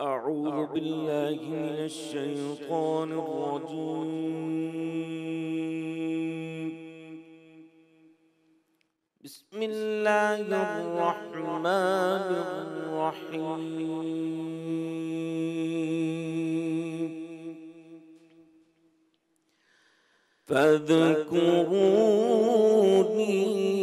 أعوذ بالله من الشيطان الرجيم بسم الله الرحمن الرحيم فاذكروني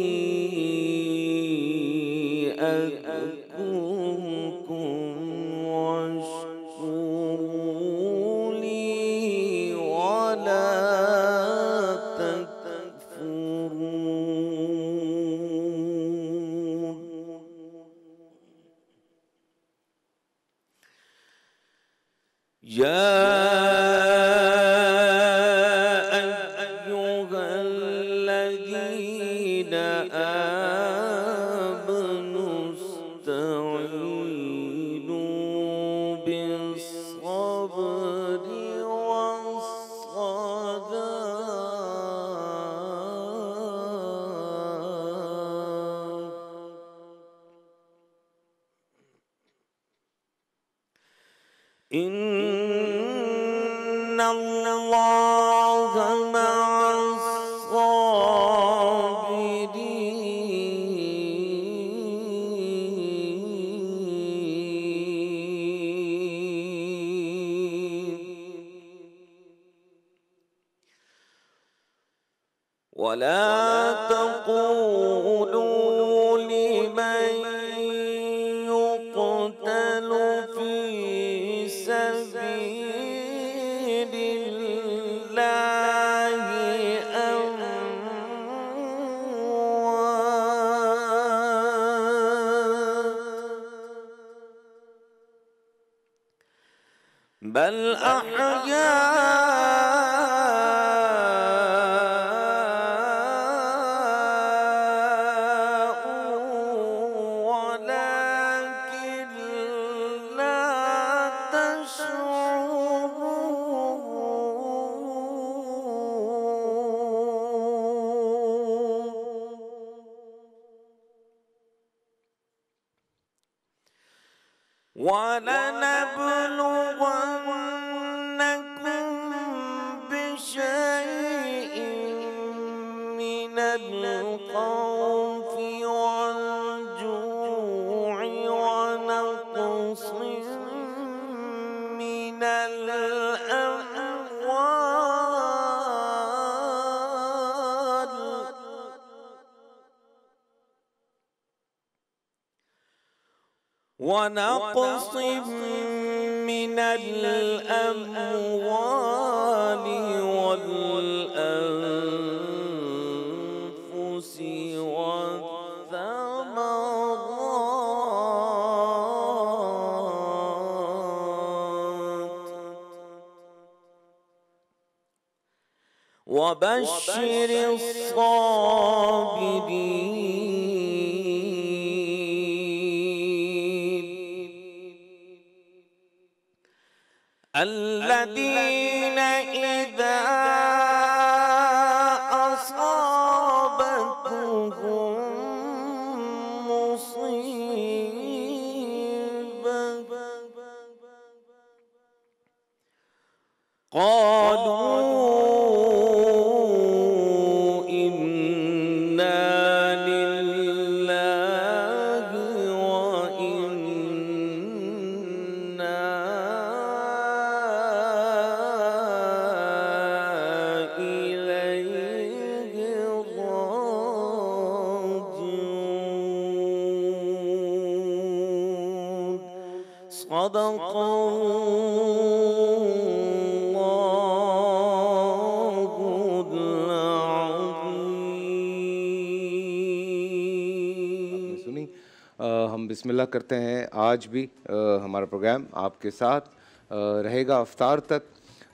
आपके साथ रहेगा अफ्तार तक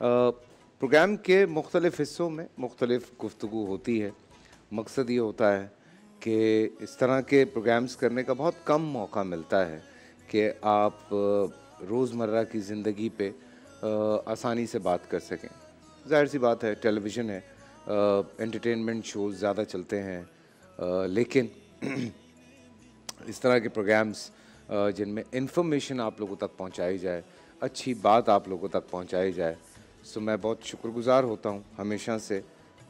प्रोग्राम के मुख्तलिफ़ हिस्सों में मुख्तलिफ गुफ्तु होती है मकसद ये होता है कि इस तरह के प्रोग्राम्स करने का बहुत कम मौका मिलता है कि आप रोज़मर्रा की ज़िंदगी पे आसानी से बात कर सकें जाहिर सी बात है टेलीविज़न है एंटरटेनमेंट शोज़ ज़्यादा चलते हैं आ, लेकिन इस तरह के प्रोग्राम्स जिनमें इन्फॉर्मेशन आप लोगों तक पहुंचाई जाए अच्छी बात आप लोगों तक पहुंचाई जाए सो मैं बहुत शुक्रगुज़ार होता हूं हमेशा से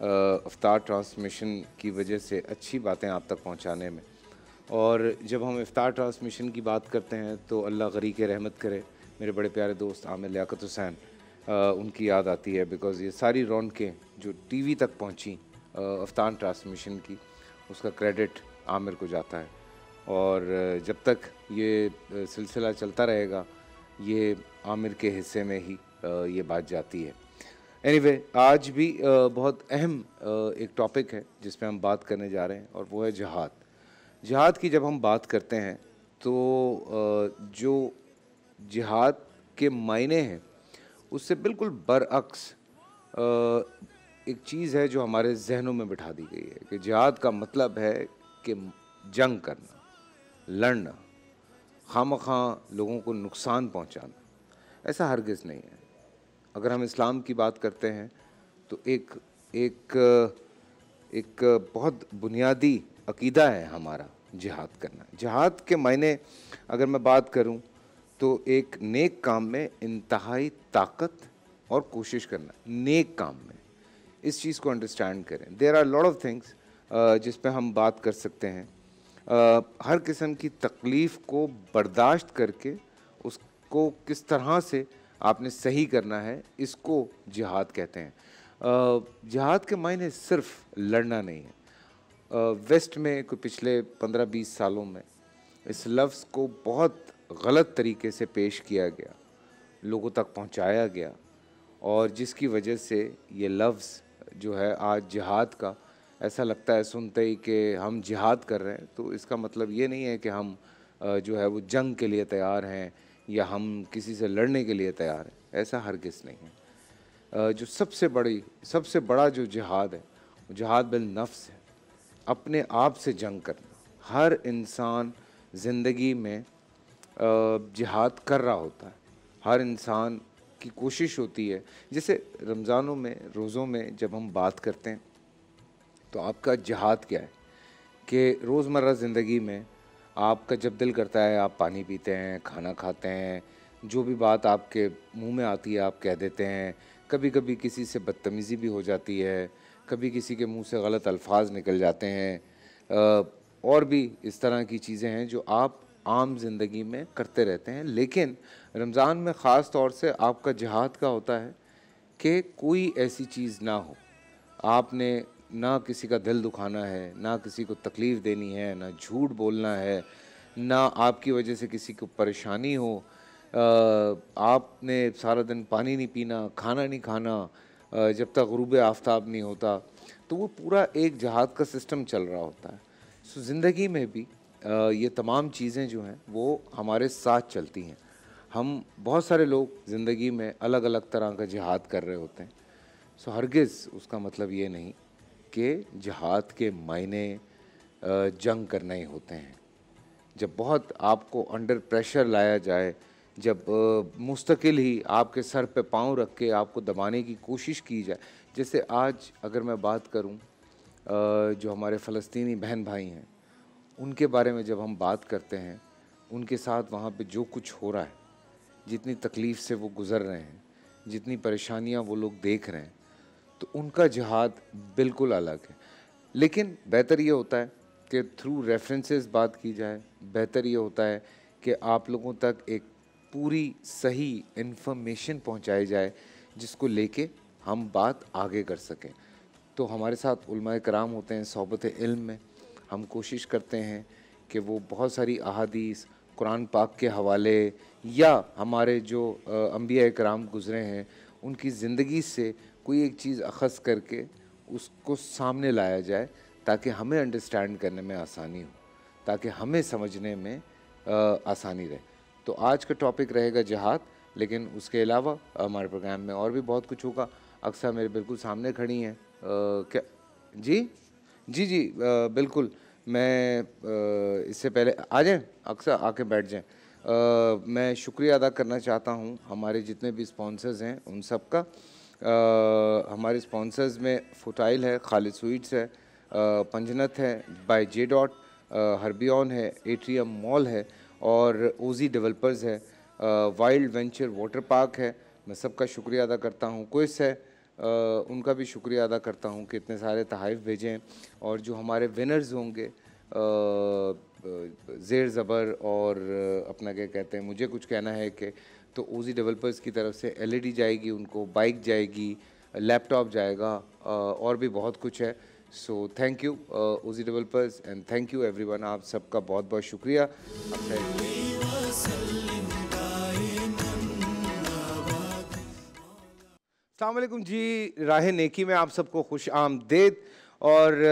अफ्तार ट्रांसमिशन की वजह से अच्छी बातें आप तक पहुंचाने में और जब हम इफ्तार ट्रांसमिशन की बात करते हैं तो अल्लाह गरी के रहमत करे मेरे बड़े प्यारे दोस्त आमिर लियाकत हुसैन उनकी याद आती है बिकॉज़ ये सारी रौनकें जो टीवी तक पहुंची अफ्तार ट्रांसमिशन की उसका क्रेडिट आमिर को जाता है और जब तक ये सिलसिला चलता रहेगा ये आमिर के हिस्से में ही ये बात जाती है एनीवे anyway, आज भी बहुत अहम एक टॉपिक है जिस पर हम बात करने जा रहे हैं और वो है जहाद जहाद की जब हम बात करते हैं तो जो जिहाद के मायने हैं उससे बिल्कुल बरअक्स एक चीज़ है जो हमारे जहनों में बिठा दी गई है कि जिहाद का मतलब है कि जंग करना लड़ना खाम खां लोगों को नुकसान पहुंचाना ऐसा हरगिज़ नहीं है अगर हम इस्लाम की बात करते हैं तो एक एक एक बहुत बुनियादी अकीदा है हमारा जिहाद करना जिहाद के मायने अगर मैं बात करूं तो एक नेक काम में इंतहाई ताकत और कोशिश करना नेक काम में इस चीज़ को अंडरस्टैंड करें there are lot of things जिस पर हम बात कर सकते हैं हर किस्म की तकलीफ़ को बर्दाश्त करके उसको किस तरह से आपने सही करना है इसको जिहाद कहते हैं जिहाद के मायने सिर्फ लड़ना नहीं है वेस्ट में कोई पिछले 15-20 सालों में इस लफ्ज़ को बहुत गलत तरीके से पेश किया गया लोगों तक पहुंचाया गया और जिसकी वजह से ये लफ्ज़ जो है आज जिहाद का ऐसा लगता है सुनते ही कि हम जिहाद कर रहे हैं तो इसका मतलब ये नहीं है कि हम जो है वो जंग के लिए तैयार हैं या हम किसी से लड़ने के लिए तैयार हैं ऐसा किस नहीं है जो सबसे बड़ी सबसे बड़ा जो जिहाद है वो जिहाद बिल नफ्स है अपने आप से जंग करना हर इंसान ज़िंदगी में जिहाद कर रहा होता है हर इंसान की कोशिश होती है जैसे रमज़ानों में रोज़ों में जब हम बात करते हैं तो आपका जहाद क्या है कि रोज़मर्रा ज़िंदगी में आपका जब दिल करता है आप पानी पीते हैं खाना खाते हैं जो भी बात आपके मुंह में आती है आप कह देते हैं कभी कभी किसी से बदतमीज़ी भी हो जाती है कभी किसी के मुंह से गलत अल्फाज निकल जाते हैं और भी इस तरह की चीज़ें हैं जो आप आम ज़िंदगी में करते रहते हैं लेकिन रमज़ान में ख़ास तौर से आपका जहाद का होता है कि कोई ऐसी चीज़ ना हो आपने ना किसी का दिल दुखाना है ना किसी को तकलीफ़ देनी है ना झूठ बोलना है ना आपकी वजह से किसी को परेशानी हो आपने सारा दिन पानी नहीं पीना खाना नहीं खाना जब तक गरूब आफ्ताब नहीं होता तो वो पूरा एक जहाद का सिस्टम चल रहा होता है सो ज़िंदगी में भी ये तमाम चीज़ें जो हैं वो हमारे साथ चलती हैं हम बहुत सारे लोग ज़िंदगी में अलग अलग तरह का जिहाद कर रहे होते हैं सो हरगिज़ उसका मतलब ये नहीं के जहाद के मायने जंग करना ही होते हैं जब बहुत आपको अंडर प्रेशर लाया जाए जब मुस्तकिल ही आपके सर पे पाँव रख के आपको दबाने की कोशिश की जाए जैसे आज अगर मैं बात करूं जो हमारे फ़लस्तीनी बहन भाई हैं उनके बारे में जब हम बात करते हैं उनके साथ वहाँ पे जो कुछ हो रहा है जितनी तकलीफ़ से वो गुज़र रहे हैं जितनी परेशानियाँ वो लोग देख रहे हैं तो उनका जहाद बिल्कुल अलग है लेकिन बेहतर ये होता है कि थ्रू रेफरेंसेस बात की जाए बेहतर ये होता है कि आप लोगों तक एक पूरी सही इन्फॉर्मेशन पहुंचाई जाए जिसको लेके हम बात आगे कर सकें तो हमारे साथ उलमा कराम होते हैं सोबत इल्म में हम कोशिश करते हैं कि वो बहुत सारी अहादीस कुरान पाक के हवाले या हमारे जो अम्बिया कराम गुज़रे हैं उनकी ज़िंदगी से कोई एक चीज़ अखस करके उसको सामने लाया जाए ताकि हमें अंडरस्टैंड करने में आसानी हो ताकि हमें समझने में आ, आसानी रहे तो आज का टॉपिक रहेगा जहाद लेकिन उसके अलावा हमारे प्रोग्राम में और भी बहुत कुछ होगा अक्सर मेरे बिल्कुल सामने खड़ी हैं क्या जी जी जी आ, बिल्कुल मैं इससे पहले आ जाएँ अक्सर आके बैठ जाएँ मैं शुक्रिया अदा करना चाहता हूँ हमारे जितने भी स्पॉन्सर्स हैं उन सब का हमारे स्पॉन्सर्स में फुटाइल है खालिद स्वीट्स है पंजनत है बाय जे डॉट हरबियन है एट्रियम मॉल है और ओजी डेवलपर्स है वाइल्ड वेंचर वाटर पार्क है मैं सबका शुक्रिया अदा करता हूँ क्विस है आ, उनका भी शुक्रिया अदा करता हूँ कि इतने सारे तहफ़ भेजें और जो हमारे विनर्स होंगे ज़ेर ज़बर और अपना क्या कहते हैं मुझे कुछ कहना है कि तो ओजी डेवलपर्स की तरफ से एल e जाएगी उनको बाइक जाएगी लैपटॉप जाएगा और भी बहुत कुछ है so thank you OG developers and thank you everyone आप सबका बहुत बहुत शुक्रिया अलमैकम जी राह नेकी में आप सबको खुश आमदेद और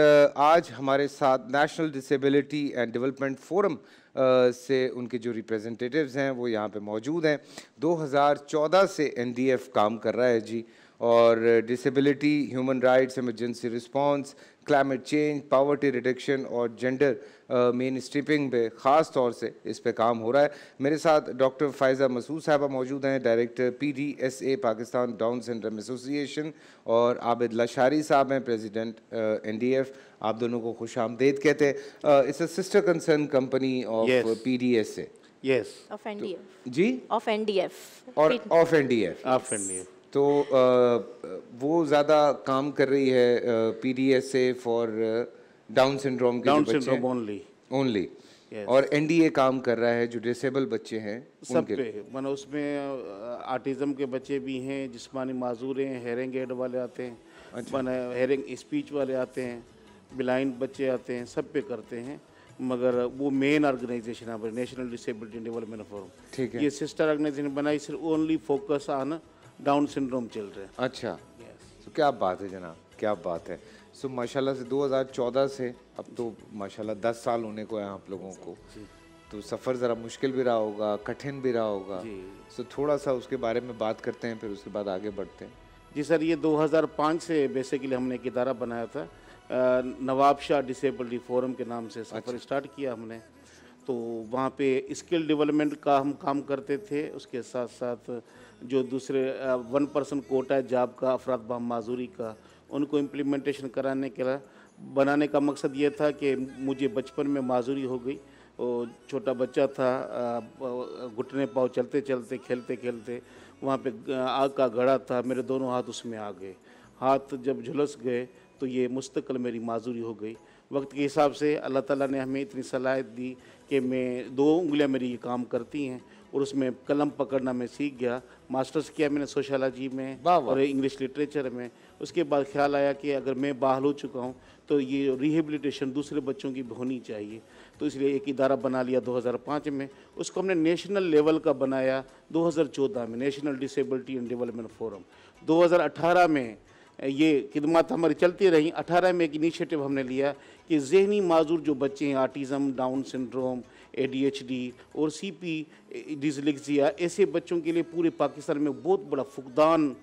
आज हमारे साथ national disability and development forum से उनके जो रिप्रेजेंटेटिव्स हैं वो यहाँ पे मौजूद हैं 2014 से एनडीएफ काम कर रहा है जी और disability human rights emergency response climate change poverty reduction और जेंडर मेन स्ट्रिपिंग पे ख़ास तौर से इस पे काम हो रहा है मेरे साथ डॉक्टर फायज़ा मसूद साहबा मौजूद हैं director P D S A Pakistan Down syndrome association और आबिद लाशारी साहब हैं प्रेसिडेंट एन डी एफ आप दोनों को खुश आमदेद कहते हैं इस sister concern company of P D S A of N D F G of N D F और of N D F of N D F तो वो ज़्यादा काम कर रही है P D S A for Down syndrome के Down syndrome only only और ए काम कर रहा है जो डिसेबल बच्चे हैं सब पे मैंने मतलब उसमें आर्टिज़म के बच्चे भी हैं जिसमानी माजूर हैं हेरिंग एड वाले आते हैं मैंने हेरिंग स्पीच वाले आते हैं ब्लाइंड बच्चे आते हैं सब पे करते हैं मगर वो मेन ऑर्गेनाइजेशन है नेशनल डिसेबिलिटी डेवलपमेंट फोरम ठीक है ये सिस्टर ऑर्गेनाइजेशन बनाई सिर्फ only focus on Down syndrome चल हैं अच्छा yes. तो क्या बात है जनाब क्या बात है सो so, माशाल्लाह से 2014 से अब तो माशाल्लाह 10 साल होने को है आप लोगों को तो सफ़र ज़रा मुश्किल भी रहा होगा कठिन भी रहा होगा सो so, थोड़ा सा उसके बारे में बात करते हैं फिर उसके बाद आगे बढ़ते हैं जी सर ये 2005 से बेसिकली हमने एक इदारा बनाया था नवाब शाह डिसेबलिटी फोरम के नाम से सफ़र स्टार्ट अच्छा। किया हमने तो वहाँ पे स्किल डेवलपमेंट का हम काम करते थे उसके साथ साथ जो दूसरे वन पर्सन कोटा है जाब का अफराद बाम माजूरी का उनको इम्प्लीमेंटेशन कराने के बनाने का मकसद ये था कि मुझे बचपन में माजूरी हो गई और छोटा बच्चा था घुटने पाँव चलते चलते खेलते खेलते वहाँ पे आग का घड़ा था मेरे दोनों हाथ उसमें आ गए हाथ जब झुलस गए तो ये मुस्तकिल मेरी माजूरी हो गई वक्त के हिसाब से अल्लाह ताला ने हमें इतनी सलाह दी कि मैं दो उंगलियां मेरी ये काम करती हैं और उसमें कलम पकड़ना मैं सीख गया मास्टर्स किया मैंने सोशलॉजी में और इंग्लिश लिटरेचर में उसके बाद ख्याल आया कि अगर मैं बाहल हो चुका हूँ तो ये रिहेबिलिटेशन दूसरे बच्चों की होनी चाहिए तो इसलिए एक इदारा बना लिया 2005 में उसको हमने नेशनल लेवल का बनाया 2014 में national disability and development forum 2018 में ये खिदमत हमारी चलती रहीं 18 में एक इनिशिएटिव हमने लिया कि जहनी माजूर जो बच्चे हैं आर्टिज़म डाउन सिंड्रोम एडीएचडी और सीपी डिसलेक्सिया ऐसे बच्चों के लिए पूरे पाकिस्तान में बहुत बड़ा फुकदान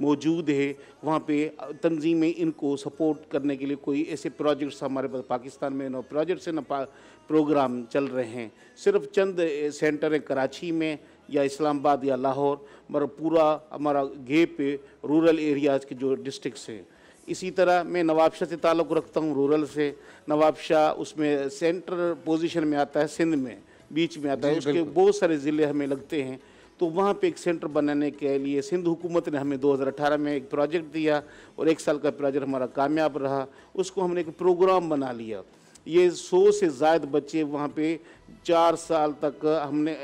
मौजूद है वहाँ पे तंजीमें इनको सपोर्ट करने के लिए कोई ऐसे प्रोजेक्ट्स हमारे पास पाकिस्तान में ना प्रोजेक्ट्स ना प्रोग्राम चल रहे हैं सिर्फ चंद सेंटर हैं कराची में या इस्लामाबाद या लाहौर मगर पूरा हमारा गेप रूरल एरियाज़ के जो डिस्ट्रिक्स हैं इसी तरह मैं नवाबशाह से ताल्लुक़ रखता हूँ रूरल से नवाबशाह उसमें सेंटर पोजीशन में आता है सिंध में बीच में आता है उसके बहुत सारे ज़िले हमें लगते हैं तो वहाँ पे एक सेंटर बनाने के लिए सिंध हुकूमत ने हमें 2018 में एक प्रोजेक्ट दिया और एक साल का प्रोजेक्ट हमारा कामयाब रहा उसको हमने एक प्रोग्राम बना लिया ये सौ से ज़ायद बच्चे वहाँ पे चार साल तक हमने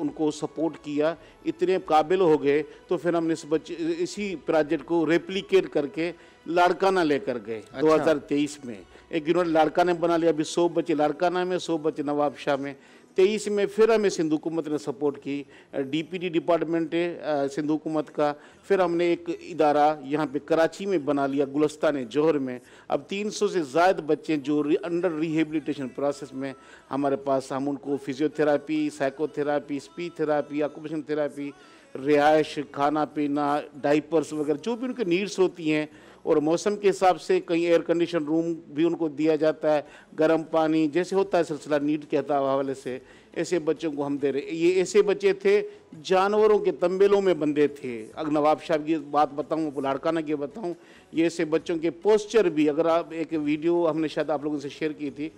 उनको सपोर्ट किया इतने काबिल हो गए तो फिर हमने इस बच्चे इसी प्रोजेक्ट को रेप्लिकेट करके लाड़काना लेकर गए अच्छा। 2023 में एक लाड़का लाड़काना बना लिया अभी सौ बच्चे लाड़काना में सौ बच्चे नवाब शाह में तेईस में फिर हमें सिंधु हुकूमत ने सपोर्ट की डीपीडी डिपार्टमेंट है सिंधु हुकूमत का फिर हमने एक इदारा यहाँ पे कराची में बना लिया गुलस्ता ने जौहर में अब 300 से ज़ायद बच्चे जो अंडर रिहेबिलिटेशन प्रोसेस में हमारे पास हम उनको physiotherapy psychotherapy speech therapy occupation therapy रिहायश खाना पीना डाइपर्स वगैरह जो भी उनकी नीड्स होती हैं और मौसम के हिसाब से कहीं एयर कंडीशन रूम भी उनको दिया जाता है गर्म पानी जैसे होता है सिलसिला नीट के हवाले से ऐसे बच्चों को हम दे रहे ये ऐसे बच्चे थे जानवरों के तंबेलों में बंधे थे अगर नवाब साहब की बात बताऊँ लाड़काना की बताऊँ ये ऐसे बच्चों के पोस्चर भी अगर आप एक वीडियो हमने शायद आप लोगों से शेयर की थी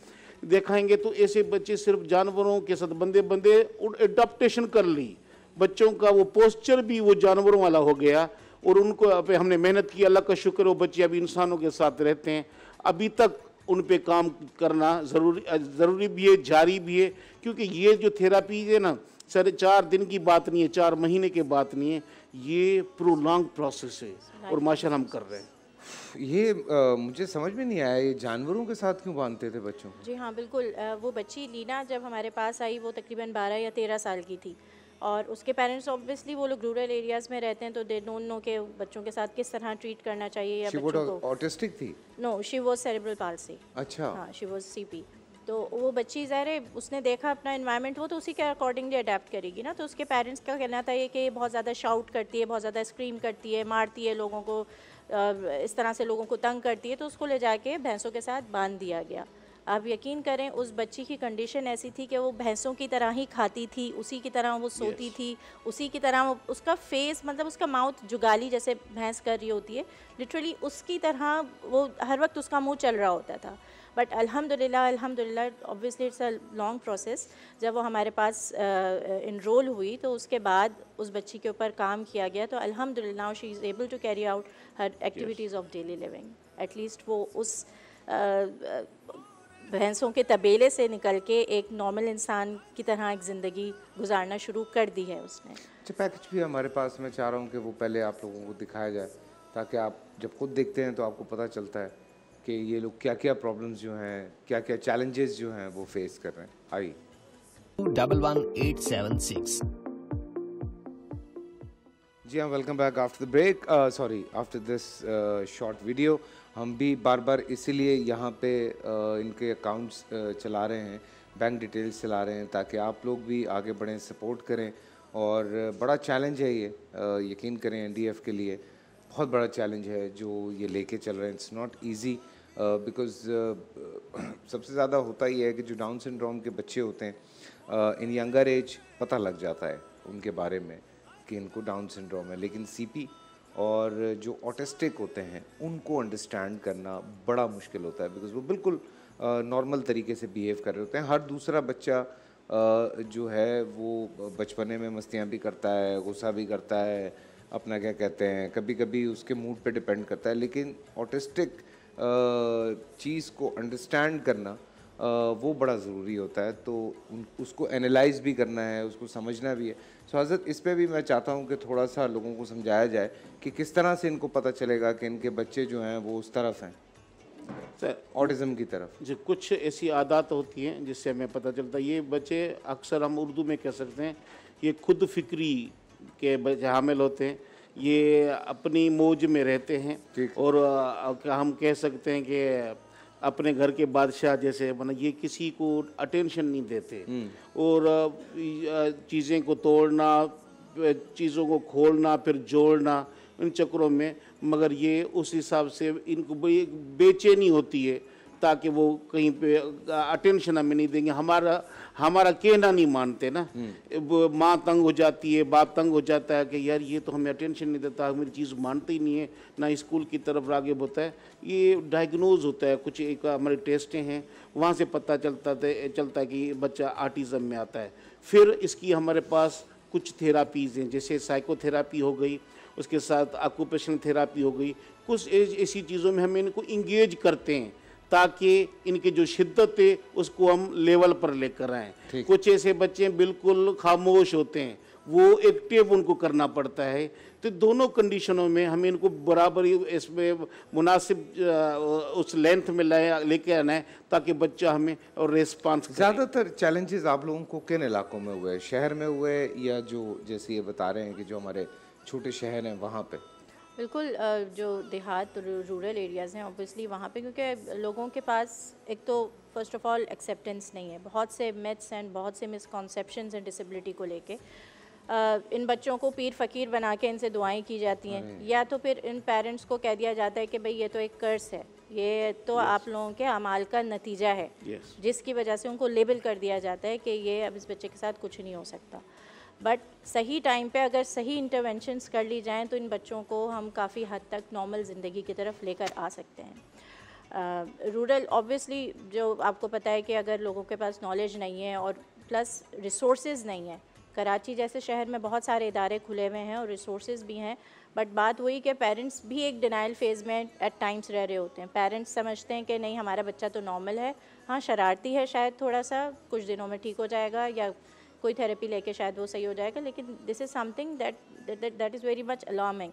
देखाएंगे तो ऐसे बच्चे सिर्फ जानवरों के साथ बंदे बंदे एडप्टेशन कर ली बच्चों का वो पोस्चर भी वो जानवरों वाला हो गया और उनको पे हमने मेहनत की अल्लाह का शुक्र वो बच्चे अभी इंसानों के साथ रहते हैं अभी तक उन पर काम करना ज़रूरी ज़रूरी भी है जारी भी है क्योंकि ये जो थेरापी है ना सर चार दिन की बात नहीं है चार महीने की बात नहीं है ये प्रोलॉन्ग प्रोसेस है और माशा हम कर रहे हैं ये आ, मुझे समझ में नहीं आया ये जानवरों के साथ क्यों बांधते थे बच्चों जी हाँ बिल्कुल आ, वो बच्ची लीना जब हमारे पास आई वो तकरीबन बारह या तेरह साल की थी और उसके पेरेंट्स ऑब्वियसली वो लोग रूरल एरियाज़ में रहते हैं तो दे डोंट नो के बच्चों के साथ किस तरह ट्रीट करना चाहिए या बच्चों को ऑटिस्टिक थी no she was cerebral palsy अच्छा हाँ शी वाज सीपी तो वो बच्ची ज़ाहिर है उसने देखा अपना इन्वायरमेंट वो तो उसी के अकॉर्डिंगली अडेप्ट करेगी ना तो उसके पेरेंट्स का कहना था ये कि ये बहुत ज़्यादा शाउट करती है बहुत ज़्यादा स्क्रीम करती है मारती है लोगों को इस तरह से लोगों को तंग करती है तो उसको ले जाके भैंसों के साथ बांध दिया गया आप यकीन करें उस बच्ची की कंडीशन ऐसी थी कि वो भैंसों की तरह ही खाती थी उसी की तरह वो सोती yes. थी उसी की तरह वो उसका फेस मतलब उसका माउथ जुगाली जैसे भैंस कर रही होती है लिटरली उसकी तरह वो हर वक्त उसका मुंह चल रहा होता था बट अल्हम्दुलिल्लाह अल्हम्दुलिल्लाह obviously it's a long process जब वो हमारे पास इनरोल हुई तो उसके बाद उस बच्ची के ऊपर काम किया गया तो अल्हम्दुलिल्लाह she is able to carry out हर activities of daily living at least वो उस uh, uh, भैंसों के तबेले से निकल के एक नॉर्मल इंसान की तरह एक ज़िंदगी गुजारना शुरू कर दी है उसने अच्छा पैकेज भी हमारे पास मैं चाह रहा हूँ कि वो पहले आप लोगों को दिखाया जाए ताकि आप जब खुद देखते हैं तो आपको पता चलता है कि ये लोग क्या क्या प्रॉब्लम्स जो हैं क्या क्या चैलेंजेस जो हैं वो फेस कर रहे हैं आइए double one eight seven six जी हाँ welcome back after the break sorry after this short video हम भी बार बार इसीलिए यहाँ पे इनके अकाउंट्स चला रहे हैं बैंक डिटेल्स चला रहे हैं ताकि आप लोग भी आगे बढ़ें सपोर्ट करें और बड़ा चैलेंज है ये यकीन करें एन के लिए बहुत बड़ा चैलेंज है जो ये लेके चल रहे हैं इट्स नॉट ईजी बिकॉज सबसे ज़्यादा होता ही है कि जो डाउन सिंड्रोम के बच्चे होते हैं इन यंगर एज पता लग जाता है उनके बारे में कि इनको डाउन सिंड्रोम है लेकिन सी और जो ऑटिस्टिक होते हैं उनको अंडरस्टैंड करना बड़ा मुश्किल होता है बिकॉज वो बिल्कुल नॉर्मल तरीके से बिहेव कर रहे होते हैं हर दूसरा बच्चा जो है वो बचपने में मस्तियाँ भी करता है गुस्सा भी करता है अपना क्या कहते हैं कभी कभी उसके मूड पे डिपेंड करता है लेकिन ऑटिस्टिक चीज़ को अंडरस्टैंड करना वो बड़ा ज़रूरी होता है तो उसको एनालाइज भी करना है उसको समझना भी है सो हज़रत इस पर भी मैं चाहता हूँ कि थोड़ा सा लोगों को समझाया जाए कि किस तरह से इनको पता चलेगा कि इनके बच्चे जो हैं वो उस तरफ हैं सर ऑटिज़म की तरफ जी कुछ ऐसी आदत होती हैं जिससे हमें पता चलता है ये बच्चे अक्सर हम उर्दू में कह सकते हैं ये खुद फिक्री के हामिल होते हैं ये अपनी मौज में रहते हैं और हम कह सकते हैं कि अपने घर के बादशाह जैसे मतलब ये किसी को अटेंशन नहीं देते हम्म। और चीज़ें को तोड़ना चीज़ों को खोलना फिर जोड़ना इन चक्रों में मगर ये उस हिसाब से इनको बेचैनी होती है ताकि वो कहीं पे अटेंशन हमें नहीं देंगे हमारा हमारा कहना नहीं मानते ना हम्म। माँ तंग हो जाती है बाप तंग हो जाता है कि यार ये तो हमें अटेंशन नहीं देता मेरी चीज़ मानते ही नहीं है ना स्कूल की तरफ रागिब होता है ये डायग्नोज होता है कुछ एक हमारे टेस्टें हैं वहाँ से पता चलता चलता है कि बच्चा आर्टिज़म में आता है फिर इसकी हमारे पास कुछ थेरापीज़ हैं जैसे साइकोथेरापी हो गई उसके साथ आक्यूपेशनल थेरापी हो गई कुछ ऐसी चीज़ों में हम इनको इंगेज करते हैं ताकि इनकी जो शिद्दत है उसको हम लेवल पर लेकर आए कुछ ऐसे बच्चे बिल्कुल खामोश होते हैं वो एक्टिव उनको करना पड़ता है तो दोनों कंडीशनों में हमें इनको बराबर इसमें मुनासिब उस लेंथ में लाया लेके आना है ताकि बच्चा हमें और रेस्पॉन्स ज़्यादातर चैलेंजेस आप लोगों को किन इलाकों में हुए शहर में हुए या जो जैसे ये बता रहे हैं कि जो हमारे छोटे शहर हैं वहाँ पर बिल्कुल जो देहात रूरल एरियाज़ हैं ऑब्वियसली वहाँ पे क्योंकि लोगों के पास एक तो फ़र्स्ट ऑफ़ ऑल एक्सेप्टेंस नहीं है बहुत से मिथ्स एंड बहुत से मिसकॉन्सेप्शन हैं डिसेबिलिटी को लेके इन बच्चों को पीर फ़कीर बना के इनसे दुआएं की जाती हैं हम्म। या तो फिर इन पेरेंट्स को कह दिया जाता है कि भाई ये तो एक कर्स है ये तो yes. आप लोगों के अमाल का नतीजा है yes. जिसकी वजह से उनको लेबल कर दिया जाता है कि ये अब इस बच्चे के साथ कुछ नहीं हो सकता बट सही टाइम पे अगर सही इंटरवेंशंस कर ली जाएँ तो इन बच्चों को हम काफ़ी हद तक नॉर्मल ज़िंदगी की तरफ लेकर आ सकते हैं रूरल uh, ऑब्वियसली जो आपको पता है कि अगर लोगों के पास नॉलेज नहीं है और प्लस रिसोर्स नहीं है कराची जैसे शहर में बहुत सारे इदारे खुले हुए हैं और रिसोर्स भी हैं बट बात वही कि पेरेंट्स भी एक डिनाइल फेज़ में एट टाइम्स रह रहे होते हैं पेरेंट्स समझते हैं कि नहीं हमारा बच्चा तो नॉर्मल है हाँ शरारती है शायद थोड़ा सा कुछ दिनों में ठीक हो जाएगा या कोई थेरेपी लेके शायद वो सही हो जाएगा लेकिन this is something that that is very much alarming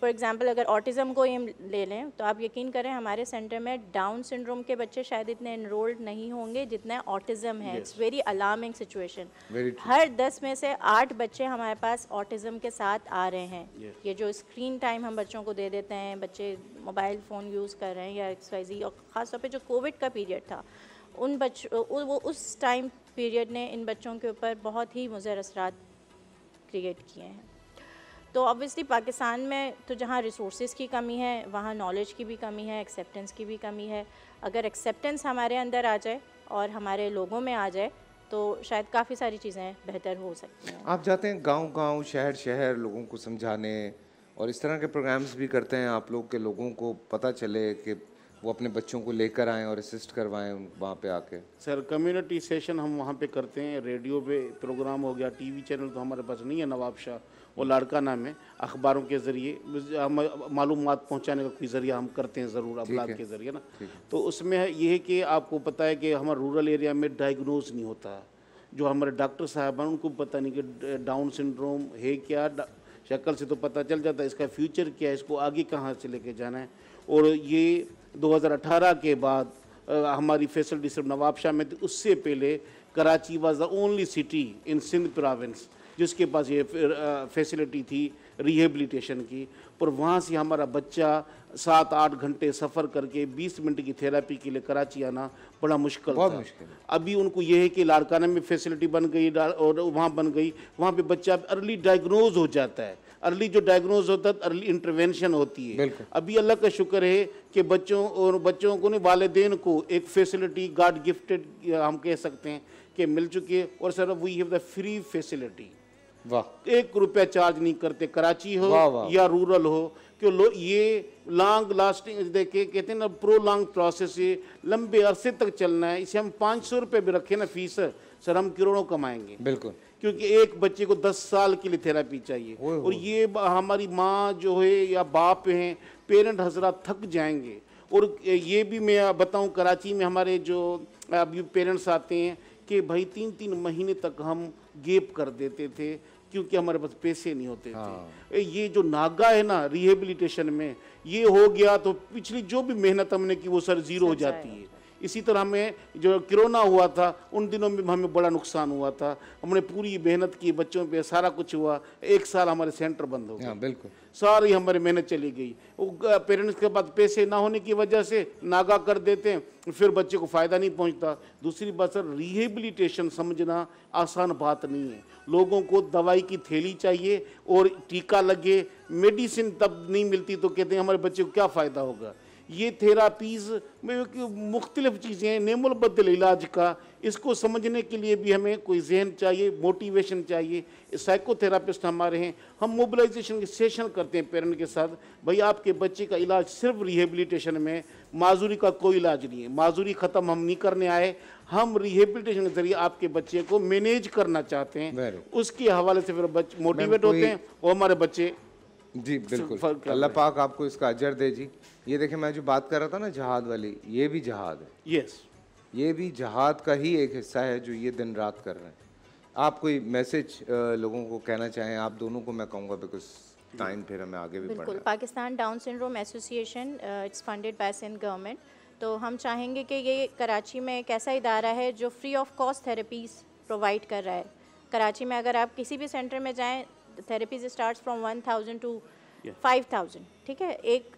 for example अगर ऑटिज़म को हम ले लें तो आप यकीन करें हमारे सेंटर में डाउन सिंड्रोम के बच्चे शायद इतने इनरोल्ड नहीं होंगे जितना ऑटिज़म है इट्स वेरी अलार्मिंग सिचुएशन हर दस में से आठ बच्चे हमारे पास ऑटिज़म के साथ आ रहे हैं yes. ये जो स्क्रीन टाइम हम बच्चों को दे देते हैं बच्चे मोबाइल फ़ोन यूज़ कर रहे हैं या एक्सवाइजी और ख़ासतौर पर जो कोविड का पीरियड था उन बच्चों वो उस टाइम पीरियड ने इन बच्चों के ऊपर बहुत ही मुजर असर क्रिएट किए हैं तो ऑब्वियसली पाकिस्तान में तो जहाँ रिसोर्स की कमी है वहाँ नॉलेज की भी कमी है एक्सेप्टेंस की भी कमी है अगर एक्सेप्टेंस हमारे अंदर आ जाए और हमारे लोगों में आ जाए तो शायद काफ़ी सारी चीज़ें बेहतर हो सकती हैं आप जाते हैं गांव गांव शहर शहर लोगों को समझाने और इस तरह के प्रोग्राम्स भी करते हैं आप लोग के लोगों को पता चले कि वो अपने बच्चों को लेकर आएँ और असिस्ट करवाएँ वहाँ पर आके सर कम्युनिटी सेशन हम वहाँ पे करते हैं रेडियो पे प्रोग्राम हो गया टीवी चैनल तो हमारे पास नहीं है नवाब शाह वो लाड़का नाम है अखबारों के ज़रिए हम मालूम पहुँचाने का कोई ज़रिया हम करते हैं ज़रूर अफलाद के ज़रिए ना तो उसमें ये है कि आपको पता है कि हमारा रूरल एरिया में डायग्नोज नहीं होता जो हमारे डॉक्टर साहब हैं उनको पता नहीं कि डाउन सिंड्रोम है क्या शक्ल से तो पता चल जाता है इसका फ्यूचर क्या है इसको आगे कहाँ से लेके जाना है और ये 2018 के बाद हमारी फैसिलिटी सिर्फ नवाबशाह में थी उससे पहले Karachi was the only city in Sindh province जिसके पास ये फैसिलिटी थी रिहेबलीटेशन की और वहाँ से हमारा बच्चा सात आठ घंटे सफ़र करके बीस मिनट की थेरापी के लिए कराची आना बड़ा मुश्किल था मुश्किल अभी उनको यह है कि लाड़काना में फैसिलिटी बन गई और वहाँ बन गई वहाँ पे बच्चा अर्ली डायग्नोज हो जाता है अर्ली जो डायग्नोज होता है अर्ली इंटरवेंशन होती है अभी अल्लाह का शुक्र है कि बच्चों और बच्चों को नहीं वालदेन को एक फैसिलिटी गाड गिफ्टेड हम कह सकते हैं कि मिल चुकी है और sir we have the free facility वाह एक रुपया चार्ज नहीं करते कराची हो वा, वा। या रूरल हो क्यों लो ये लॉन्ग लास्टिंग देखे कहते हैं ना प्रो लॉन्ग प्रोसेस ये लंबे अरसे तक चलना है इसे हम पाँच सौ रुपये भी रखें ना फीस सर हम करोड़ों कमाएंगे बिल्कुल क्योंकि एक बच्चे को 10 साल के लिए थेरापी चाहिए और ये हमारी माँ जो है या बाप हैं पेरेंट हजरा थक जाएंगे और ये भी मैं बताऊं कराची में हमारे जो अभी पेरेंट्स आते हैं कि भाई तीन तीन महीने तक हम गेप कर देते थे क्योंकि हमारे पास पैसे नहीं होते हाँ। थे ये जो नागा है ना रिहेबिलिटेशन में ये हो गया तो पिछली जो भी मेहनत हमने की वो सर जीरो हो जाती है इसी तरह हमें जो कोरोना हुआ था उन दिनों में हमें बड़ा नुकसान हुआ था हमने पूरी मेहनत की बच्चों पे सारा कुछ हुआ एक साल हमारे सेंटर बंद हो हाँ, गया बिल्कुल सारी हमारी मेहनत चली गई वो पेरेंट्स के पास पैसे ना होने की वजह से नागा कर देते हैं फिर बच्चे को फ़ायदा नहीं पहुंचता दूसरी बात सर रिहेबिलिटेशन समझना आसान बात नहीं है लोगों को दवाई की थैली चाहिए और टीका लगे मेडिसिन तब नहीं मिलती तो कहते हैं हमारे बच्चे को क्या फ़ायदा होगा ये थेरापीज़ में मुख्तलिफ़ चीज़ें हैं इलाज का इसको समझने के लिए भी हमें कोई जहन चाहिए मोटिवेशन चाहिए साइकोथेरापिस्ट हमारे हैं हम मोबलाइजेशन के सेशन करते हैं पेरेंट के साथ भाई आपके बच्चे का इलाज सिर्फ रिहेबिलिटेशन में माजूरी का कोई इलाज नहीं है माजूरी ख़त्म हम नहीं करने आए हम रिहेबिलिटेशन के जरिए आपके बच्चे को मैनेज करना चाहते हैं उसके हवाले से फिर बच्चे मोटिवेट होते हैं और हमारे बच्चे जी बिल्कुल अल्लाह पाक आपको इसका अजर दे जी ये देखे मैं जो बात कर रहा था ना जहाद वाली ये भी जहाद है यस ये भी जहाद का ही एक हिस्सा है जो ये दिन रात कर रहे हैं आप कोई मैसेज लोगों को कहना चाहें आप दोनों को मैं कहूँगा बिकॉज टाइम फिर हमें आगे भी बिल्कुल Pakistan down syndrome association it's funded by Sindh government तो हम चाहेंगे कि ये कराची में एक ऐसा इदारा है जो free of cost therapies provide कर रहा है कराची में अगर आप किसी भी सेंटर में जाएं therapies start from one thousand to five thousand ठीक है एक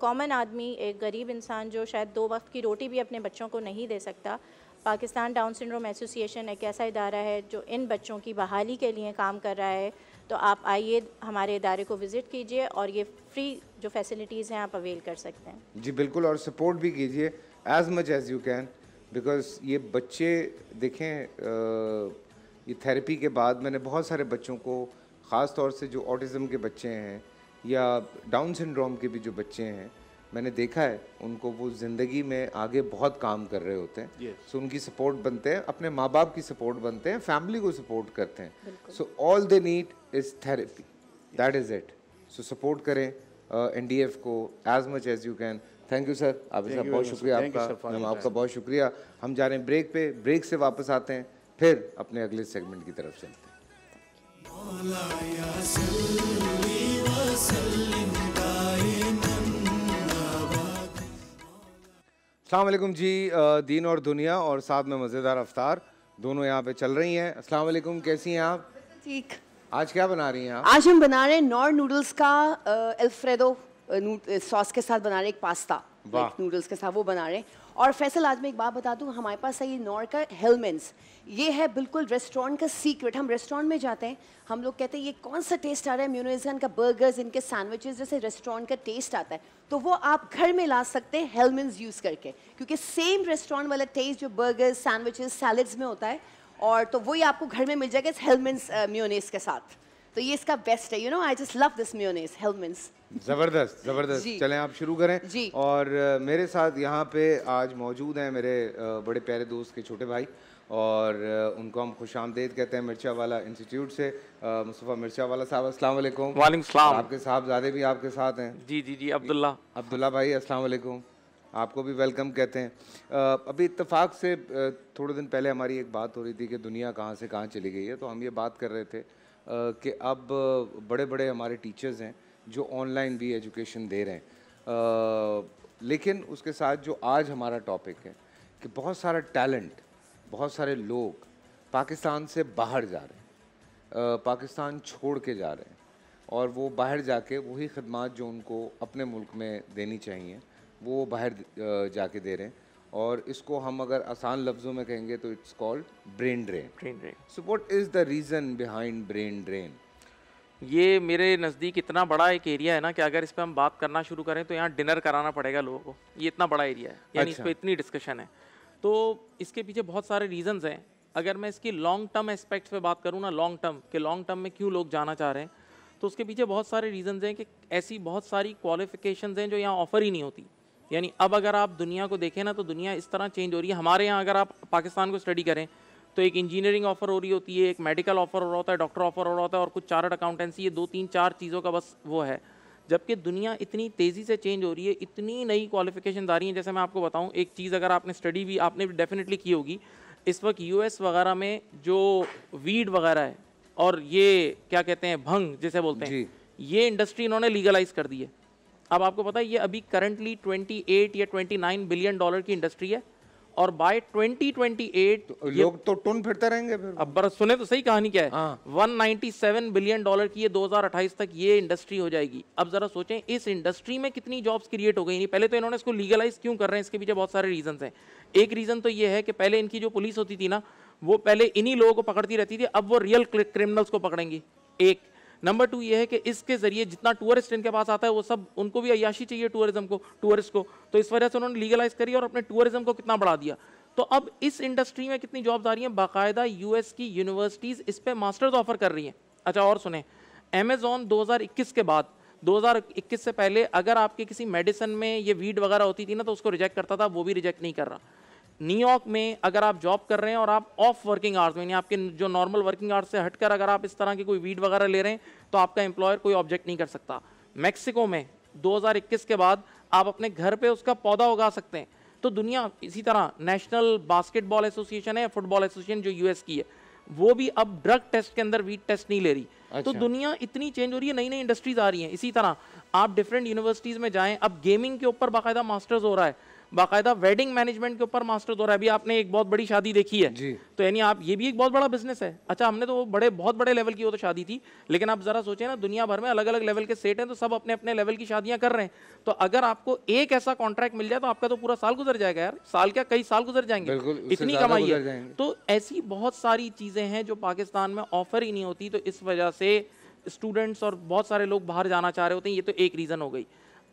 कॉमन uh, आदमी एक गरीब इंसान जो शायद दो वक्त की रोटी भी अपने बच्चों को नहीं दे सकता पाकिस्तान डाउन सिंड्रोम एसोसिएशन एक ऐसा इदारा है जो इन बच्चों की बहाली के लिए काम कर रहा है तो आप आइए हमारे इदारे को विज़िट कीजिए और ये फ्री जो फैसिलिटीज़ हैं आप अवेल कर सकते हैं जी बिल्कुल और सपोर्ट भी कीजिए as much as you can because ये बच्चे देखें आ, ये थेरेपी के बाद मैंने बहुत सारे बच्चों को ख़ास तौर से जो ऑटिज़म के बच्चे हैं या डाउन सिंड्रोम के भी जो बच्चे हैं मैंने देखा है उनको वो ज़िंदगी में आगे बहुत काम कर रहे होते हैं सो yes. so, उनकी सपोर्ट बनते हैं अपने माँ बाप की सपोर्ट बनते हैं फैमिली को सपोर्ट करते हैं so all they need is therapy that is it so support करें एन डी एफ को as much as you can thank you sir आप साहब बहुत शुक्रिया आपका मैम आपका बहुत शुक्रिया हम जा रहे हैं ब्रेक पे ब्रेक से वापस आते हैं फिर अपने अगले सेगमेंट की तरफ से अलैक्म जी दीन और दुनिया और साथ में मज़ेदार अफ्तार दोनों यहाँ पे चल रही हैं अस्सलाम वालेकुम कैसी हैं आप ठीक आज क्या बना रही हैं आप आज हम बना रहे हैं नॉर नूडल्स का एल्फ्रेडो सॉस के साथ बना रहे एक पास्ता नूडल्स के साथ वो बना रहे हैं और फैसल आज मैं एक बात बता दूँ हमारे पास है ये नॉर का हेलमेंट्स ये है बिल्कुल रेस्टोरेंट का सीक्रेट हम रेस्टोरेंट में जाते हैं हम लोग कहते हैं ये कौन सा टेस्ट आ रहा है म्यूनिजन का बर्गर्स इनके सैंडविचेस जैसे रेस्टोरेंट का टेस्ट आता है तो वो आप घर में ला सकते हैं हेलमेंट्स यूज़ करके क्योंकि सेम रेस्टोरेंट वाला टेस्ट जो बर्गर्स सैंडविचेज सैलड्स में होता है और तो वही आपको घर में मिल जाएगा इस हेलमेंस म्योनेस के साथ तो ये इसका बेस्ट है you know I just love this mayonnaise Hellmann's जबरदस्त जबरदस्त चलें आप शुरू करें जी और मेरे साथ यहाँ पे आज मौजूद हैं मेरे बड़े प्यारे दोस्त के छोटे भाई और उनको हम खुश आमदेद कहते हैं मिर्चा वाला इंस्टीट्यूट से मुस्तफ़ा मिर्चा वाला साहब अस्सलाम वालेकुम वालेकुम सलाम आपके साहबजादे भी आपके साथ हैं जी जी जी अब्दुल्ला अब्दुल्ला भाई अस्सलाम वालेकुम आपको भी वेलकम कहते हैं अभी इत्तेफाक से थोड़े दिन पहले हमारी एक बात हो रही थी कि दुनिया कहाँ से कहाँ चली गई है तो हम ये बात कर रहे थे कि अब बड़े बड़े हमारे टीचर्स हैं जो ऑनलाइन भी एजुकेशन दे रहे हैं लेकिन उसके साथ जो आज हमारा टॉपिक है कि बहुत सारा टैलेंट बहुत सारे लोग पाकिस्तान से बाहर जा रहे हैं पाकिस्तान छोड़ के जा रहे हैं और वो बाहर जाके वही खदमात जो उनको अपने मुल्क में देनी चाहिए वो बाहर जाके दे रहे हैं और इसको हम अगर आसान लफ्ज़ों में कहेंगे तो it's called brain drain brain drain so what is the reason behind brain drain ये मेरे नज़दीक इतना बड़ा एक एरिया है ना कि अगर इस पर हम बात करना शुरू करें तो यहाँ डिनर कराना पड़ेगा लोगों को ये इतना बड़ा एरिया है यानी अच्छा। इस पर इतनी डिस्कशन है तो इसके पीछे बहुत सारे रीजंस हैं अगर मैं इसकी लॉन्ग टर्म एस्पेक्ट्स पे बात करूँ ना लॉन्ग टर्म कि लॉन्ग टर्म में क्यों लोग जाना चाह रहे हैं तो उसके पीछे बहुत सारे रीजंस हैं कि ऐसी बहुत सारी क्वालिफिकेशंस हैं जो यहाँ ऑफर ही नहीं होती यानी अब अगर आप दुनिया को देखें ना तो दुनिया इस तरह चेंज हो रही है हमारे यहाँ अगर आप पाकिस्तान को स्टडी करें तो एक इंजीनियरिंग ऑफर हो रही होती है एक मेडिकल ऑफर हो रहा होता है डॉक्टर ऑफर हो रहा होता है और कुछ चार्ट अकाउंटेंसी ये दो तीन चार चीज़ों का बस वो है जबकि दुनिया इतनी तेज़ी से चेंज हो रही है इतनी नई क्वालिफिकेशन आ रही हैं जैसे मैं आपको बताऊँ एक चीज़ अगर आपने स्टडी भी आपने भी डेफिनेटली की होगी इस वक्त यूएस वगैरह में जो वीड वगैरह है और ये क्या कहते हैं भंग जिसे बोलते हैं ये इंडस्ट्री इन्होंने लीगलाइज कर दी है अब आपको पता है ये अभी करंटली 28 या 29 बिलियन डॉलर की इंडस्ट्री है और बाय 2028 तो लोग तो टुन फिरते रहेंगे फिर अब बस सुने तो सही कहानी क्या है वन बिलियन डॉलर की ये 2028 तक ये इंडस्ट्री हो जाएगी अब जरा सोचें इस इंडस्ट्री में कितनी जॉब्स क्रिएट हो गई नहीं पहले तो इन्होंने इसको लीगलाइज क्यों कर रहे हैं इसके पीछे बहुत सारे रीजन हैं एक रीज़न तो ये है कि पहले इनकी जो पुलिस होती थी ना वो पहले इन्हीं लोगों को पकड़ती रहती थी अब वो रियल क्रिमिनल्स को पकड़ेंगी एक नंबर टू ये है कि इसके ज़रिए जितना टूरिस्ट इनके पास आता है वो सब उनको भी अयाशी चाहिए टूरिज्म को टूरिस्ट को तो इस वजह से उन्होंने लीगलाइज करी और अपने टूरिज्म को कितना बढ़ा दिया तो अब इस इंडस्ट्री में कितनी जॉब्स आ रही हैं बाकायदा यूएस की यूनिवर्सिटीज़ इस पर मास्टर्स ऑफर कर रही हैं अच्छा और सुने अमेजोन 2021 के बाद 2021 से पहले अगर आपके किसी मेडिसन में ये वीड वगैरह होती थी ना तो उसको रिजेक्ट करता था वो भी रिजेक्ट नहीं कर रहा न्यूयॉर्क में अगर आप जॉब कर रहे हैं और आप ऑफ वर्किंग आवर्स यानी आपके जो नॉर्मल वर्किंग आवर्स से हटकर अगर आप इस तरह की कोई वीड वगैरह ले रहे हैं तो आपका एम्प्लॉयर कोई ऑब्जेक्ट नहीं कर सकता मैक्सिको में 2021 के बाद आप अपने घर पे उसका पौधा उगा सकते हैं तो दुनिया इसी तरह नेशनल बास्केटबॉल एसोसिएशन है फुटबॉल एसोसिएशन जो यूएस की है वो भी अब ड्रग टेस्ट के अंदर वीट टेस्ट नहीं ले रही तो अच्छा। तो दुनिया इतनी चेंज हो रही है नई नई इंडस्ट्रीज आ रही हैं इसी तरह आप डिफरेंट यूनिवर्सिटीज़ में जाएं अब गेमिंग के ऊपर बाकायदा मास्टर्स हो रहा है बाकायदा वेडिंग मैनेजमेंट के ऊपर मास्टर दौर है अभी आपने एक बहुत बड़ी शादी देखी है तो यानी आप ये भी एक बहुत बड़ा बिजनेस है अच्छा हमने तो वो बड़े बहुत बड़े लेवल की वो तो शादी थी लेकिन आप जरा सोचें ना दुनिया भर में अलग अलग लेवल के सेट हैं तो सब अपने अपने लेवल की शादियां कर रहे हैं तो अगर आपको एक ऐसा कॉन्ट्रैक्ट मिल जाए तो आपका तो पूरा साल गुजर जाएगा यार साल क्या कई साल गुजर जाएंगे इतनी कमाई है तो ऐसी बहुत सारी चीजें हैं जो पाकिस्तान में ऑफर ही नहीं होती तो इस वजह से स्टूडेंट्स और बहुत सारे लोग बाहर जाना चाह रहे होते हैं ये तो एक रीज़न हो गई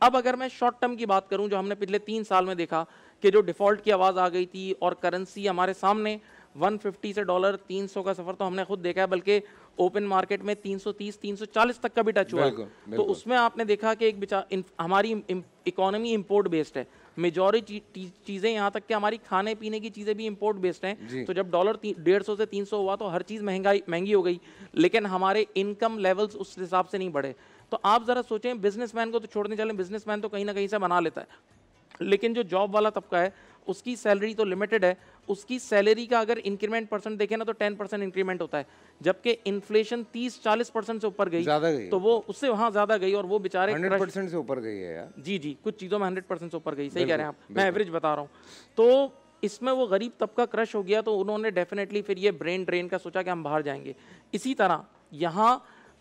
अब अगर मैं शॉर्ट टर्म की बात करूं जो हमने पिछले तीन साल में देखा कि जो डिफ़ॉल्ट की आवाज़ आ गई थी और करेंसी हमारे सामने 150 से डॉलर 300 का सफ़र तो हमने खुद देखा है बल्कि ओपन मार्केट में 330 340 तक का भी टच हुआ बिल्कुल, बिल्कुल. तो उसमें आपने देखा कि एक हमारी इकोनॉमी इम्पोर्ट बेस्ड है मेजोरिटी चीज़ें यहाँ तक कि हमारी खाने पीने की चीज़ें भी इम्पोर्ट बेस्ड हैं तो जब डॉलर डेढ़ सौ से तीन सौ हुआ तो हर चीज़ महंगाई महंगी हो गई लेकिन हमारे इनकम लेवल्स उस हिसाब से नहीं बढ़े तो आप ज़रा सोचें बिजनेसमैन को तो छोड़ने चले बिजनेसमैन तो कहीं ना कहीं से बना लेता है लेकिन जो जॉब वाला तबका है उसकी सैलरी तो लिमिटेड है उसकी सैलरी का अगर इंक्रीमेंट परसेंट देखें ना तो टेन परसेंट इंक्रीमेंट होता है जबकि इन्फ्लेशन तीस चालीस परसेंट से ऊपर गई ज्यादा गई तो वो उससे वहाँ ज्यादा गई और वो बेचारे हंड्रेड परसेंट से ऊपर गई है यार जी जी कुछ चीज़ों में हंड्रेड परसेंट से ऊपर गई सही कह रहे हैं आप मैं एवरेज बता रहा हूँ तो इसमें वो गरीब तबका क्रश हो गया तो उन्होंने डेफिनेटली फिर ये ब्रेन ड्रेन का सोचा कि हम बाहर जाएंगे इसी तरह यहाँ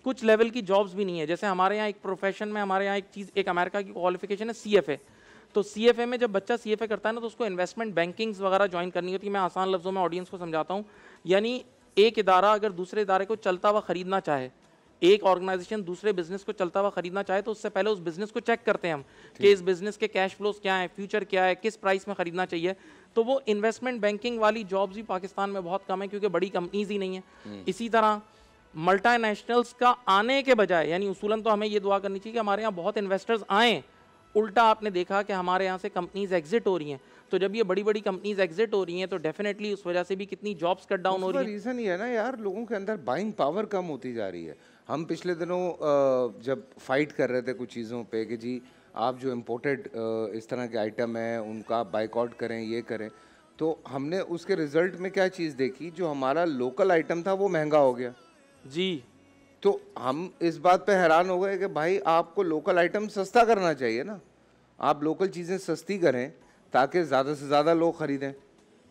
कुछ लेवल की जॉब्स भी नहीं है जैसे हमारे यहाँ एक प्रोफेशन में हमारे यहाँ एक चीज़ एक अमेरिका की क्वालिफिकेशन है सी तो सी में जब बच्चा सी करता है ना तो उसको इन्वेस्टमेंट बैंकिंग्स वगैरह ज्वाइन करनी होती है मैं आसान लफ्ज़ों में ऑडियंस को समझाता हूँ यानी एक इदारा अगर दूसरे इदारे को चलता हुआ ख़रीदना चाहे एक ऑर्गेनाइजेशन दूसरे बिजनेस को चलता हुआ खरीदना चाहे तो उससे पहले उस बिजनेस को चेक करते हैं हम कि इस बिजनेस के कैश फ्लोज क्या है फ्यूचर क्या है किस प्राइस में खरीदना चाहिए तो वो इन्वेस्टमेंट बैंकिंग वाली जॉब्स भी पाकिस्तान में बहुत कम है क्योंकि बड़ी कंपनीज ही नहीं है हम्म। इसी तरह मल्टानेशनल्स का आने के बजाय यानी उसूलन तो हमें ये दुआ करनी चाहिए कि हमारे यहाँ बहुत इन्वेस्टर्स आएँ उल्टा आपने देखा कि हमारे यहाँ से कंपनीज एग्जिट हो रही हैं तो जब ये बड़ी बड़ी कंपनीज एग्जिट हो रही हैं तो डेफिनेटली उस वजह से भी कितनी जॉब्स कट डाउन हो रही है रीज़न ये है ना यार लोगों के अंदर बाइंग पावर कम होती जा रही है हम पिछले दिनों जब फाइट कर रहे थे कुछ चीज़ों पर कि जी आप जो इम्पोर्टेड इस तरह के आइटम हैं उनका बाइकआउट करें ये करें तो हमने उसके रिज़ल्ट में क्या चीज़ देखी जो हमारा लोकल आइटम था वो महंगा हो गया जी तो हम इस बात पे हैरान हो गए कि भाई आपको लोकल आइटम सस्ता करना चाहिए ना आप लोकल चीज़ें सस्ती करें ताकि ज़्यादा से ज़्यादा लोग खरीदें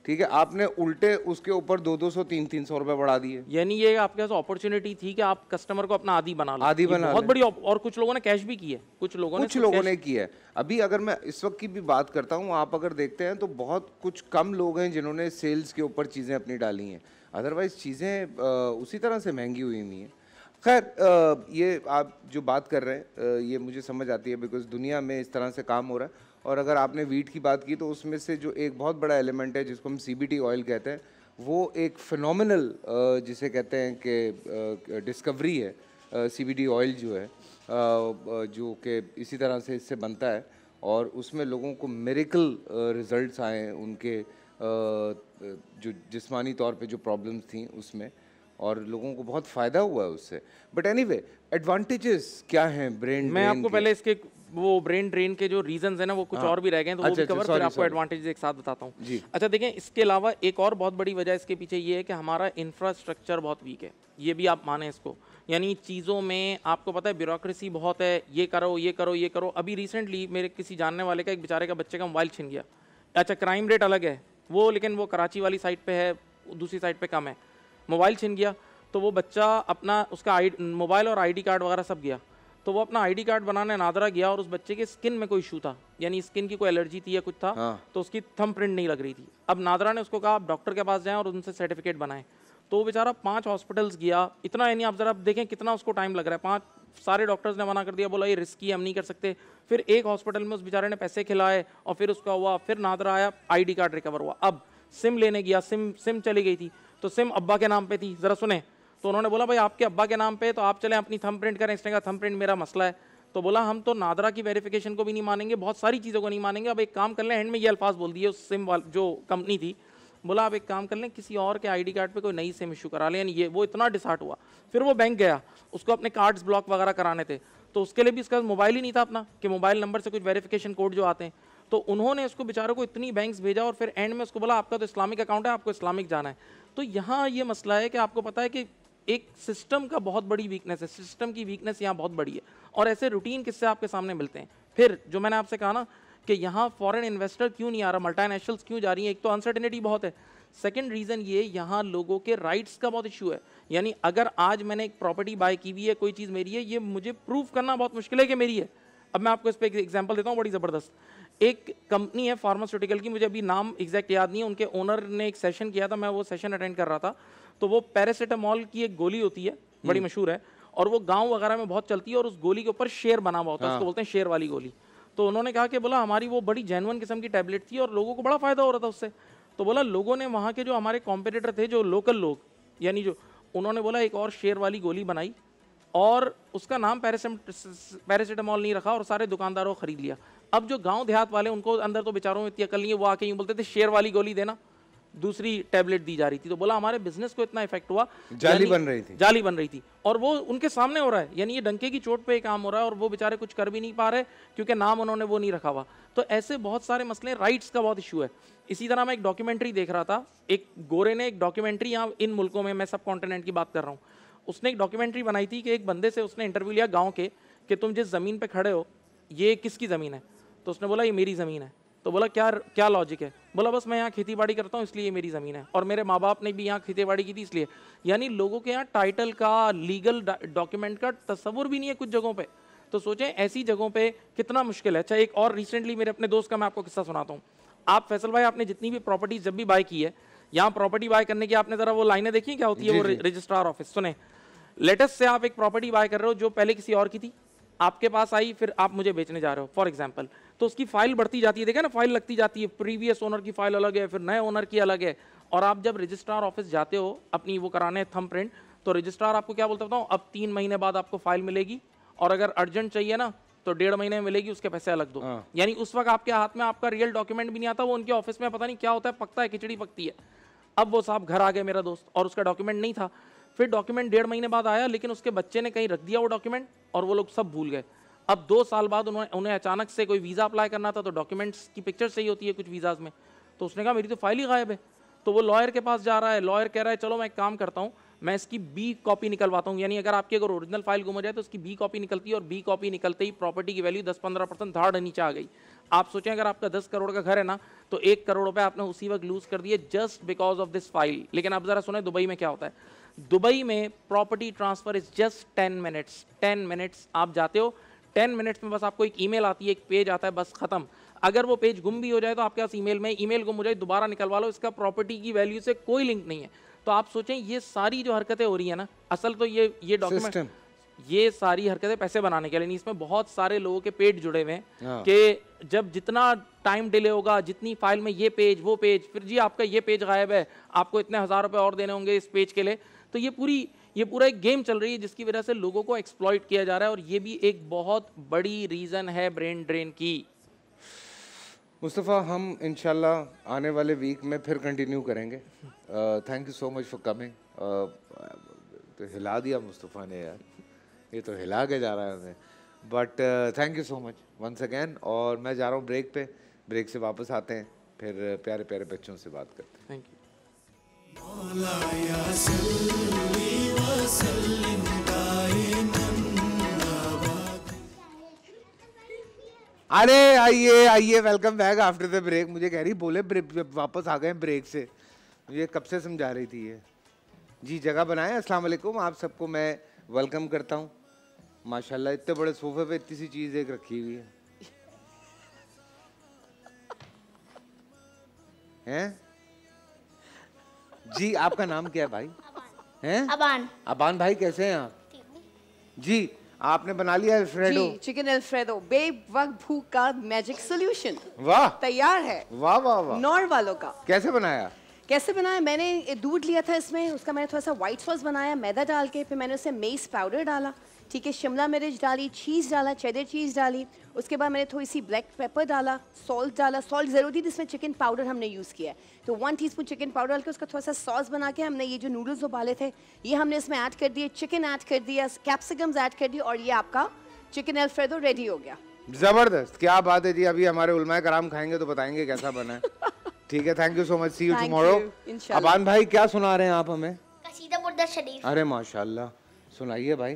ठीक है आपने उल्टे उसके ऊपर दो दो सौ तीन तीन सौ रुपये बढ़ा दिए यानी ये आपके पास अपॉर्चुनिटी थी कि आप कस्टमर को अपना आदि बना आदि बना बहुत बड़ी और कुछ लोगों ने कैश भी किया है कुछ लोगों ने कुछ तो लोगों ने किया है अभी अगर मैं इस वक्त की भी बात करता हूँ आप अगर देखते हैं तो बहुत कुछ कम लोग हैं जिन्होंने सेल्स के ऊपर चीज़ें अपनी डाली हैं अदरवाइज चीज़ें उसी तरह से महंगी हुई हुई हैं खैर ये आप जो बात कर रहे हैं ये मुझे समझ आती है बिकॉज दुनिया में इस तरह से काम हो रहा है और अगर आपने वीट की बात की तो उसमें से जो एक बहुत बड़ा एलिमेंट है जिसको हम सी ऑयल कहते हैं वो एक फिनोमिनल जिसे कहते हैं कि डिस्कवरी है सी ऑयल जो है जो कि इसी तरह से इससे बनता है और उसमें लोगों को मेरिकल रिजल्ट्स आए उनके जो जिस्मानी तौर पे जो प्रॉब्लम्स थी उसमें और लोगों को बहुत फ़ायदा हुआ है उससे बट एनी वे एडवांटेजेस क्या हैं ब्रेन मैं आपको पहले इसके वो ब्रेन ड्रेन के जो रीजन है ना वो कुछ हाँ। और भी रह गए तो अच्छा, वो भी कवर अच्छा, फिर आपको एडवांटेज एक साथ बताता हूँ अच्छा देखें इसके अलावा एक और बहुत बड़ी वजह इसके पीछे ये है कि हमारा इंफ्रास्ट्रक्चर बहुत वीक है ये भी आप माने इसको यानी चीज़ों में आपको पता है ब्यूरोक्रेसी बहुत है ये करो ये करो ये करो अभी रिसेंटली मेरे किसी जानने वाले का एक बेचारे का बच्चे का मोबाइल छिन गया अच्छा क्राइम रेट अलग है वो लेकिन वो कराची वाली साइड पे है दूसरी साइड पे कम है मोबाइल छिन गया तो वो बच्चा अपना उसका आई मोबाइल और आईडी कार्ड वगैरह सब गया तो वो अपना आईडी कार्ड बनाने नादरा गया और उस बच्चे के स्किन में कोई इशू था यानी स्किन की कोई एलर्जी थी या कुछ था हाँ। तो उसकी थम प्रिंट नहीं लग रही थी अब नादरा ने उसको कहा आप डॉक्टर के पास जाएं और उनसे सर्टिफिकेट बनाएं तो बेचारा पाँच हॉस्पिटल्स गया इतना यानी आप ज़रा देखें कितना उसको टाइम लग रहा है पाँच सारे डॉक्टर्स ने मना कर दिया बोला ये रिस्की हम नहीं कर सकते फिर एक हॉस्पिटल में उस बेचारे ने पैसे खिलाए और फिर उसका हुआ फिर नादरा आया आईडी कार्ड रिकवर हुआ अब सिम लेने गया सिम सिम चली गई थी तो सिम अब्बा के नाम पे थी ज़रा सुने तो उन्होंने बोला भाई आपके अब्बा के नाम पे तो आप चले अपनी थम प्रिंट करें इसने कहा थम प्रिंट मेरा मसला है तो बोला हम तो नादरा की वेरिफिकेशन को भी नहीं मानेंगे बहुत सारी चीज़ों को नहीं मानेंगे अब एक काम कर लें हैंड में ये अल्फाज बोल दिए उस सिम जो कंपनी थी बोला आप एक काम कर लें किसी और के आईडी कार्ड पे कोई नई सिम इशू करा लें ये वो इतना डिसार्ट हुआ फिर वो बैंक गया उसको अपने कार्ड्स ब्लॉक वगैरह कराने थे तो उसके लिए भी इसका मोबाइल ही नहीं था अपना कि मोबाइल नंबर से कुछ वेरिफिकेशन कोड जो आते हैं तो उन्होंने उसको बेचारों को इतनी बैंक भेजा और फिर एंड में उसको बोला आपका तो इस्लामिक अकाउंट है आपको इस्लामिक जाना है तो यहाँ ये मसला है कि आपको पता है कि एक सिस्टम का बहुत बड़ी वीकनेस है सिस्टम की वीकनेस यहाँ बहुत बड़ी है और ऐसे रूटीन किससे आपके सामने मिलते हैं फिर जो मैंने आपसे कहा ना कि यहाँ फॉरेन इन्वेस्टर क्यों नहीं आ रहा मल्टानेशनल्स क्यों जा रही हैं एक तो अनसर्टेनिटी बहुत है सेकेंड रीज़न ये यहाँ लोगों के राइट्स का बहुत इशू है यानी अगर आज मैंने एक प्रॉपर्टी बाय की हुई है कोई चीज़ मेरी है ये मुझे प्रूव करना बहुत मुश्किल है कि मेरी है अब मैं आपको इस पर एक एग्जाम्पल देता हूँ बड़ी ज़बरदस्त एक कंपनी है फार्मास्यूटिकल की मुझे अभी नाम एग्जैक्ट याद नहीं है उनके ओनर ने एक सेशन किया था मैं वो सेशन अटेंड कर रहा था तो वो पैरासीटामॉल की एक गोली होती है बड़ी हम्म। मशहूर है और वो गांव वगैरह में बहुत चलती है और उस गोली के ऊपर शेर बना हुआ होता है उसको हाँ। बोलते हैं शेर वाली गोली तो उन्होंने कहा कि बोला हमारी वो बड़ी जैनवन किस्म की टैबलेट थी और लोगों को बड़ा फ़ायदा हो रहा था उससे तो बोला लोगों ने वहाँ के जो हमारे कॉम्पिटेटर थे जो लोकल लोग यानी जो उन्होंने बोला एक और शेर वाली गोली बनाई और उसका नाम पैरासीटामॉल नहीं रखा और सारे दुकानदारों को खरीद लिया अब जो गांव देहात वाले उनको अंदर तो बेचारों में इतनी अकल नहीं है वो आके यूँ बोलते थे शेर वाली गोली देना दूसरी टैबलेट दी जा रही थी तो बोला हमारे बिजनेस को इतना इफेक्ट हुआ जाली बन रही थी जाली बन रही थी और वो उनके सामने हो रहा है यानी ये डंके की चोट पे ही काम हो रहा है और वो बेचारे कुछ कर भी नहीं पा रहे क्योंकि नाम उन्होंने वो नहीं रखा हुआ तो ऐसे बहुत सारे मसले राइट्स का बहुत इशू है इसी तरह मैं एक डॉक्यूमेंट्री देख रहा था एक गोरे ने एक डॉक्यूमेंट्री यहाँ इन मुल्कों में मैं सब कॉन्टिनेंट की बात कर रहा हूँ उसने एक डॉक्यूमेंट्री बनाई थी कि एक बंदे से उसने इंटरव्यू लिया गाँव के कि तुम जिस ज़मीन पर खड़े हो ये किसकी ज़मीन है तो उसने बोला ये मेरी ज़मीन है तो बोला क्या क्या लॉजिक है बोला बस मैं यहाँ खेती बाड़ी करता हूँ इसलिए मेरी ज़मीन है और मेरे माँ बाप ने भी यहाँ खेती बाड़ी की थी इसलिए यानी लोगों के यहाँ टाइटल का लीगल डॉक्यूमेंट का तस्वुर भी नहीं है कुछ जगहों पर तो सोचें ऐसी जगहों पर कितना मुश्किल है अच्छा एक और रिसेंटली मेरे अपने दोस्त का मैं आपको किस्सा सुनाता हूँ आप फैसल भाई आपने जितनी भी प्रॉपर्टी जब भी बाय की है यहाँ प्रॉपर्टी बाय करने की आपने ज़रा वो लाइनें देखी क्या होती है वो रजिस्ट्रार ऑफिस सुने लेटेस्ट से आप एक प्रॉपर्टी बाय कर रहे हो जो पहले किसी और की थी आपके पास आई फिर आप मुझे बेचने जा रहे हो फॉर एग्जाम्पल तो उसकी फाइल बढ़ती जाती है देखा ना फाइल लगती जाती है प्रीवियस ओनर की फाइल अलग है फिर नए ओनर की अलग है और आप जब रजिस्ट्रार ऑफिस जाते हो अपनी वो कराने थम प्रिंट तो रजिस्ट्रार आपको क्या बोलता बताऊँ अब तीन महीने बाद आपको फाइल मिलेगी और अगर अर्जेंट चाहिए ना तो डेढ़ महीने में मिलेगी उसके पैसे अलग दो हाँ. यानी उस वक्त आपके हाथ में आपका रियल डॉक्यूमेंट भी नहीं आता वो उनके ऑफिस में पता नहीं क्या होता है पकता है खिचड़ी पकती है अब वो साहब घर आ गए मेरा दोस्त और उसका डॉक्यूमेंट नहीं था फिर डॉक्यूमेंट डेढ़ महीने बाद आया लेकिन उसके बच्चे ने कहीं रख दिया वो डॉक्यूमेंट और वो लोग सब भूल गए अब दो साल बाद उन्होंने उन्हें अचानक से कोई वीज़ा अप्लाई करना था तो डॉक्यूमेंट्स की पिक्चर सही होती है कुछ वीज़ाज़ में तो उसने कहा मेरी तो फाइल ही गायब है तो वो लॉयर के पास जा रहा है लॉयर कह रहा है चलो मैं एक काम करता हूँ मैं इसकी बी कॉपी निकलवाता हूँ यानी अगर आपकी अगर ओरिजिनल फाइल गुम हो जाए तो उसकी बी कॉपी निकलती है और बी कॉपी निकलते ही प्रॉपर्टी की वैल्यू दस पंद्रह परसेंट धाड़ नीचे आ गई आप सोचें अगर आपका दस करोड़ का घर है ना तो एक करोड़ रुपये आपने उसी वक्त लूज़ कर दिए just because of this file लेकिन आप ज़रा सुने दुबई में क्या होता है दुबई में property transfer is just ten minutes ten minutes आप जाते हो टेन मिनट्स में बस आपको एक ईमेल आती है एक पेज आता है बस ख़त्म अगर वो पेज गुम भी हो जाए तो आपके पास ईमेल में ईमेल गुम हो जाए दोबारा निकलवा लो इसका प्रॉपर्टी की वैल्यू से कोई लिंक नहीं है तो आप सोचें ये सारी जो हरकतें हो रही है ना असल तो ये ये डॉक्यूमेंट ये सारी हरकतें पैसे बनाने के लिए नहीं इसमें बहुत सारे लोगों के पेट जुड़े हुए हैं हाँ। कि जब जितना टाइम डिले होगा जितनी फाइल में ये पेज वो पेज फिर जी आपका ये पेज गायब है आपको इतने हज़ार रुपए और देने होंगे इस पेज के लिए तो ये पूरी ये पूरा एक गेम चल रही है जिसकी वजह से लोगों को एक्सप्लॉयट किया जा रहा है और ये भी एक बहुत बड़ी रीज़न है ब्रेन ड्रेन की मुस्तफ़ा हम इन आने वाले वीक में फिर कंटिन्यू करेंगे thank you so much for coming तो हिला दिया मुस्तफ़ा ने यार ये तो हिला के जा रहा है हमें but thank you so much once again और मैं जा रहा हूँ ब्रेक पे ब्रेक से वापस आते हैं फिर प्यारे प्यारे बच्चों से बात करते हैं थैंक यू अरे आइए आइए welcome back after the break मुझे कह रही बोले वापस आ गए ब्रेक से मुझे कब से समझा रही थी ये जी जगह बनाए अस्सलाम वालेकुम आप सबको मैं वेलकम करता हूँ माशाल्लाह इतने बड़े सोफे पे इतनी सी चीज़ एक रखी हुई है हैं जी आपका नाम क्या है भाई हैं अबान अबान भाई कैसे हैं आप जी आपने बना लिया अल्फ्रेडो चिकन अल्फ्रेडो वक्त भूख का मैजिक सोल्यूशन वाह तैयार है वाह वाह वाह नॉर वालों का कैसे बनाया कैसे बनाया मैंने दूध लिया था इसमें उसका मैंने थोड़ा सा व्हाइट सॉस बनाया मैदा डाल के फिर मैंने उसमें मेस पाउडर डाला ठीक है शिमला मिर्च डाली चीज़ डाला चेदर चीज़ डाली उसके बाद मैंने थोड़ी सी ब्लैक पेपर डाला सॉल्ट डाला सॉल्ट ज़रूरी थी जिसमें चिकन पाउडर हमने यूज़ किया है तो one teaspoon chicken powder डाल के उसका थोड़ा सा सॉस बना के हमने ये जो नूडल्स उबाले थे ये हमने इसमें ऐड कर दिए चिकन ऐड कर दिया कैप्सिकम्स ऐड कर दिए और ये आपका चिकन एल्फ्रेडो रेडी हो गया जबरदस्त क्या बात है जी अभी हमारे उलमाए कराम खाएंगे तो बताएंगे कैसा बना है ठीक है thank you so much see you tomorrow Aban भाई क्या सुना रहे हैं आप हमें कसीदा मुर्दा शरीफ अरे माशाल्लाह सुनाइए भाई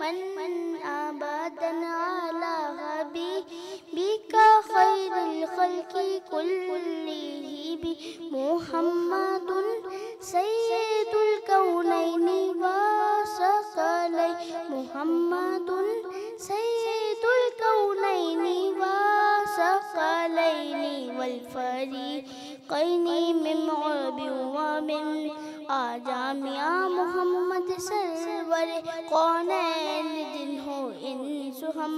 من أبدا على بك خير الخلق كلهم محمد سيد الكونين وسقلي محمد سيد الكونين وثقلين والفريق قيني من غرب ومن آجام يا محمد سرور कौनैन जिन हो इंस हम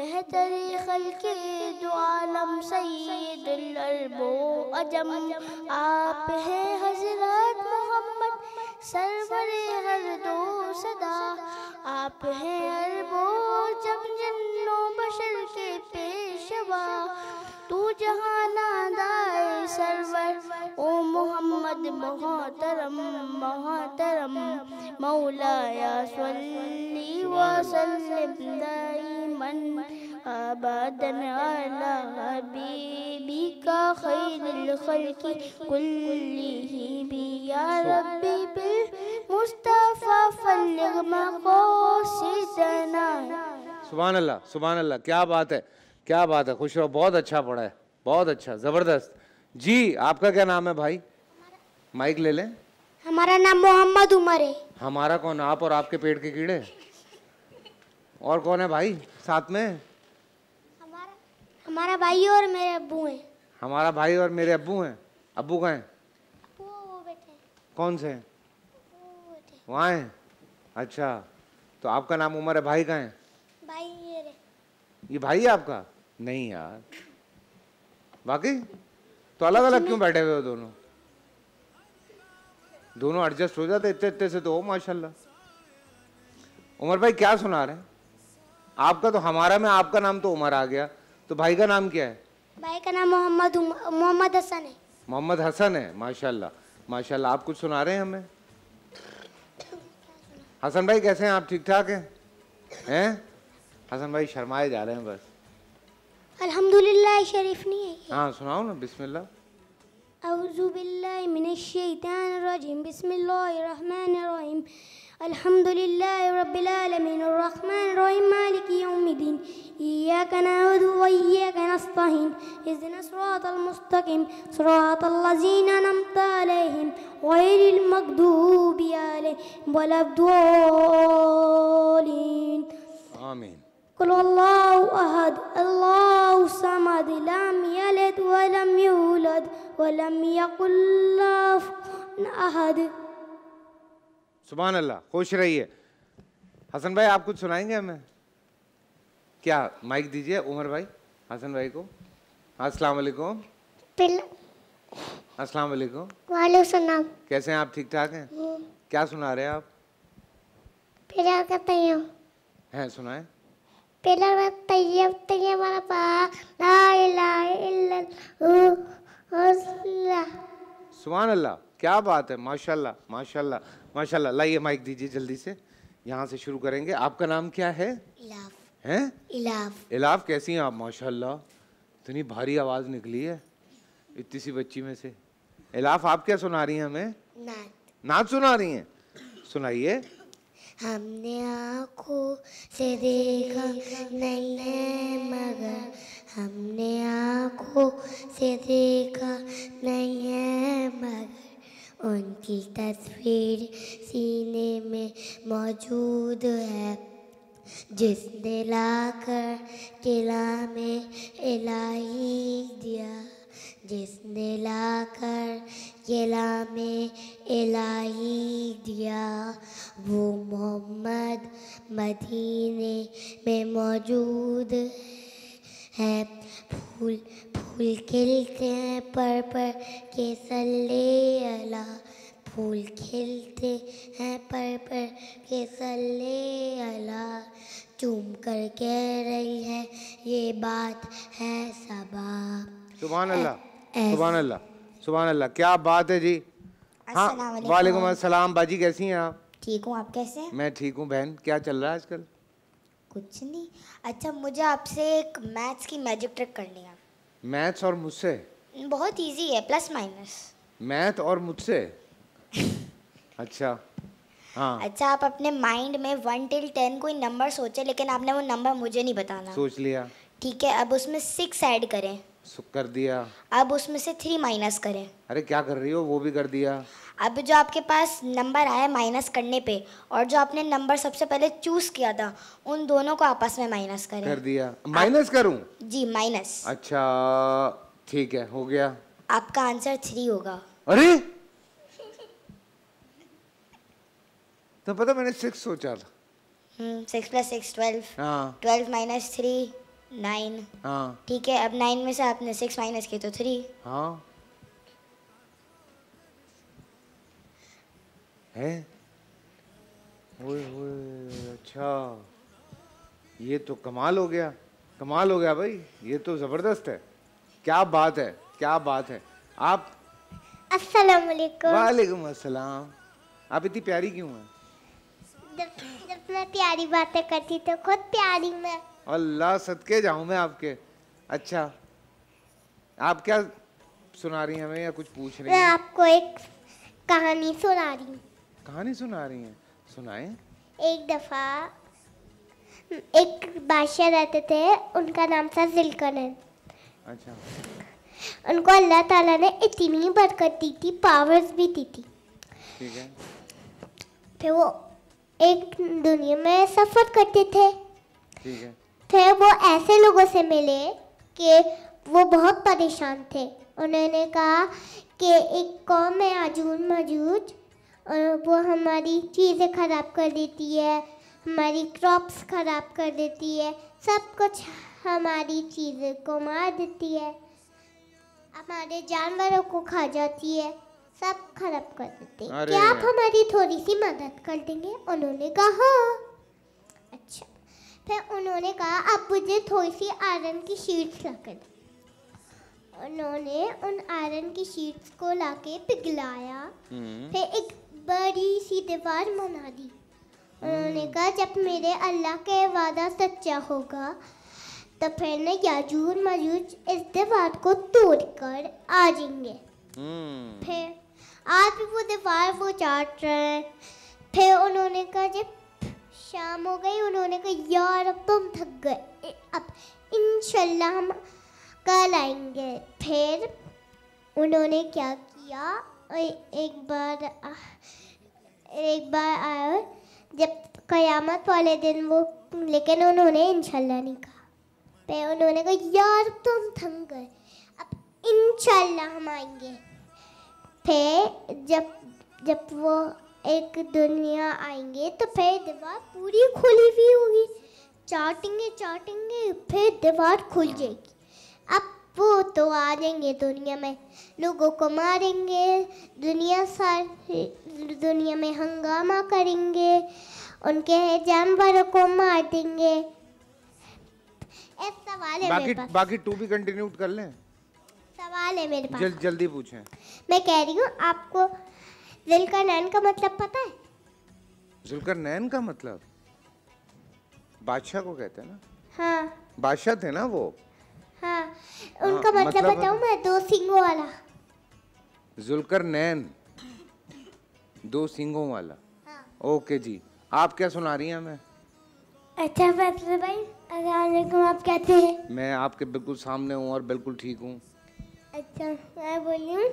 बेहतर खलके दो आलम सईद अरबो अजम आप हैं हजरत मोहम्मद सरवर हर दो सदा आप हैं अरबो जब जन्नो बशर के पेशवा तू जहाँ नादाए सरवर ओ मोहम्मद मोहतरम मोहतरम मौलाया सल्ली वसल्लिम दाइमन अबदन अला हबीबिका खैरिल खल्की कुल्लिहिम या रब्बी बिल मुस्तफा फल्लिग मकोसिदना सुभान अल्लाह सुभान अल्लाह क्या बात है क्या बात है खुश रहो बहुत अच्छा पढ़ा है बहुत अच्छा ज़बरदस्त जी आपका क्या नाम है भाई माइक ले लें हमारा नाम मोहम्मद उमर है हमारा कौन आप और आपके पेट के कीड़े और कौन है भाई साथ में हमारा हमारा भाई और मेरे अबू हैं हमारा भाई और मेरे अबू हैं अबू कहाँ हैं कौन से हैं वहाँ हैं अच्छा तो आपका नाम उमर है भाई कहाँ है भाई ये भाई है आपका नहीं यार बाकी तो अलग अलग क्यों बैठे हुए हो दोनों दोनों एडजस्ट हो जाते इतने इतने से तो हो माशाल्लाह उमर भाई क्या सुना रहे आपका तो हमारा में आपका नाम तो उमर आ गया तो भाई का नाम क्या है भाई का नाम मोहम्मद मोहम्मद हसन है मोहम्मद हसन है माशाल्लाह माशाल्लाह आप कुछ सुना रहे हैं हमें हसन भाई कैसे हैं आप ठीक ठाक हैं हैं حسन भाई शर्माए जा रहे हैं बस अल्हम्दुलिल्लाह शरीफ नहीं ہاں سناؤ نا بسم اللہ أعوذ بالله من الشيطان الرجيم بسم الله الرحمن الرحيم الحمد لله رب العالمين الرحمن الرحيم مالك يوم الدين إياك نعبد وإياك نستعين اهدنا الصراط المستقيم صراط الذين أنعمت عليهم غير المغضوب عليهم ولا الضالين آمين قل والله أحد الله الصمد لم يلد ولم يولد ولم يقل له أحد सुबहान अल्लाह खुश रहिए हसन भाई आप कुछ सुनाएंगे हमें क्या माइक दीजिए उमर भाई हसन भाई को अस्सलाम वालेकुम अस्सलाम वालेकुम वाले सलाम कैसे हैं आप ठीक ठाक हैं क्या सुना रहे हैं आप फिर कहते हैं सुनाए सुबहान अल्लाह क्या बात है माशाल्लाह माशाल्लाह माशाल्लाह लाइए माइक दीजिए जल्दी से यहाँ से शुरू करेंगे आपका नाम क्या है इलाफ हैं इलाफ इलाफ कैसी हैं आप माशाल्लाह इतनी भारी आवाज़ निकली है इतनी सी बच्ची में से इलाफ आप क्या सुना रही हैं हमें नाच नाच सुना रही हैं सुनाइए हमने आँखों से देखा नहीं है मगर हमने आँखों से देखा नहीं है मगर उनकी तस्वीर सीने में मौजूद है जिसने लाकर किला में इलाही दिया जिसने लाकर कलाम इलाही दिया वो मोहम्मद मदीने में मौजूद है फूल फूल खिलते हैं पर पर के सल्ले अला फूल खिलते हैं पर पर के सल्ले अला चूम कर कह रही है ये बात है सबा सुबह अल्लाह सुबह अल्लाह सुबह अल्लाह क्या बात है जी हाँ वालेकुम अस्सलाम बाजी कैसी हैं आप ठीक हूँ आप कैसे हैं मैं ठीक हूँ बहन क्या चल रहा है आजकल कुछ नहीं अच्छा मुझे आपसे एक मैथ्स की मैजिक ट्रिक करनी है मैथ्स और मुझसे बहुत इजी है प्लस माइनस मैथ और मुझसे अच्छा हाँ अच्छा आप अपने माइंड में वन टिल टेन कोई नंबर सोचे लेकिन आपने वो नंबर मुझे नहीं बताना सोच लिया ठीक है अब उसमें सिक्स ऐड करें कर दिया अब उसमें से थ्री माइनस करें अरे क्या कर रही हो वो भी कर दिया अब जो आपके पास नंबर आया माइनस करने पे और जो आपने नंबर सबसे पहले चूज किया था उन दोनों को आपस में माइनस करें कर दिया माइनस करूं जी माइनस अच्छा ठीक है हो गया आपका आंसर थ्री होगा अरे तो पता मैंने सिक्स सोचा था six plus six twelve twelve minus three nine हाँ ठीक है अब नाइन में से आपने सिक्स माइनस किए तो थ्री हाँ है ओए ओए अच्छा ये तो कमाल हो गया कमाल हो गया भाई ये तो जबरदस्त है क्या बात है क्या बात है आप अस्सलाम वालेकुम वालेकुम अस्सलाम आप इतनी प्यारी क्यों हैं जब जब मैं प्यारी बातें करती तो खुद प्यारी मैं अल्लाह सदके जाऊं मैं आपके अच्छा आप क्या सुना रही हैं हमें या कुछ पूछ रही हैं मैं आपको एक कहानी सुना रही हूँ कहानी सुना रही हैं सुनाए एक दफ़ा एक बादशाह रहते थे उनका नाम था जिलकनन अच्छा उनको अल्लाह ताला ने इतनी बरकत दी थी पावर्स भी दी थी ठीक है फिर वो एक दुनिया में सफ़र करते थे ठीक है थे वो ऐसे लोगों से मिले कि वो बहुत परेशान थे उन्होंने कहा कि एक कौम है अजून मजूज और वो हमारी चीज़ें ख़राब कर देती है हमारी क्रॉप्स ख़राब कर देती है सब कुछ हमारी चीज़ें को मार देती है हमारे जानवरों को खा जाती है सब खराब कर देती है क्या आप हमारी थोड़ी सी मदद कर देंगे उन्होंने कहा हाँ। फिर उन्होंने कहा आप मुझे थोड़ी सी आयरन की शीट्स लाकर उन्होंने उन आयरन की शीट्स को लाके पिघलाया हम्म। फिर एक बड़ी सी दीवार बना दी उन्होंने हम्म। कहा जब मेरे अल्लाह के वादा सच्चा होगा तो फिर न याजूर मजूज इस दीवार को तोड़ कर आ जाएंगे हम्म। फिर आज भी वो दीवार वो चाट रहे हैं फिर उन्होंने कहा जब शाम हो गई उन्होंने कहा यार अब तो हम थक गए अब इनशाला हम कल आएंगे फिर उन्होंने क्या किया एक बार एक बार आया जब क़यामत वाले दिन वो लेकिन उन्होंने इंशाल्लाह नहीं कहा फिर उन्होंने कहा यार तो हम थक गए अब इंशाल्लाह हम आएंगे फिर जब जब वो एक दुनिया आएंगे तो फिर दीवार पूरी खुली हुई होगी चाटेंगे चाटेंगे फिर दीवार खुल जाएगी अब वो तो आ जाएंगे दुनिया में लोगों को मारेंगे दुनिया सारी दुनिया में हंगामा करेंगे उनके जानवरों को मार देंगे सवाल है बाकी बाकी टू भी कंटिन्यू कर लें सवाल है मेरे पास जल, जल्दी पूछें मैं कह रही हूँ आपको जुलकरनैन का मतलब पता है जुलकरनैन का मतलब बादशाह को कहते हैं ना हाँ बादशाह थे ना वो हाँ उनका हाँ, मतलब, मतलब बताऊं मैं दो सिंगों वाला जुलकरनैन दो सिंगों वाला हाँ। ओके जी आप क्या सुना रही हैं मैं अच्छा फैसले मतलब भाई अस्सलाम आप कैसे हैं मैं आपके बिल्कुल सामने हूँ और बिल्कुल ठीक हूँ अच्छा मैं बोली हूँ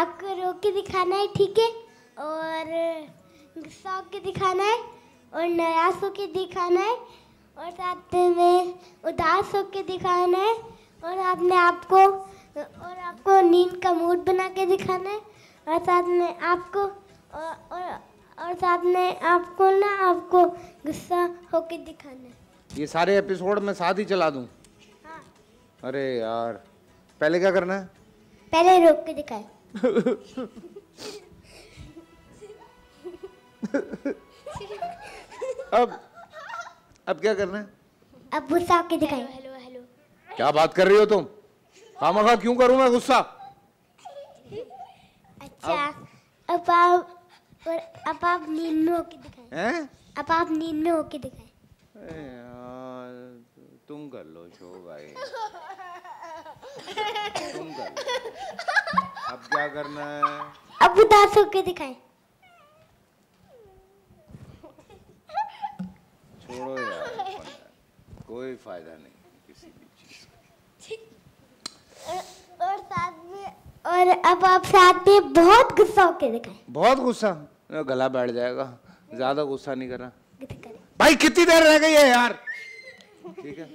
आपको रोक के दिखाना है ठीक है और सौ के दिखाना है और नाराज होकर दिखाना है और साथ में उदास होकर दिखाना है और आपने आपको और आपको नींद का मूड बना के दिखाना है और साथ में आपको और और, और साथ में आपको ना आपको गुस्सा होके दिखाना है ये सारे एपिसोड मैं साथ ही चला दूं हाँ अरे यार पहले क्या करना है पहले रोक के दिखाए अब अब क्या करना है अब गुस्सा आके दिखाए हेलो हेलो क्या बात कर रही हो तुम खामा खा क्यों करूं मैं गुस्सा अच्छा अब आप अब आप नींद में होके अब आप नींद में होके तुम कर लो शो भाई तुम कर लो अब क्या करना है अब उदास होके दिखाएं छोड़ो यार कोई फायदा नहीं किसी भी चीज और साथ में और अब आप साथ में बहुत गुस्सा होके दिखाए बहुत गुस्सा गला बैठ जाएगा ज्यादा गुस्सा नहीं करना भाई कितनी देर रह गई है यार ठीक है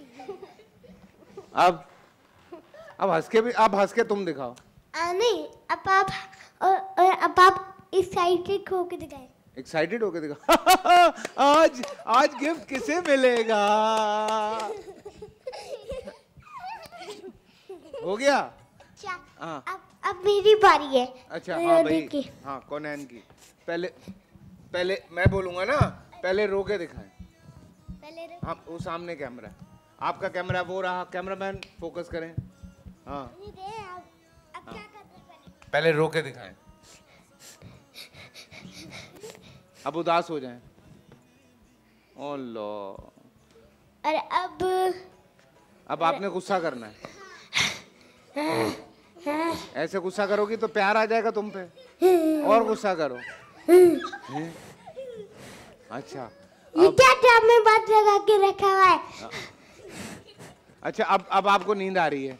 अब अब हंस के भी अब हंस के तुम दिखाओ आ, नहीं अब आप और, और अब आप इस साइड से खो के दिखाए एक्साइटेड होकर देखा आज आज गिफ्ट किसे मिलेगा हो गया अच्छा, हाँ अब अब मेरी बारी है अच्छा हाँ भाई हाँ कौन है इनकी पहले पहले मैं बोलूंगा ना पहले रो के दिखाएं पहले रो हाँ वो सामने कैमरा आपका कैमरा वो रहा कैमरामैन फोकस करें हाँ, हाँ। पहले रो के दिखाएं अब उदास हो जाए और अब अब आपने गुस्सा करना है ऐसे गुस्सा करोगी तो प्यार आ जाएगा तुम पे और गुस्सा करो अच्छा ये क्या टब में बात लगा के रखा हुआ है हाँ। अच्छा अब अब आपको नींद आ रही है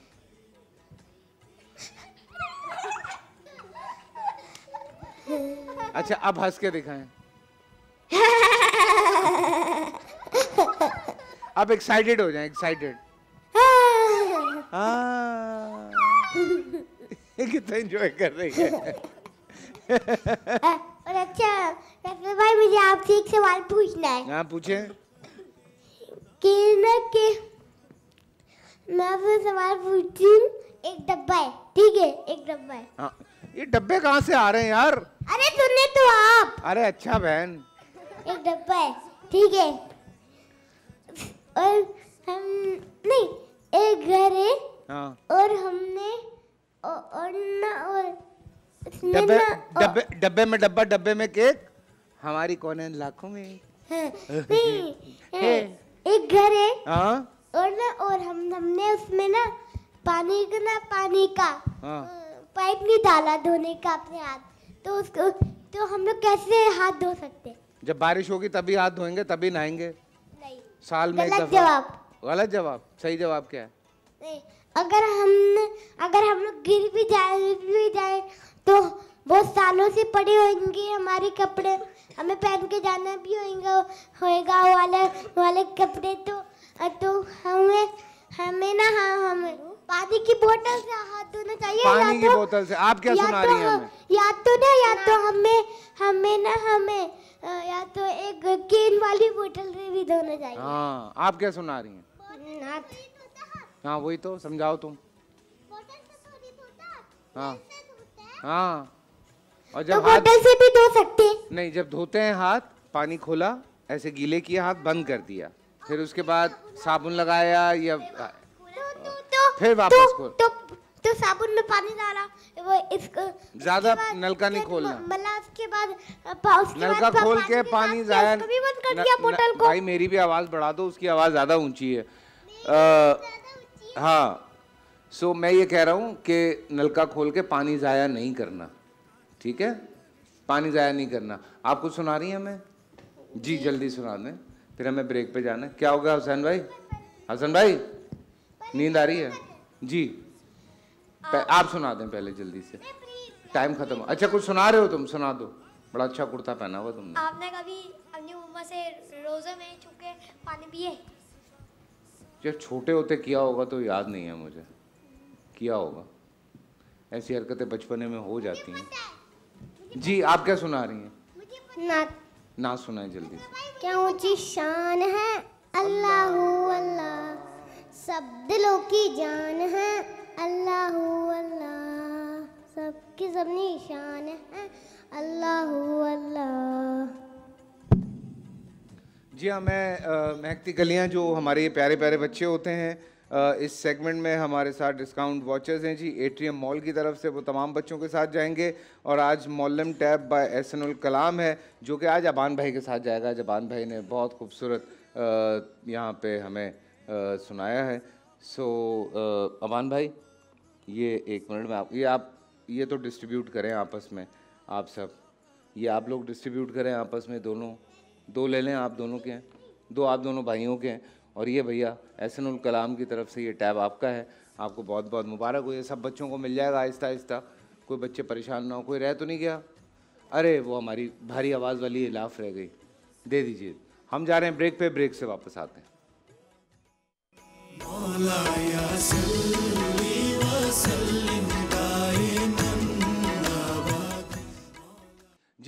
अच्छा अब हंस के दिखाएं आप एक्साइटेड हो जाए एक्साइटेड हाँ। कितना एंजॉय कर रही है और अच्छा भाई मुझे आपसे एक सवाल पूछना है हाँ पूछे के के मैं आपसे सवाल पूछती हूँ एक डब्बा है ठीक है एक डब्बा है हाँ ये डब्बे कहाँ से आ रहे हैं यार अरे सुने तो आप अरे अच्छा बहन एक डब्बा है ठीक है और हम नहीं एक घर है हाँ। और हमने और ना और डब्बे डब्बे डब्बे में डब्बा डब्बे में केक हमारी कौन है लाखों में हाँ, नहीं हाँ, एक घर है हाँ और ना और हम हमने उसमें ना पानी का ना पानी का पाइप नहीं डाला धोने का अपने हाथ तो उसको तो हम लोग कैसे हाथ धो सकते जब बारिश होगी तभी हाथ धोएंगे तभी नहाएंगे नहीं साल में गलत जवाब गलत जवाब सही जवाब क्या है अगर हम अगर हम लोग गिर भी जाए भी जाए तो वो सालों से पड़े होंगे हमारे कपड़े हमें पहन के जाना भी होएगा होएगा वाले वाले कपड़े तो तो हमें हमें ना हाँ हमें पानी की बोतल से हाथ धोना चाहिए पानी की तो, बोतल से आप क्या सुना तो रही हैं या तो ना या तो हमें हमें ना हमें या तो एक केन वाली बोतल से भी धोना चाहिए हाँ आप क्या सुना रही हैं हाँ वही तो समझाओ तुम हाँ हाँ और जब तो बोतल से भी धो सकते नहीं जब धोते हैं हाथ पानी खोला ऐसे गीले किया हाथ बंद कर दिया फिर उसके बाद साबुन लगाया या तो फिर वापस तो खोल तो, तो, तो साबुन में पानी डाला वो इसको ज्यादा नलका नहीं खोलना मतलब उसके बाद नलका खोल के पानी जाया बोतल को भाई मेरी भी आवाज बढ़ा दो उसकी आवाज ज्यादा ऊंची है हाँ सो so, मैं ये कह रहा हूँ कि नलका खोल के पानी ज़ाया नहीं करना ठीक है पानी ज़ाया नहीं करना आपको सुना रही हैं हमें जी जल्दी सुना दें फिर हमें ब्रेक पे जाना क्या होगा हसन भाई हसन भाई नींद आ रही है जी आप सुना दें पहले जल्दी से टाइम खत्म अच्छा कुछ सुना रहे हो तुम सुना दो बड़ा अच्छा कुर्ता पहना हुआ तुमने आपने कभी अपनी मम्मा से रोजे में चुके पानी पिए जब छोटे होते किया होगा तो याद नहीं है मुझे किया होगा ऐसी हरकतें बचपने में हो जाती हैं जी आप क्या सुना रही हैं ना ना सुनाए जल्दी से क्या ऊंची शान है अल्लाह अल्लाह सब दिलों की जान है अल्लाह अल्लाह सबकी सब निशान है अल्लाह अल्लाह जी हाँ मैं महकती गलियाँ जो हमारे ये प्यारे प्यारे बच्चे होते हैं आ, इस सेगमेंट में हमारे साथ डिस्काउंट वॉचर्स हैं जी एट्रियम मॉल की तरफ से वो तमाम बच्चों के साथ जाएंगे और आज मोलम टैब बाय एसन कलाम है जो कि आज अबान भाई के साथ जाएगा जबान भाई ने बहुत खूबसूरत यहाँ पे हमें सुनाया है सो so, अमान भाई ये एक मिनट में आप ये आप ये तो डिस्ट्रीब्यूट करें आपस में आप सब ये आप लोग डिस्ट्रीब्यूट करें आपस में दोनों दो ले लें आप दोनों के हैं दो आप दोनों भाइयों के हैं और ये भैया एहसन कलाम की तरफ से ये टैब आपका है आपको बहुत बहुत मुबारक हो ये सब बच्चों को मिल जाएगा आहिस्ता आहिस्ता कोई बच्चे परेशान ना हो कोई रह तो नहीं गया अरे वो हमारी भारी आवाज़ वाली लाफ रह गई दे दीजिए हम जा रहे हैं ब्रेक पे ब्रेक से वापस आते हैं जी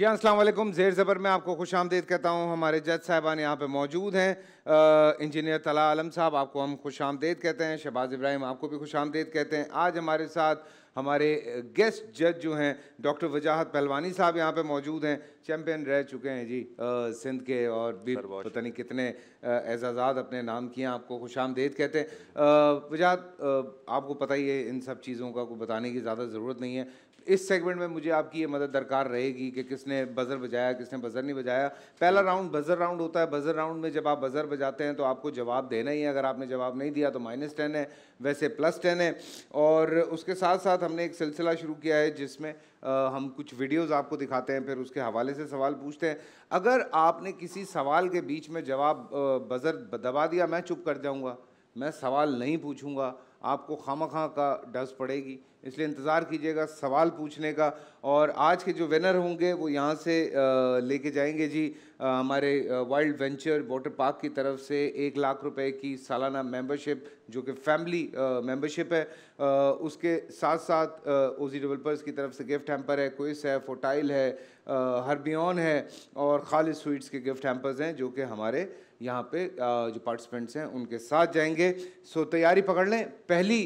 हाँ असलम जेर ज़बर में आपको खुश आमदेद कहता हूँ हमारे जज साहबान यहाँ पे मौजूद हैं इंजीनियर तला आलम साहब आपको हम खुश आमदेद कहते हैं शहबाज इब्राहिम आपको भी खुश आमदेद कहते हैं आज हमारे साथ हमारे गेस्ट जज जो हैं डॉक्टर वजाहत पहलवानी साहब यहाँ पे मौजूद हैं चैम्पियन रह चुके हैं जी आ, सिंध के और भी पता नहीं कितने एजाजात अपने नाम किए आपको खुश आमदेद कहते हैं वजाहत आपको पता ही है इन सब चीज़ों का को बताने की ज़्यादा ज़रूरत नहीं है इस सेगमेंट में मुझे आपकी ये मदद दरकार रहेगी कि किसने बज़र बजाया किसने बज़र नहीं बजाया पहला राउंड बज़र राउंड होता है बज़र राउंड में जब आप बज़र बजाते हैं तो आपको जवाब देना ही है अगर आपने जवाब नहीं दिया तो माइनस टेन है वैसे प्लस टेन है और उसके साथ साथ हमने एक सिलसिला शुरू किया है जिसमें हम कुछ वीडियोज़ आपको दिखाते हैं फिर उसके हवाले से सवाल पूछते हैं अगर आपने किसी सवाल के बीच में जवाब बज़र दबा दिया मैं चुप कर जाऊँगा मैं सवाल नहीं पूछूँगा आपको खामा खां का डस पड़ेगी इसलिए इंतज़ार कीजिएगा सवाल पूछने का और आज के जो विनर होंगे वो यहाँ से लेके जाएंगे जी हमारे वाइल्ड वेंचर वाटर पार्क की तरफ से एक लाख रुपए की सालाना मेंबरशिप जो कि फैमिली मेंबरशिप है आ, उसके साथ साथ ओजी डेवलपर्स की तरफ से गिफ्ट हैम्पर है कोइस है फोटाइल है हरबियन है और खालिद स्वीट्स के गिफ्ट हैम्पर्स हैं जो कि हमारे यहाँ पे जो पार्टिसिपेंट्स हैं उनके साथ जाएंगे सो तैयारी पकड़ लें पहली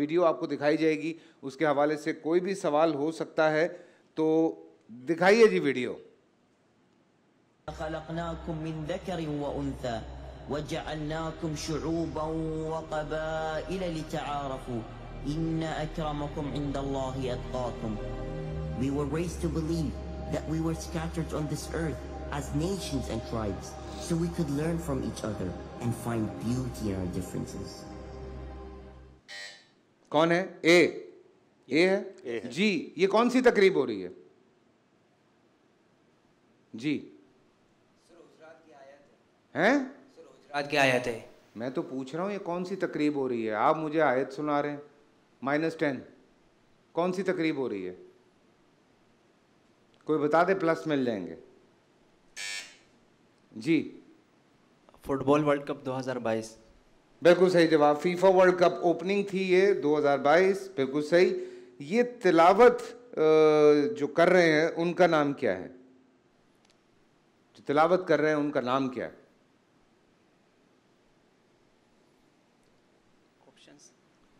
वीडियो आपको दिखाई जाएगी उसके हवाले से कोई भी सवाल हो सकता है तो दिखाइए जी video that we were scattered on this earth as nations and tribes, so we could learn from each other and find beauty in our differences. कौन है ए ए है, A है। जी ये कौन सी तकरीब हो रही है जी हैं आज की आयत है मैं तो पूछ रहा हूँ ये कौन सी तकरीब हो रही है आप मुझे आयत सुना रहे हैं माइनस टेन कौन सी तकरीब हो रही है कोई बता दे प्लस मिल जाएंगे जी फुटबॉल वर्ल्ड कप 2022 बिल्कुल सही जवाब फीफा वर्ल्ड कप ओपनिंग थी ये 2022 बिल्कुल सही ये तिलावत जो कर रहे हैं उनका नाम क्या है जो तिलावत कर रहे हैं उनका नाम क्या है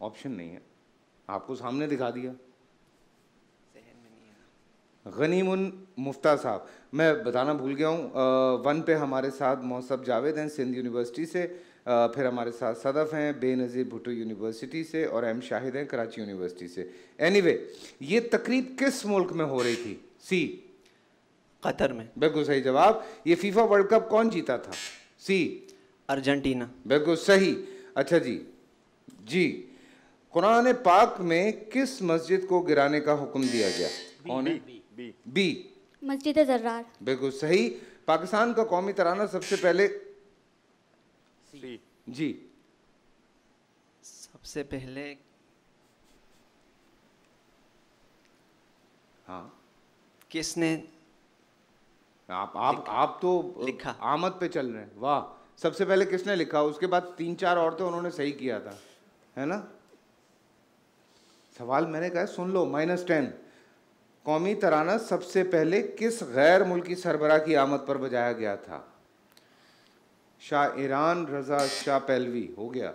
ऑप्शन नहीं है आपको सामने दिखा दिया गनीमुन मुफ्ता साहब मैं बताना भूल गया हूँ वन पे हमारे साथ मोहसब जावेद हैं सिंध यूनिवर्सिटी से आ, फिर हमारे साथ सदफ़ हैं बेनज़ीर भुटो यूनिवर्सिटी से और एम शाहिद हैं कराची यूनिवर्सिटी से एनीवे anyway, ये तकरीब किस मुल्क में हो रही थी सी कतर में बिल्कुल सही जवाब ये फीफा वर्ल्ड कप कौन जीता था सी अर्जेंटीना बिल्कुल सही अच्छा जी जी कुरान पाक में किस मस्जिद को गिराने का हुक्म दिया गया कौन है बी बी मस्जिद जर्रार बिल्कुल सही पाकिस्तान का कौमी तराना सबसे पहले सी जी सबसे पहले हाँ किसने आप आप आप तो लिखा आमद पे चल रहे हैं वाह सबसे पहले किसने लिखा उसके बाद तीन चार और तो उन्होंने सही किया था है ना सवाल मैंने कहा सुन लो माइनस टेन कौमी तराना सबसे पहले किस गैर मुल्की सरबरा की आमद पर बजाया गया था Shah Iran Reza Shah Pahlavi हो गया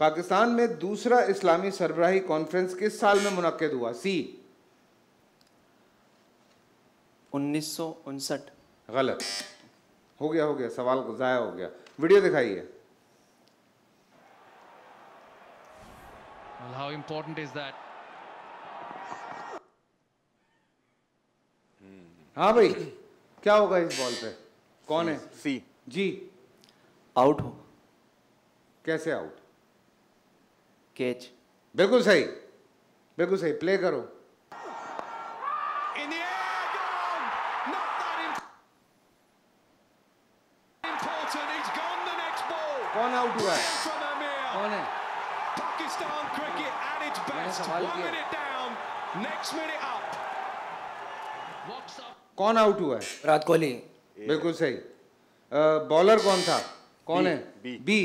पाकिस्तान में दूसरा इस्लामी सरबराही कॉन्फ्रेंस किस साल में मुनद हुआ सी उन्नीस गलत हो गया हो गया सवाल ज़ाया हो गया वीडियो दिखाइए Well, how important is that? हाँ भाई क्या होगा इस बॉल पे कौन है सी जी आउट हो कैसे आउट कैच बिल्कुल सही बिल्कुल सही प्ले करो कौन आउट हुआ है कौन है Pakistan cricket at its best one minute down next minute up कौन आउट हुआ है विराट कोहली बिल्कुल सही बॉलर कौन था कौन है बी बी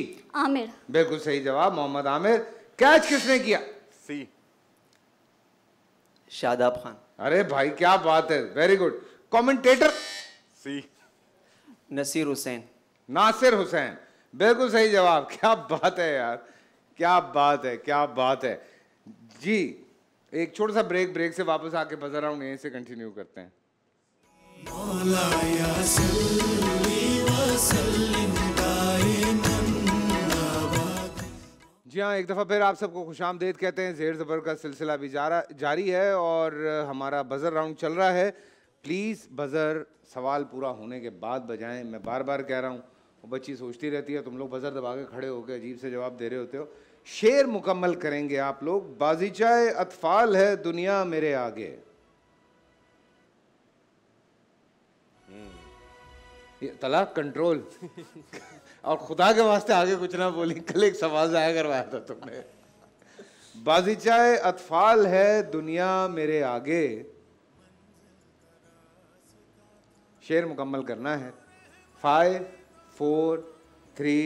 आमिर बिल्कुल सही जवाब मोहम्मद आमिर कैच किसने किया सी शादाब खान अरे भाई क्या बात है वेरी गुड कमेंटेटर सी नसीर हुसैन नासिर हुसैन बिल्कुल सही जवाब क्या बात है यार क्या बात है क्या बात है जी एक छोटा सा ब्रेक ब्रेक से वापस आके बजर हूँ यहीं से कंटिन्यू करते हैं जी हाँ एक दफ़ा फिर आप सबको खुश आमदेद कहते हैं जेर ज़बर का सिलसिला भी जा रहा जारी है और हमारा बज़र राउंड चल रहा है प्लीज़ बज़र सवाल पूरा होने के बाद बजाएं मैं बार बार कह रहा हूँ वो बच्ची सोचती रहती है तुम लोग बज़र दबा के खड़े होकर अजीब से जवाब दे रहे होते हो शेर मुकम्मल करेंगे आप लोग बाजीचाए अतफाल है दुनिया मेरे आगे तलाक कंट्रोल और खुदा के वास्ते आगे कुछ ना बोली कल एक सवाल जाया करवाया था तुमने बाजीचाए अतफाल है दुनिया मेरे आगे शेर मुकम्मल करना है five four three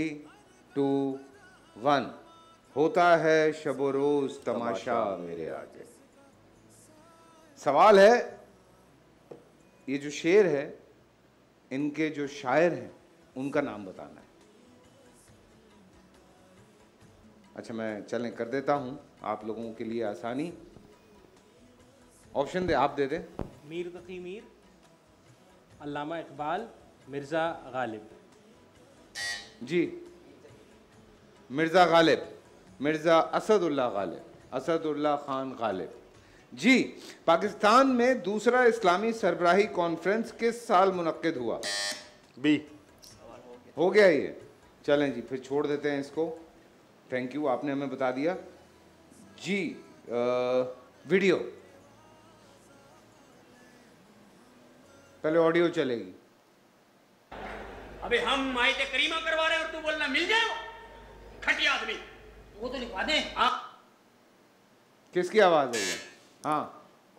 two one होता है शबो रोज तमाशा मेरे आगे सवाल है ये जो शेर है इनके जो शायर हैं उनका नाम बताना है अच्छा मैं चलें कर देता हूँ आप लोगों के लिए आसानी ऑप्शन दे आप दे दे मीर तकी मीर अलामा इकबाल मिर्ज़ा गालिब जी मिर्ज़ा गालिब मिर्ज़ा असदुल्ला गालिब असदुल्ला ख़ान गालिब जी पाकिस्तान में दूसरा इस्लामी सरबराही कॉन्फ्रेंस किस साल मुनद हुआ बी हो गया ये चलें जी फिर छोड़ देते हैं इसको थैंक यू आपने हमें बता दिया जी आ, वीडियो पहले ऑडियो चलेगी अबे हम आयते करीमा करवा रहे हैं और तू बोलना मिल जाओ खटिया आदमी वो तो लिखवा दे हाँ। किसकी आवाज है हाँ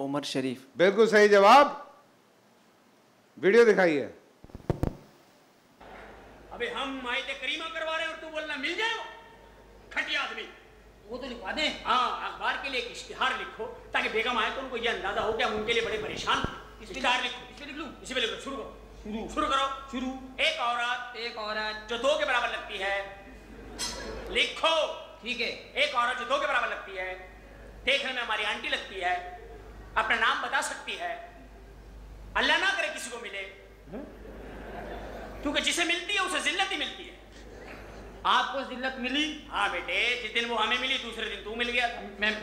उमर शरीफ बिल्कुल सही जवाब वीडियो दिखाइए अबे हम आयत करीमा करवा रहे हैं और तू बोलना मिल जाए खटिया आदमी वो तो लिखवा दे हाँ अखबार के लिए एक इश्तिहार लिखो ताकि बेगम आए तो उनको ये अंदाजा हो गया हम उनके लिए बड़े परेशान इश्तिहार लिखो इसमें लिख लू इसी लिख लो शुरू करो शुरू शुरू करो शुरू एक औरत एक औरत जो दो के बराबर लगती है लिखो ठीक है एक औरत जो दो के बराबर लगती है देखने में हमारी आंटी लगती है अपना नाम बता सकती है अल्लाह ना करे किसी को मिले क्योंकि जिसे मिलती है उसे जिल्लत ही मिलती है आपको जिल्लत मिली हाँ बेटे जिस दिन वो हमें मिली दूसरे दिन तू मिल गया मैम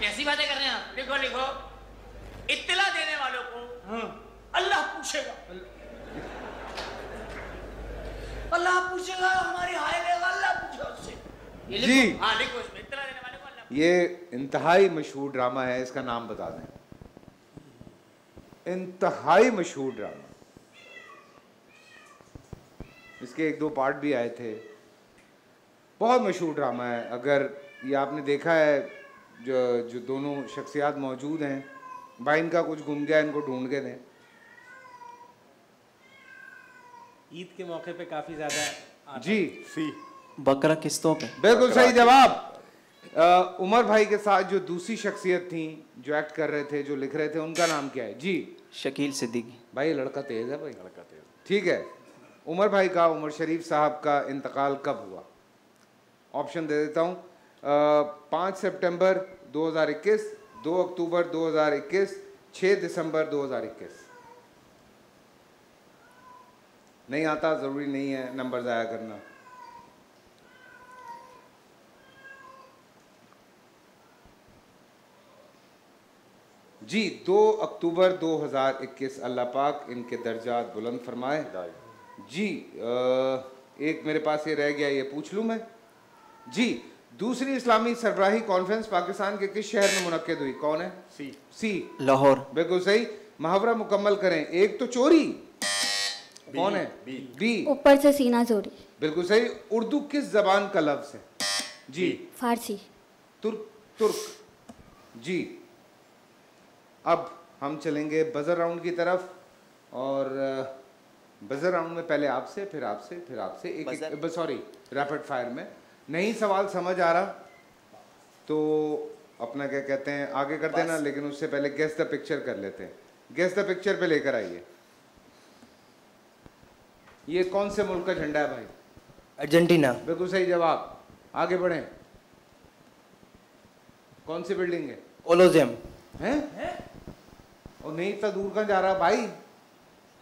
कैसी बातें कर रहे हैं आप लिखो लिखो इत्तला देने वालों को हाँ। अल्लाह पूछेगा अल्लाह पूछेगा हमारी हाय अल्लाह पूछेगा उससे जी हाँ, ये इंतहाई मशहूर ड्रामा है इसका नाम बता दें इंतहाई मशहूर ड्रामा इसके एक दो पार्ट भी आए थे बहुत मशहूर ड्रामा है अगर ये आपने देखा है जो जो दोनों शख्सियात मौजूद हैं भाई इनका कुछ गुम गया इनको ढूंढ के दें ईद के मौके पे काफ़ी ज़्यादा जी सी बकरा किस्तों पे बिल्कुल सही जवाब उमर भाई के साथ जो दूसरी शख्सियत थी जो एक्ट कर रहे थे जो लिख रहे थे उनका नाम क्या है जी शकील सिद्दीकी भाई लड़का तेज है भाई लड़का तेज ठीक है उमर भाई का उमर शरीफ साहब का इंतकाल कब हुआ ऑप्शन दे देता हूँ पाँच सितंबर 2021 दो अक्टूबर 2021 6 दिसंबर 2021 नहीं आता ज़रूरी नहीं है नंबर ज़ाया करना जी 2 अक्टूबर 2021 अल्लाह पाक इनके दर्जात बुलंद फरमाए जी एक मेरे पास ये रह गया ये पूछ लूँ मैं जी दूसरी इस्लामी सरबराही कॉन्फ्रेंस पाकिस्तान के किस शहर में मुनद हुई कौन है सी सी लाहौर बिल्कुल सही मुहावरा मुकम्मल करें एक तो चोरी कौन है बी ऊपर से सीना चोरी बिल्कुल सही उर्दू किस जबान का लफ्ज है जी फारसी तुर्क तुर्क जी अब हम चलेंगे बज़र राउंड की तरफ और बज़र uh, राउंड में पहले आपसे फिर आपसे फिर आपसे एक सॉरी रैपिड फायर में नहीं सवाल समझ आ रहा तो अपना क्या कहते हैं आगे कर देना लेकिन उससे पहले गेस द पिक्चर कर लेते हैं गेस द पिक्चर पे लेकर आइए ये कौन से मुल्क का झंडा है भाई अर्जेंटीना बिल्कुल सही जवाब आगे बढ़े कौन सी बिल्डिंग है ओलोजियम है? है? और नहीं तो दूर कहा जा रहा भाई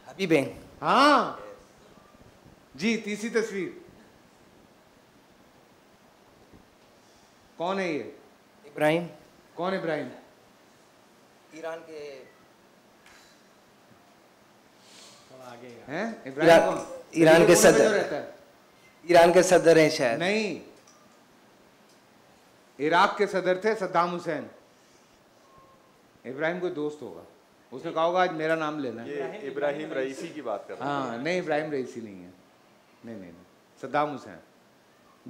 अभी बैंक हाँ जी तीसरी तस्वीर कौन है ये इब्राहिम कौन इब्राहिम ईरान के आगे हैं इब्राहिम ईरान के सदर ईरान के सदर हैं शायद नहीं इराक के सदर थे सद्दाम हुसैन इब्राहिम कोई दोस्त होगा उसने कहा होगा आज मेरा नाम लेना है इब्राहिम रईसी की बात कर हाँ नहीं इब्राहिम रईसी नहीं है नहीं नहीं नहीं सद्दाम हुसैन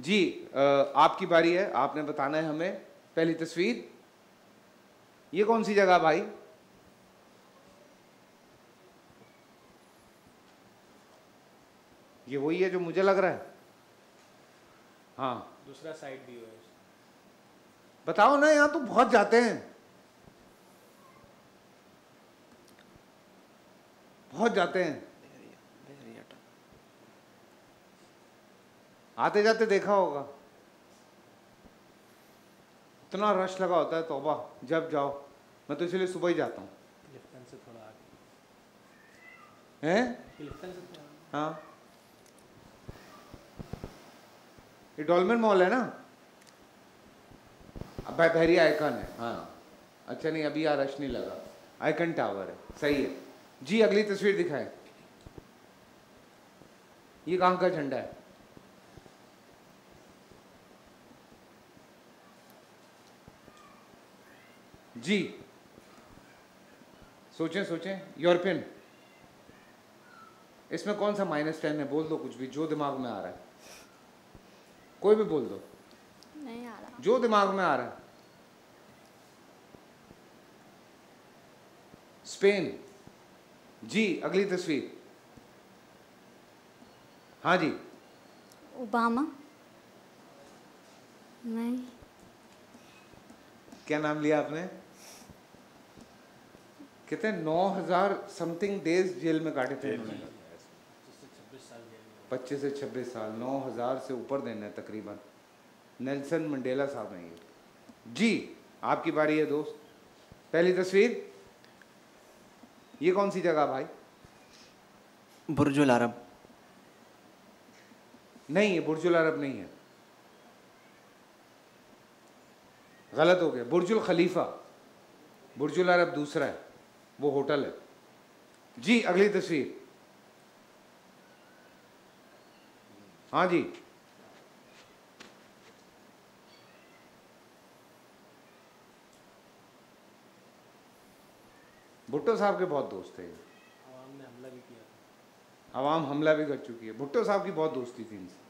जी आपकी बारी है आपने बताना है हमें पहली तस्वीर ये कौन सी जगह भाई ये वही है जो मुझे लग रहा है हाँ दूसरा साइड भी है बताओ ना यहाँ तो बहुत जाते हैं पहुंच जाते हैं आते जाते देखा होगा इतना रश लगा होता है तोबा जब जाओ मैं तो इसलिए सुबह ही जाता हूँ हाँ ये डॉलमेंट मॉल है ना बहरी आइकन है हाँ अच्छा नहीं अभी यहाँ रश नहीं लगा आइकन टावर है सही है जी अगली तस्वीर दिखाए ये कहां का झंडा है जी सोचें सोचें यूरोपियन इसमें कौन सा माइनस टेन है बोल दो कुछ भी जो दिमाग में आ रहा है कोई भी बोल दो नहीं आ रहा जो दिमाग में आ रहा है स्पेन जी अगली तस्वीर हाँ जी ओबामा नहीं क्या नाम लिया आपने कितने नौ हजार समथिंग डेज जेल में काटे थे उन्होंने पच्चीस से छब्बीस साल नौ हजार से ऊपर देने तकरीबन नेल्सन मंडेला साहब हैं ये जी आपकी बारी है दोस्त पहली तस्वीर ये कौन सी जगह भाई बुर्जुल अरब नहीं ये बुर्जुल अरब नहीं है गलत हो गया बुर्जुल खलीफा बुर्जुल अरब दूसरा है वो होटल है जी अगली तस्वीर हाँ जी भुट्टो साहब के बहुत दोस्त थे आवाम ने हमला भी किया आवाम हमला भी कर चुकी है भुट्टो साहब की बहुत दोस्ती थी इनसे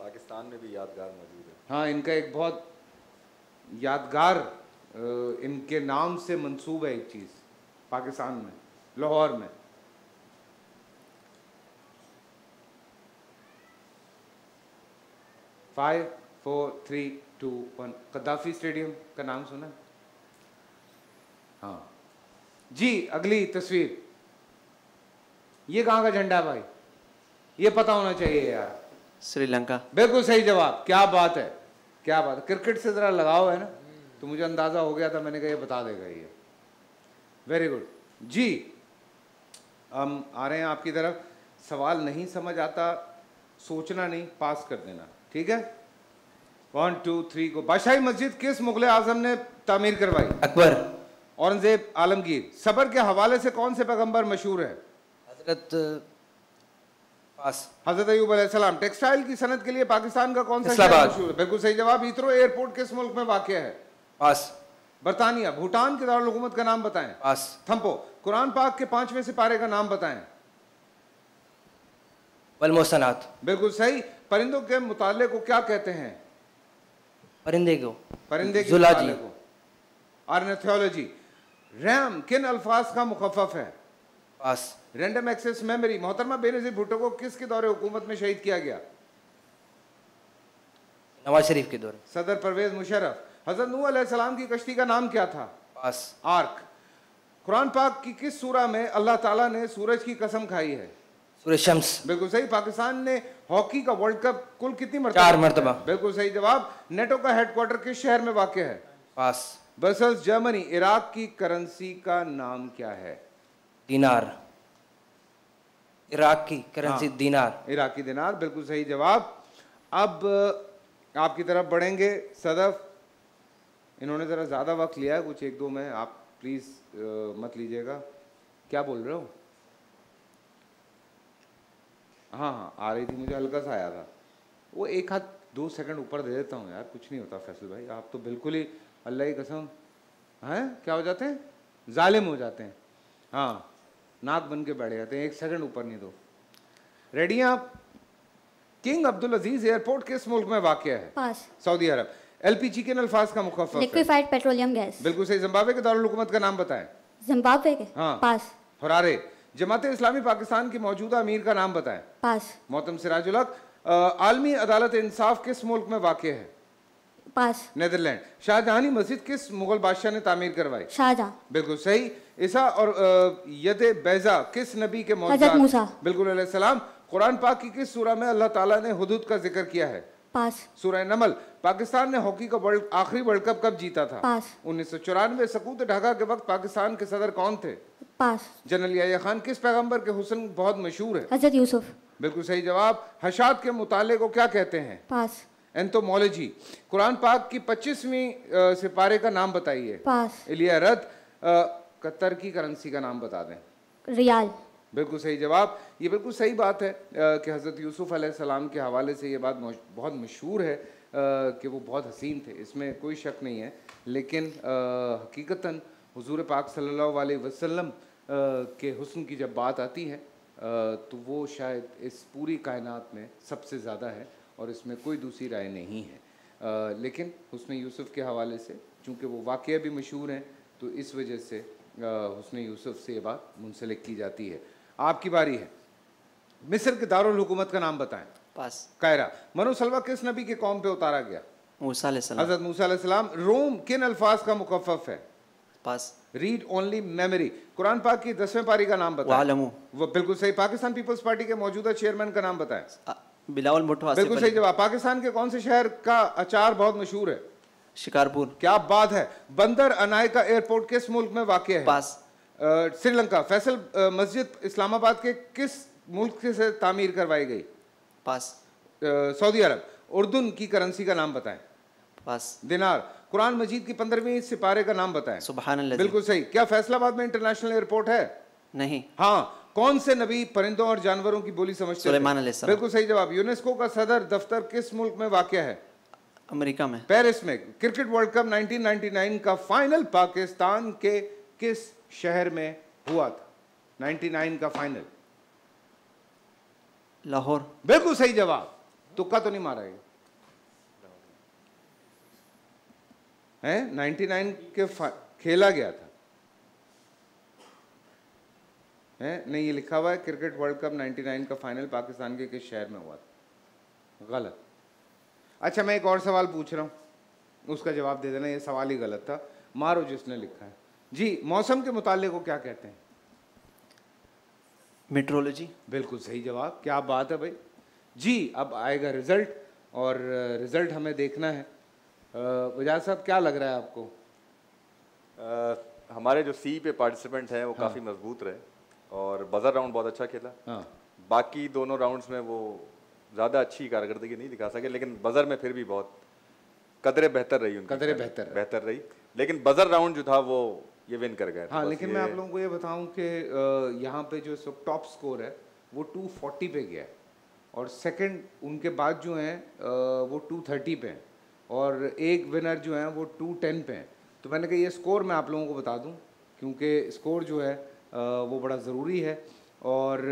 पाकिस्तान में भी यादगार मौजूद है हाँ इनका एक बहुत यादगार इनके नाम से मंसूब है एक चीज़ पाकिस्तान में लाहौर में five four three two one Gaddafi stadium का नाम सुना हाँ जी अगली तस्वीर ये कहाँ का झंडा है भाई ये पता होना चाहिए यार श्रीलंका बिल्कुल सही जवाब क्या बात है क्या बात है क्रिकेट से ज़रा लगाव है ना तो मुझे अंदाज़ा हो गया था मैंने कहा ये बता देगा ये वेरी गुड जी हम आ रहे हैं आपकी तरफ सवाल नहीं समझ आता सोचना नहीं पास कर देना ठीक है वन टू थ्री को बादशाही मस्जिद किस मुगल आजम ने तामीर करवाई अकबर औरंगज़ेब आलमगीर सबर के हवाले से कौन से पैगम्बर मशहूर है हजरत पास हजरत टेक्सटाइल की सनत के लिए पाकिस्तान का कौन सा मशहूर है बिल्कुल सही जवाब इतरो एयरपोर्ट किस मुल्क में वाक़ है पास बरतानिया भूटान के दारकूमत का नाम बताएं पास थम्पो कुरान पाक के पांचवें सिपारे का नाम बताएं वलमोसनात बिल्कुल सही परिंदों के मुताले को क्या कहते हैं परिंदे को परिंदे के को आर्नेथियोलॉजी रैम किन अल्फाज का मुखफ है पास रैंडम एक्सेस मेमोरी मोहतरमा बेनजीर भुट्टो को किसके दौरे हुकूमत में शहीद किया गया नवाज शरीफ के दौरे सदर परवेज मुशरफ हजरत नू सलाम की कश्ती का नाम क्या था पास आर्क कुरान पाक की किस सूरा में अल्लाह ताला ने सूरज की कसम खाई है सूरज शम्स बिल्कुल सही पाकिस्तान ने हॉकी का वर्ल्ड कप कुल कितनी मरतबा चार मरतबा बिल्कुल सही जवाब नेटो का हेडक्वार्टर किस शहर में वाक़ है पास बसल्स जर्मनी इराक की करेंसी का नाम क्या है दिनार इराक की करेंसी हाँ, दिनार इराकी दिनार बिल्कुल सही जवाब अब आपकी तरफ बढ़ेंगे सदफ इन्होंने ज़रा ज़्यादा वक्त लिया है कुछ एक दो में आप प्लीज़ मत लीजिएगा क्या बोल रहे हो हाँ हाँ आ रही थी मुझे हल्का सा आया था वो एक हाथ दो सेकंड ऊपर दे देता हूँ यार कुछ नहीं होता फैसल भाई आप तो बिल्कुल ही अल्लाह की कसम हैं क्या हो जाते हैं जालिम हो जाते हैं हाँ नाक बन के बैठ जाते हैं एक सेकंड ऊपर नहीं दो रेडी हैं आप किंग अब्दुल अजीज एयरपोर्ट किस मुल्क में वाक़ है सऊदी अरब एलपीजी के अल्फाज का मुखफ लिक्विफाइड पेट्रोलियम गैस बिल्कुल सही जिम्बाब्वे के दारकूमत का नाम बताएं जिम्बाब्वे के हाँ पास फरारे जमात इस्लामी पाकिस्तान के मौजूदा अमीर का नाम बताएं पास मोहतम सिराजुल आलमी अदालत इंसाफ किस मुल्क में वाक़ है पास नेदरलैंड शाहजहां मस्जिद किस मुगल बादशाह ने तामीर करवाई शाहजहां बिल्कुल सही ईसा और यद बैजा किस नबी के मूसा बिल्कुल सलाम कुरान पाक की किस सूरह में अल्लाह ताला ने हदूद का जिक्र किया है पास सूरह नमल पाकिस्तान ने हॉकी का वर्ल्ड आखिरी वर्ल्ड कप कब जीता था पास उन्नीस सौ चौरानवे सकूत ढाका के वक्त पाकिस्तान के सदर कौन थे पास जनरल याया खान किस पैगंबर के हुसन बहुत मशहूर है हजरत यूसुफ बिल्कुल सही जवाब हशात के मुताले को क्या कहते हैं पास एंथोमोलॉजी कुरान पाक की पच्चीसवीं सिपारे का नाम बताइए इलिया रथ कतर की करेंसी का नाम बता दें रियाल बिल्कुल सही जवाब ये बिल्कुल सही बात है कि हज़रत यूसुफ़ सलाम के हवाले से ये बात बहुत मशहूर है कि वो बहुत हसीन थे इसमें कोई शक नहीं है लेकिन हकीकता हजूर पाक सल्ला वसलम के हसन की जब बात आती है तो वो शायद इस पूरी कायनात में सबसे ज़्यादा है और इसमें कोई दूसरी राय नहीं है आ, लेकिन हुसन यूसुफ़ के हवाले से चूँकि वो वाक़ भी मशहूर हैं तो इस वजह से हुसन यूसुफ़ से ये बात मुंसलिक की जाती है आपकी बारी है मिस्र के दारकूमत का नाम बताएं पास कायरा मनोसलवा किस नबी के कौम पे उतारा गया मूसा हजरत मूसा रोम किन अल्फाज का मुकफ़ है pass read only memory Quran पाक की दसवें पारी का नाम बताएं वो बिल्कुल सही पाकिस्तान पीपल्स पार्टी के मौजूदा चेयरमैन का नाम बताएं बिलावल भुट्टो बिल्कुल सही जवाब पाकिस्तान के कौन से शहर का अचार बहुत मशहूर है शिकारपुर क्या बात है बंदर अनायका एयरपोर्ट किस मुल्क में वाक़ है पास श्रीलंका फैसल मस्जिद इस्लामाबाद के किस मुल्क से तामीर करवाई गई पास सऊदी अरब उर्दन की करेंसी का नाम बताएं पास दिनार कुरान मजीद की पंद्रहवीं सिपारे का नाम बताएं सुबह बिल्कुल सही क्या फैसलाबाद में इंटरनेशनल एयरपोर्ट है नहीं हाँ कौन से नबी परिंदों और जानवरों की बोली समझते हैं बिल्कुल सही जवाब यूनेस्को का सदर दफ्तर किस मुल्क में वाक्य है अमेरिका में पेरिस में क्रिकेट वर्ल्ड कप 1999 का फाइनल पाकिस्तान के किस शहर में हुआ था 99 का फाइनल लाहौर बिल्कुल सही जवाब तुक्का तो नहीं मारा है 99 के खेला गया था है नहीं ये लिखा हुआ है क्रिकेट वर्ल्ड कप 99 का फाइनल पाकिस्तान के किस शहर में हुआ था गलत अच्छा मैं एक और सवाल पूछ रहा हूँ उसका जवाब दे देना ये सवाल ही गलत था मारो जिसने लिखा है जी मौसम के मुताले को क्या कहते हैं मेट्रोलॉजी बिल्कुल सही जवाब क्या बात है भाई जी अब आएगा रिजल्ट और रिजल्ट हमें देखना है वजाज साहब क्या लग रहा है आपको आ, हमारे जो सी पे पार्टिसिपेंट हैं वो हाँ। काफ़ी मजबूत रहे और बजर राउंड बहुत अच्छा खेला हाँ। बाकी दोनों राउंड्स में वो ज़्यादा अच्छी कारकर्दगी नहीं दिखा सके लेकिन बजर में फिर भी बहुत कदरे बेहतर रही उनकी कदरे बेहतर बेहतर रही लेकिन बजर राउंड जो था वो ये विन कर गए हाँ लेकिन मैं आप लोगों को ये बताऊं कि यहाँ पे जो सब टॉप स्कोर है वो 240 पे गया है और सेकंड उनके बाद जो हैं वो 230 पे हैं और एक विनर जो हैं वो 210 पे हैं तो मैंने कहा ये स्कोर मैं आप लोगों को बता दूं क्योंकि स्कोर जो है वो बड़ा ज़रूरी है और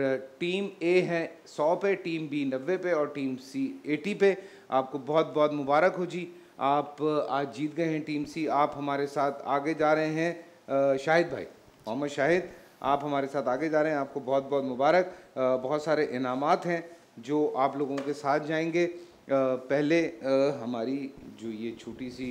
टीम ए है सौ पे टीम बी नब्बे पे और टीम सी एटी पे आपको बहुत बहुत मुबारक हो जी आप आज जीत गए हैं टीम सी आप हमारे साथ आगे जा रहे हैं शाहिद भाई मोहम्मद शाहिद आप हमारे साथ आगे जा रहे हैं आपको बहुत बहुत मुबारक बहुत सारे इनाम हैं जो आप लोगों के साथ जाएंगे पहले हमारी जो ये छोटी सी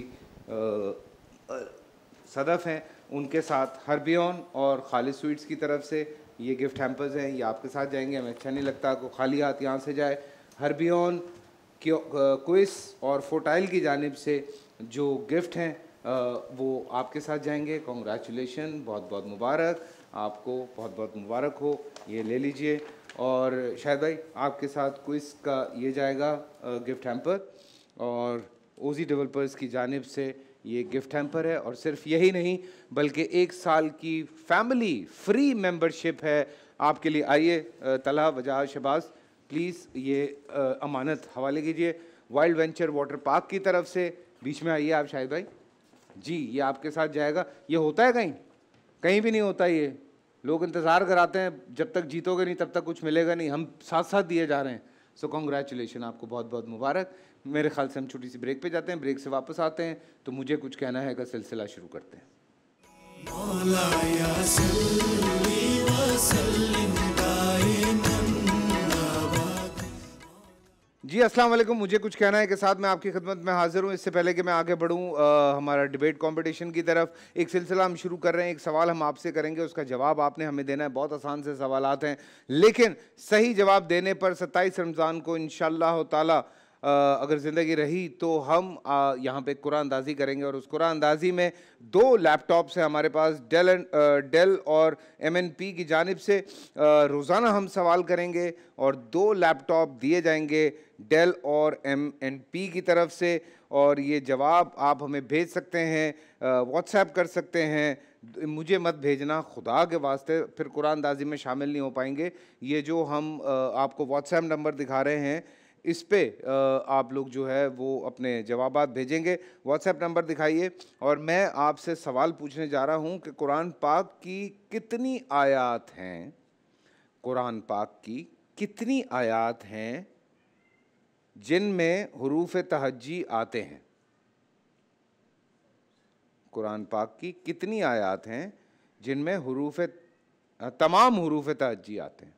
सदफ़ हैं उनके साथ हरबियन और खालिद स्वीट्स की तरफ से ये गिफ्ट हैम्पर्स हैं ये आपके साथ जाएंगे हमें अच्छा नहीं लगता को खाली हाथ यहाँ से जाए हरबियन क्विस और फोटाइल की जानब से जो गिफ्ट हैं वो आपके साथ जाएंगे कॉन्ग्रेचुलेशन बहुत बहुत मुबारक आपको बहुत बहुत मुबारक हो ये ले लीजिए और शायद भाई आपके साथ क्विस का ये जाएगा गिफ्ट हैम्पर और ओजी डेवलपर्स की जानब से ये गिफ्ट हैम्पर है और सिर्फ यही नहीं बल्कि एक साल की फैमिली फ्री मेंबरशिप है आपके लिए आइए तलहा वजह शहबाज प्लीज़ ये अमानत हवाले कीजिए वाइल्ड वेंचर वाटर पार्क की तरफ से बीच में आइए आप शाहिद भाई जी ये आपके साथ जाएगा ये होता है कहीं कहीं भी नहीं होता ये लोग इंतज़ार कराते हैं जब तक जीतोगे नहीं तब तक कुछ मिलेगा नहीं हम साथ साथ दिए जा रहे हैं सो कॉन्ग्रेचुलेशन आपको बहुत बहुत मुबारक मेरे ख्याल से हम छोटी सी ब्रेक पे जाते हैं ब्रेक से वापस आते हैं तो मुझे कुछ कहना है का सिलसिला शुरू करते हैं जी अस्सलाम वालेकुम मुझे कुछ कहना है के साथ मैं आपकी खिदमत में हाज़िर हूँ इससे पहले कि मैं आगे बढ़ूँ हमारा डिबेट कंपटीशन की तरफ एक सिलसिला हम शुरू कर रहे हैं एक सवाल हम आपसे करेंगे उसका जवाब आपने हमें देना है बहुत आसान से सवाल हैं लेकिन सही जवाब देने पर सत्ताईस रमज़ान को इन ताला अगर ज़िंदगी रही तो हम यहाँ पे कुरान अंदाजी करेंगे और उस कुरान अंदाजी में दो लैपटॉप्स हैं हमारे पास डेल डेल और एम की जानब से रोज़ाना हम सवाल करेंगे और दो लैपटॉप दिए जाएंगे डेल और एम की तरफ से और ये जवाब आप हमें भेज सकते हैं व्हाट्सएप कर सकते हैं मुझे मत भेजना खुदा के वास्ते फिर अंदाजी में शामिल नहीं हो पाएंगे ये जो हम आपको व्हाट्सएप नंबर दिखा रहे हैं इस पर आप लोग जो है वो अपने जवाब भेजेंगे व्हाट्सएप नंबर दिखाइए और मैं आपसे सवाल पूछने जा रहा हूँ कि कुरान पाक की कितनी आयात हैं कुरान पाक की कितनी आयात हैं जिनमें हरूफ तहजी आते हैं कुरान पाक की कितनी आयात हैं जिनमें हरूफ तमाम हरूफ तहजी आते हैं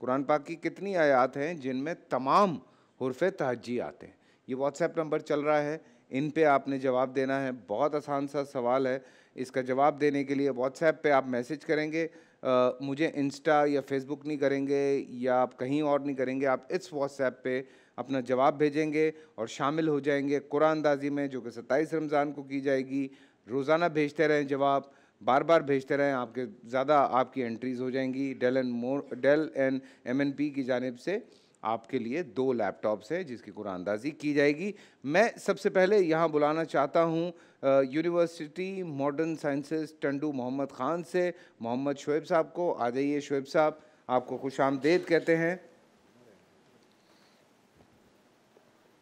कुरान पाक की कितनी आयात हैं जिनमें तमाम हरफ तहजी आते हैं ये व्हाट्सएप नंबर चल रहा है इन पे आपने जवाब देना है बहुत आसान सा सवाल है इसका जवाब देने के लिए व्हाट्सएप पे आप मैसेज करेंगे आ, मुझे इंस्टा या फेसबुक नहीं करेंगे या आप कहीं और नहीं करेंगे आप इस व्हाट्सएप पे अपना जवाब भेजेंगे और शामिल हो जाएंगे कुरानदाजी में जो कि सत्ताईस रमज़ान को की जाएगी रोज़ाना भेजते रहें जवाब बार बार भेजते रहें आपके ज़्यादा आपकी एंट्रीज हो जाएंगी Dell and more Dell and M N P की जानब से आपके लिए दो लैपटॉप्स हैं जिसकी कुरानंदाजी की जाएगी मैं सबसे पहले यहाँ बुलाना चाहता हूँ university modern sciences Tando Mohammad Khan से मोहम्मद शुएब साहब को आ जाइए शुएब साहब आपको खुश आमदेद कहते हैं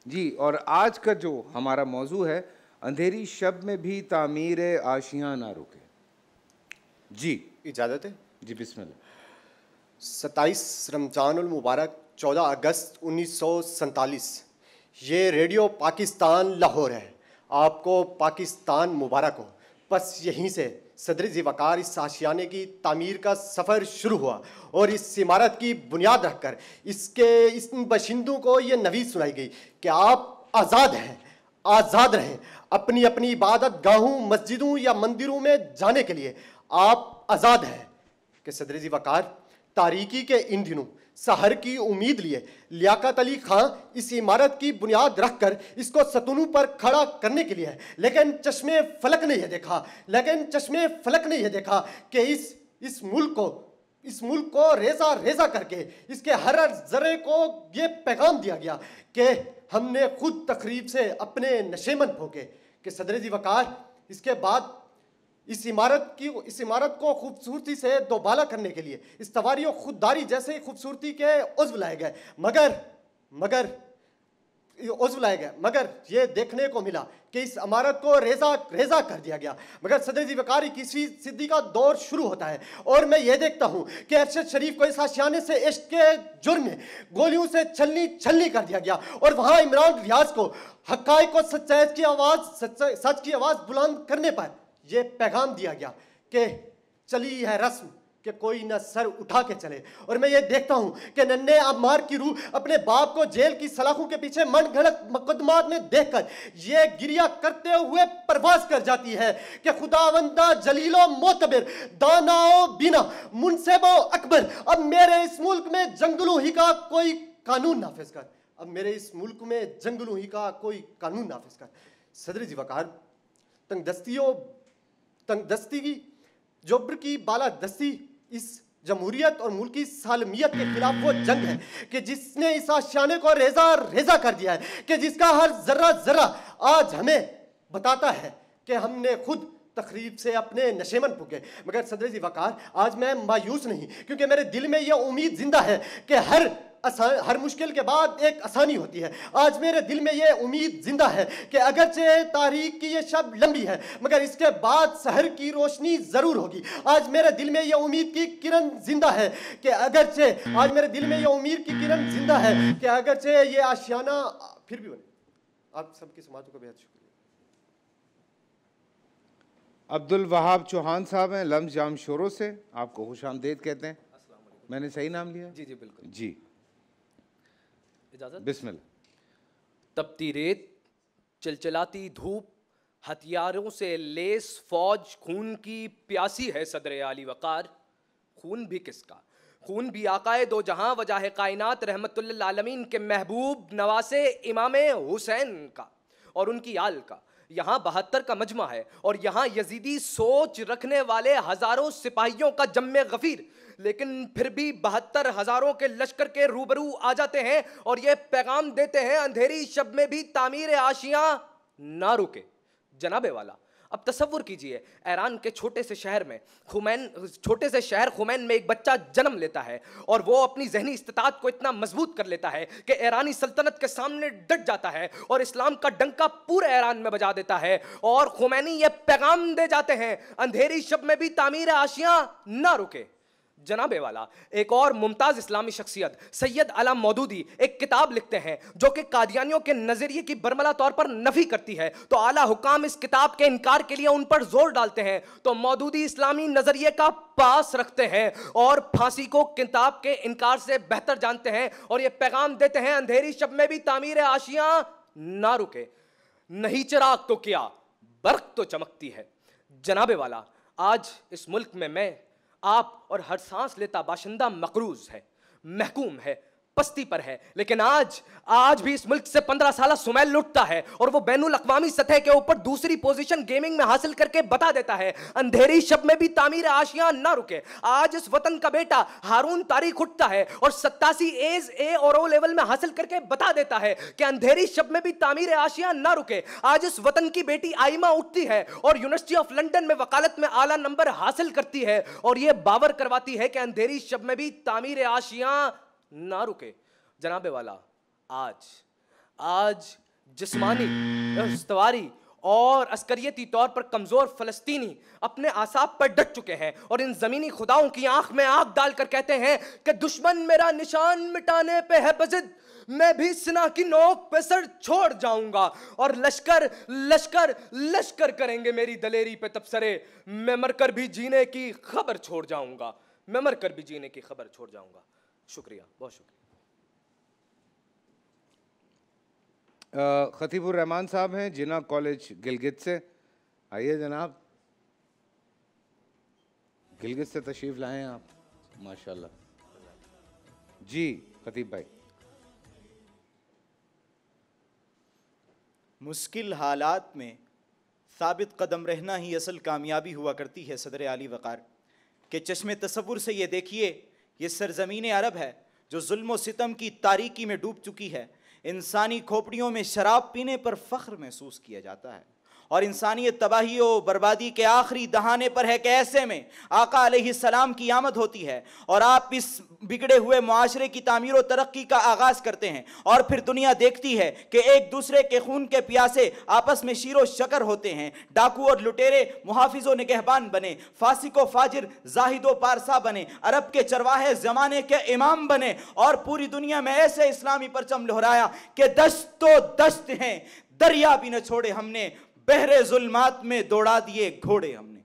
जी और आज का जो हमारा मौजू है अंधेरी शब में भी तामीर आशियाँ ना रुके जी इजाज़त है जी बिस्मिल सत्ताईस रमज़ान मुबारक चौदह अगस्त उन्नीस सौ सैतालीस ये रेडियो पाकिस्तान लाहौर है आपको पाकिस्तान मुबारक हो बस यहीं से सदर जीवकार इस आशियाने की तामीर का सफ़र शुरू हुआ और इस इमारत की बुनियाद रखकर इसके इस बशिंदों को ये नवीद सुनाई गई कि आप आज़ाद हैं आज़ाद रहें अपनी अपनी इबादत गाहों मस्जिदों या मंदिरों में जाने के लिए आप आज़ाद हैं कि सदर जी वकार तारीकी के इन दिनों सहर की उम्मीद लिए लियाकत अली खां इस इमारत की बुनियाद रखकर इसको सतुनू पर खड़ा करने के लिए है लेकिन चश्मे फलक ने यह देखा लेकिन चश्मे फलक ने यह देखा कि इस इस मुल्क को इस मुल्क को रेजा रेजा करके इसके हर जरे को ये पैगाम दिया गया कि हमने खुद तकरीब से अपने नशेमन भोगे कि सदर जी वकार इसके बाद इस इमारत की इस इमारत को खूबसूरती से दोबाला करने के लिए इस तवारी खुददारी जैसे खूबसूरती के उज्व लाए गए मगर मगर उज्व लाए गए मगर ये देखने को मिला कि इस इमारत को रेजा रेजा कर दिया गया मगर सदर जी वकारी किसी सिद्धि का दौर शुरू होता है और मैं ये देखता हूँ कि अरशद शरीफ को इस आशियाने से इश्क के जुर्म में गोलियों से छलनी छलनी कर दिया गया और वहाँ इमरान रियाज को हक को सच्चाई की आवाज़ सच की आवाज़ बुलंद करने पर ये पैगाम दिया गया कि चली है रस्म कि कोई ना सर उठा के चले और मैं ये देखता हूँ कि नन्हे अमार की रूह अपने बाप को जेल की सलाखों के पीछे मन घड़क मुकदमात में देखकर ये गिरिया करते हुए परवास कर जाती है कि खुदावंदा जलीलो मोतबिर दानाओ बिना मुनसेबो अकबर अब मेरे इस मुल्क में जंगलों ही का कोई कानून नाफिज कर अब मेरे इस मुल्क में जंगलों ही का कोई कानून नाफिज कर सदर जी वकार तंगदस्तियों तंगदस्ती की जोब्र की बालादस्ती इस जमहूरियत और मुल्की सालमियत के खिलाफ वो जंग है कि जिसने इस आशाने को रेजा रेजा कर दिया है कि जिसका हर जर्रा जर्रा आज हमें बताता है कि हमने खुद तकरीब से अपने नशेमन पुगे मगर सदर जी वकार आज मैं मायूस नहीं क्योंकि मेरे दिल में यह उम्मीद जिंदा है कि हर हर मुश्किल के बाद एक आसानी होती है आज मेरे दिल में ये उम्मीद जिंदा है कि अगरचे तारीख की ये शब लंबी है मगर इसके बाद शहर की रोशनी ज़रूर होगी आज मेरे दिल में ये उम्मीद की किरण जिंदा है कि अगरचे हम्म, आज मेरे दिल में ये हम्म। उम्मीद की किरण जिंदा है कि अगरचे ये आशियाना फिर भी बने आप सबकी समाज का बेहद शुक्रिया अब्दुल वहाब चौहान साहब हैं लम्स जाम शोरों से आपको खुश आमदेद कहते हैं मैंने सही नाम लिया जी जी बिल्कुल जी इजाज़त बिस्मिल तपती रेत चिलचिलाती धूप हथियारों से लेस फौज खून की प्यासी है सदर आली वक़ार खून भी किसका खून भी आकाए दो जहां वजह कायनात रहमतमीन के महबूब नवासे इमाम हुसैन का और उनकी आल का यहाँ बहत्तर का मजमा है और यहाँ यजीदी सोच रखने वाले हज़ारों सिपाहियों का जम गफीर लेकिन फिर भी बहत्तर हजारों के लश्कर के रूबरू आ जाते हैं और ये पैगाम देते हैं अंधेरी शब में भी तामीर आशिया ना रुके जनाबे वाला अब तस्वुर कीजिए ईरान के छोटे से शहर में खुमैन छोटे से शहर खुमैन में एक बच्चा जन्म लेता है और वो अपनी जहनी इस्तात को इतना मजबूत कर लेता है कि ईरानी सल्तनत के सामने डट जाता है और इस्लाम का डंका पूरे ईरान में बजा देता है और खुमैनी ये पैगाम दे जाते हैं अंधेरी शब में भी तामीर आशियाँ ना रुके जनाबे वाला एक और मुमताज़ इस्लामी शख्सियत सैयद अला मौदूदी एक किताब लिखते हैं जो कि कादियानियों के नज़रिए की बरमला तौर पर नफी करती है तो आला हुकाम इस किताब के इनकार के लिए उन पर जोर डालते हैं तो मौदूदी इस्लामी नज़रिए का पास रखते हैं और फांसी को किताब के इनकार से बेहतर जानते हैं और ये पैगाम देते हैं अंधेरी शब में भी तामीर आशियाँ ना रुके नहीं चिराग तो किया बर्क तो चमकती है जनाबे वाला आज इस मुल्क में मैं आप और हर सांस लेता बाशिंदा मकरूज है महकूम है पस्ती पर है लेकिन आज आज भी इस मुल्क से पंद्रह साल सुमैल लुटता है और वो बैन अवी सतह के ऊपर दूसरी पोजीशन गेमिंग में हासिल करके बता देता है अंधेरी शब में भी तामीर आशियान ना रुके आज इस वतन का बेटा हारून तारीख उठता है और सत्तासी एज ए और ओ लेवल में हासिल करके बता देता है कि अंधेरी शब में भी तामीर आशियान ना रुके आज इस वतन की बेटी आईमा उठती है और यूनिवर्सिटी ऑफ लंडन में वकालत में आला नंबर हासिल करती है और यह बावर करवाती है कि अंधेरी शब में भी तामीर आशियां ना रुके जनाबे वाला आज आज जिस्मानी सवारी और अस्करियती तौर पर कमज़ोर फ़लस्तीनी अपने आसाब पर डट चुके हैं और इन ज़मीनी खुदाओं की आंख में आंख डालकर कहते हैं कि दुश्मन मेरा निशान मिटाने पे है बजिद मैं भी सिना की नोक पे सर छोड़ जाऊंगा और लश्कर लश्कर लश्कर करेंगे मेरी दलेरी पे तबसरे मैं मरकर भी जीने की खबर छोड़ जाऊंगा मैं मरकर भी जीने की खबर छोड़ जाऊंगा शुक्रिया बहुत शुक्रिया खतीबुर रहमान साहब हैं जिना कॉलेज गिलगित से आइए जनाब गिलगित से तशरीफ लाए हैं आप माशाल्लाह जी खतीब भाई मुश्किल हालात में साबित कदम रहना ही असल कामयाबी हुआ करती है सदर अली वक़ार के चश्मे तस्वुर से ये देखिए ये सरजमीन अरब है जो जुल्म सितम की तारीकी में डूब चुकी है इंसानी खोपड़ियों में शराब पीने पर फ़ख्र महसूस किया जाता है और इंसानियत तबाही व बर्बादी के आखिरी दहाने पर है कि ऐसे में आका सलाम की आमद होती है और आप इस बिगड़े हुए माशरे की तमीर और तरक्की का आगाज़ करते हैं और फिर दुनिया देखती है कि एक दूसरे के खून के प्यासे आपस में शीर व शकर होते हैं डाकू और लुटेरे मुहाफिज व निगहबान बने फासिक व फाजिर जाहिद व पारसा बने अरब के चरवाहे ज़माने के इमाम बने और पूरी दुनिया में ऐसे इस्लामी परचम लहराया कि दस्तो दस्त हैं दरिया भी न छोड़े हमने बहरे जुल्मात में दौड़ा दिए घोड़े हमने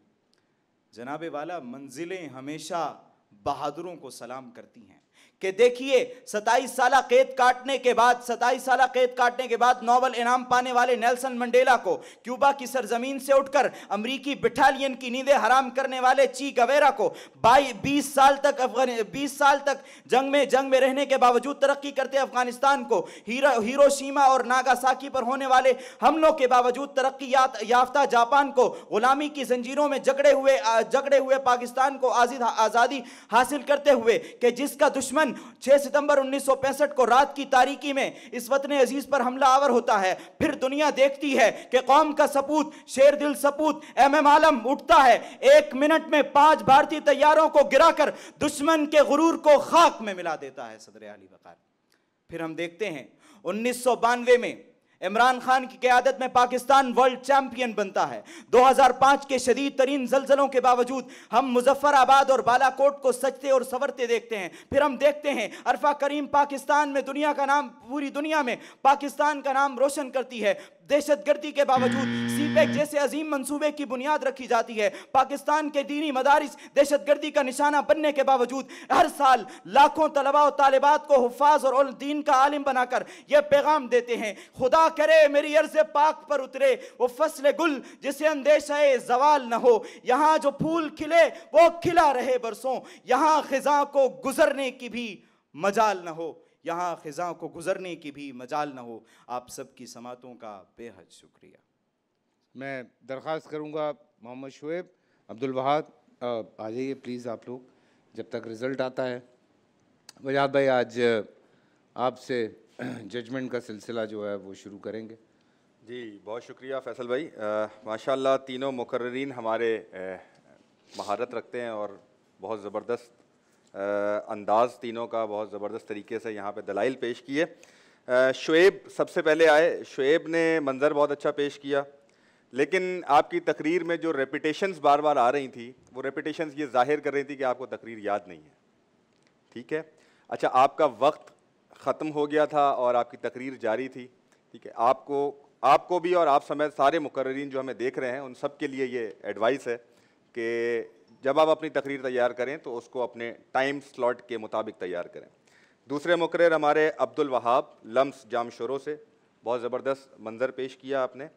जनाबे वाला मंजिलें हमेशा बहादुरों को सलाम करती हैं कि देखिए सताईस साल कैद काटने के बाद सताईस साल कैद काटने के बाद नोबल इनाम पाने वाले नेल्सन मंडेला को क्यूबा की सरजमीन से उठकर अमरीकी बटालियन की नींदें हराम करने वाले ची गवेरा को बाई बीस साल तक अफगान बीस साल तक जंग में जंग में रहने के बावजूद तरक्की करते अफगानिस्तान को हीरो शीमा और नागासाकी पर होने वाले हमलों के बावजूद तरक्की याफ्ता जापान को गुलामी की जंजीरों में जगड़े हुए जगड़े हुए पाकिस्तान को आजादी हासिल करते हुए कि जिसका दुश्मन तकरीबन 6 सितंबर उन्नीस को रात की तारीकी में इस वतन अजीज पर हमला आवर होता है फिर दुनिया देखती है कि कौम का सपूत शेर दिल सपूत एम एम आलम उठता है एक मिनट में पांच भारतीय तैयारों को गिराकर दुश्मन के गुरूर को खाक में मिला देता है सदर अली बकार फिर हम देखते हैं उन्नीस में इमरान खान की क्यादत में पाकिस्तान वर्ल्ड चैंपियन बनता है 2005 के शदीद तरीन जलजलों के बावजूद हम मुजफ्फराबाद और बालाकोट को सचते और सवरते देखते हैं फिर हम देखते हैं अरफा करीम पाकिस्तान में दुनिया का नाम पूरी दुनिया में पाकिस्तान का नाम रोशन करती है दहशतगर्दी के बावजूद पैक जैसे अजीम मंसूबे की बुनियाद रखी जाती है पाकिस्तान के दीनी मदारस दहशतगर्दी का निशाना बनने के बावजूद हर साल लाखों तलबा और तालबात को हफाज और दीन का आलिम बनाकर यह पैगाम देते हैं खुदा करे मेरी अर्ज पाक पर उतरे वो फसल गुल जिसे अंदेशाए जवाल न हो यहाँ जो फूल खिले वो खिला रहे बरसों यहाँ खिजा को गुजरने की भी मजाल न हो यहाँ ख़ज़ा को गुज़रने की भी मजाल ना हो आप सबकी समातों का बेहद शुक्रिया मैं दरख्वास्त करूँगा मोहम्मद शुएब अब्दुल वहाद आ जाइए प्लीज़ आप लोग जब तक रिज़ल्ट आता है वजाद भाई आज आपसे जजमेंट का सिलसिला जो है वो शुरू करेंगे जी बहुत शुक्रिया फैसल भाई माशाल्लाह तीनों मुकर्रीन हमारे महारत रखते हैं और बहुत ज़बरदस्त अंदाज़ तीनों का बहुत ज़बरदस्त तरीके से यहाँ पे दलाइल पेश किए शुएब सबसे पहले आए शुएब ने मंज़र बहुत अच्छा पेश किया लेकिन आपकी तकरीर में जो रेपिटेशंस बार बार आ रही थी वो रेपिटेशंस ये जाहिर कर रही थी कि आपको तकरीर याद नहीं है ठीक है अच्छा आपका वक्त ख़त्म हो गया था और आपकी तकरीर जारी थी ठीक है आपको आपको भी और आप समेत सारे मुकर्रीन जो हमें देख रहे हैं उन सब के लिए ये एडवाइस है कि जब आप अपनी तकरीर तैयार करें तो उसको अपने टाइम स्लॉट के मुताबिक तैयार करें दूसरे मुकर हमारे अब्दुल वहाब लम्स जामशोरों से बहुत ज़बरदस्त मंजर पेश किया आपने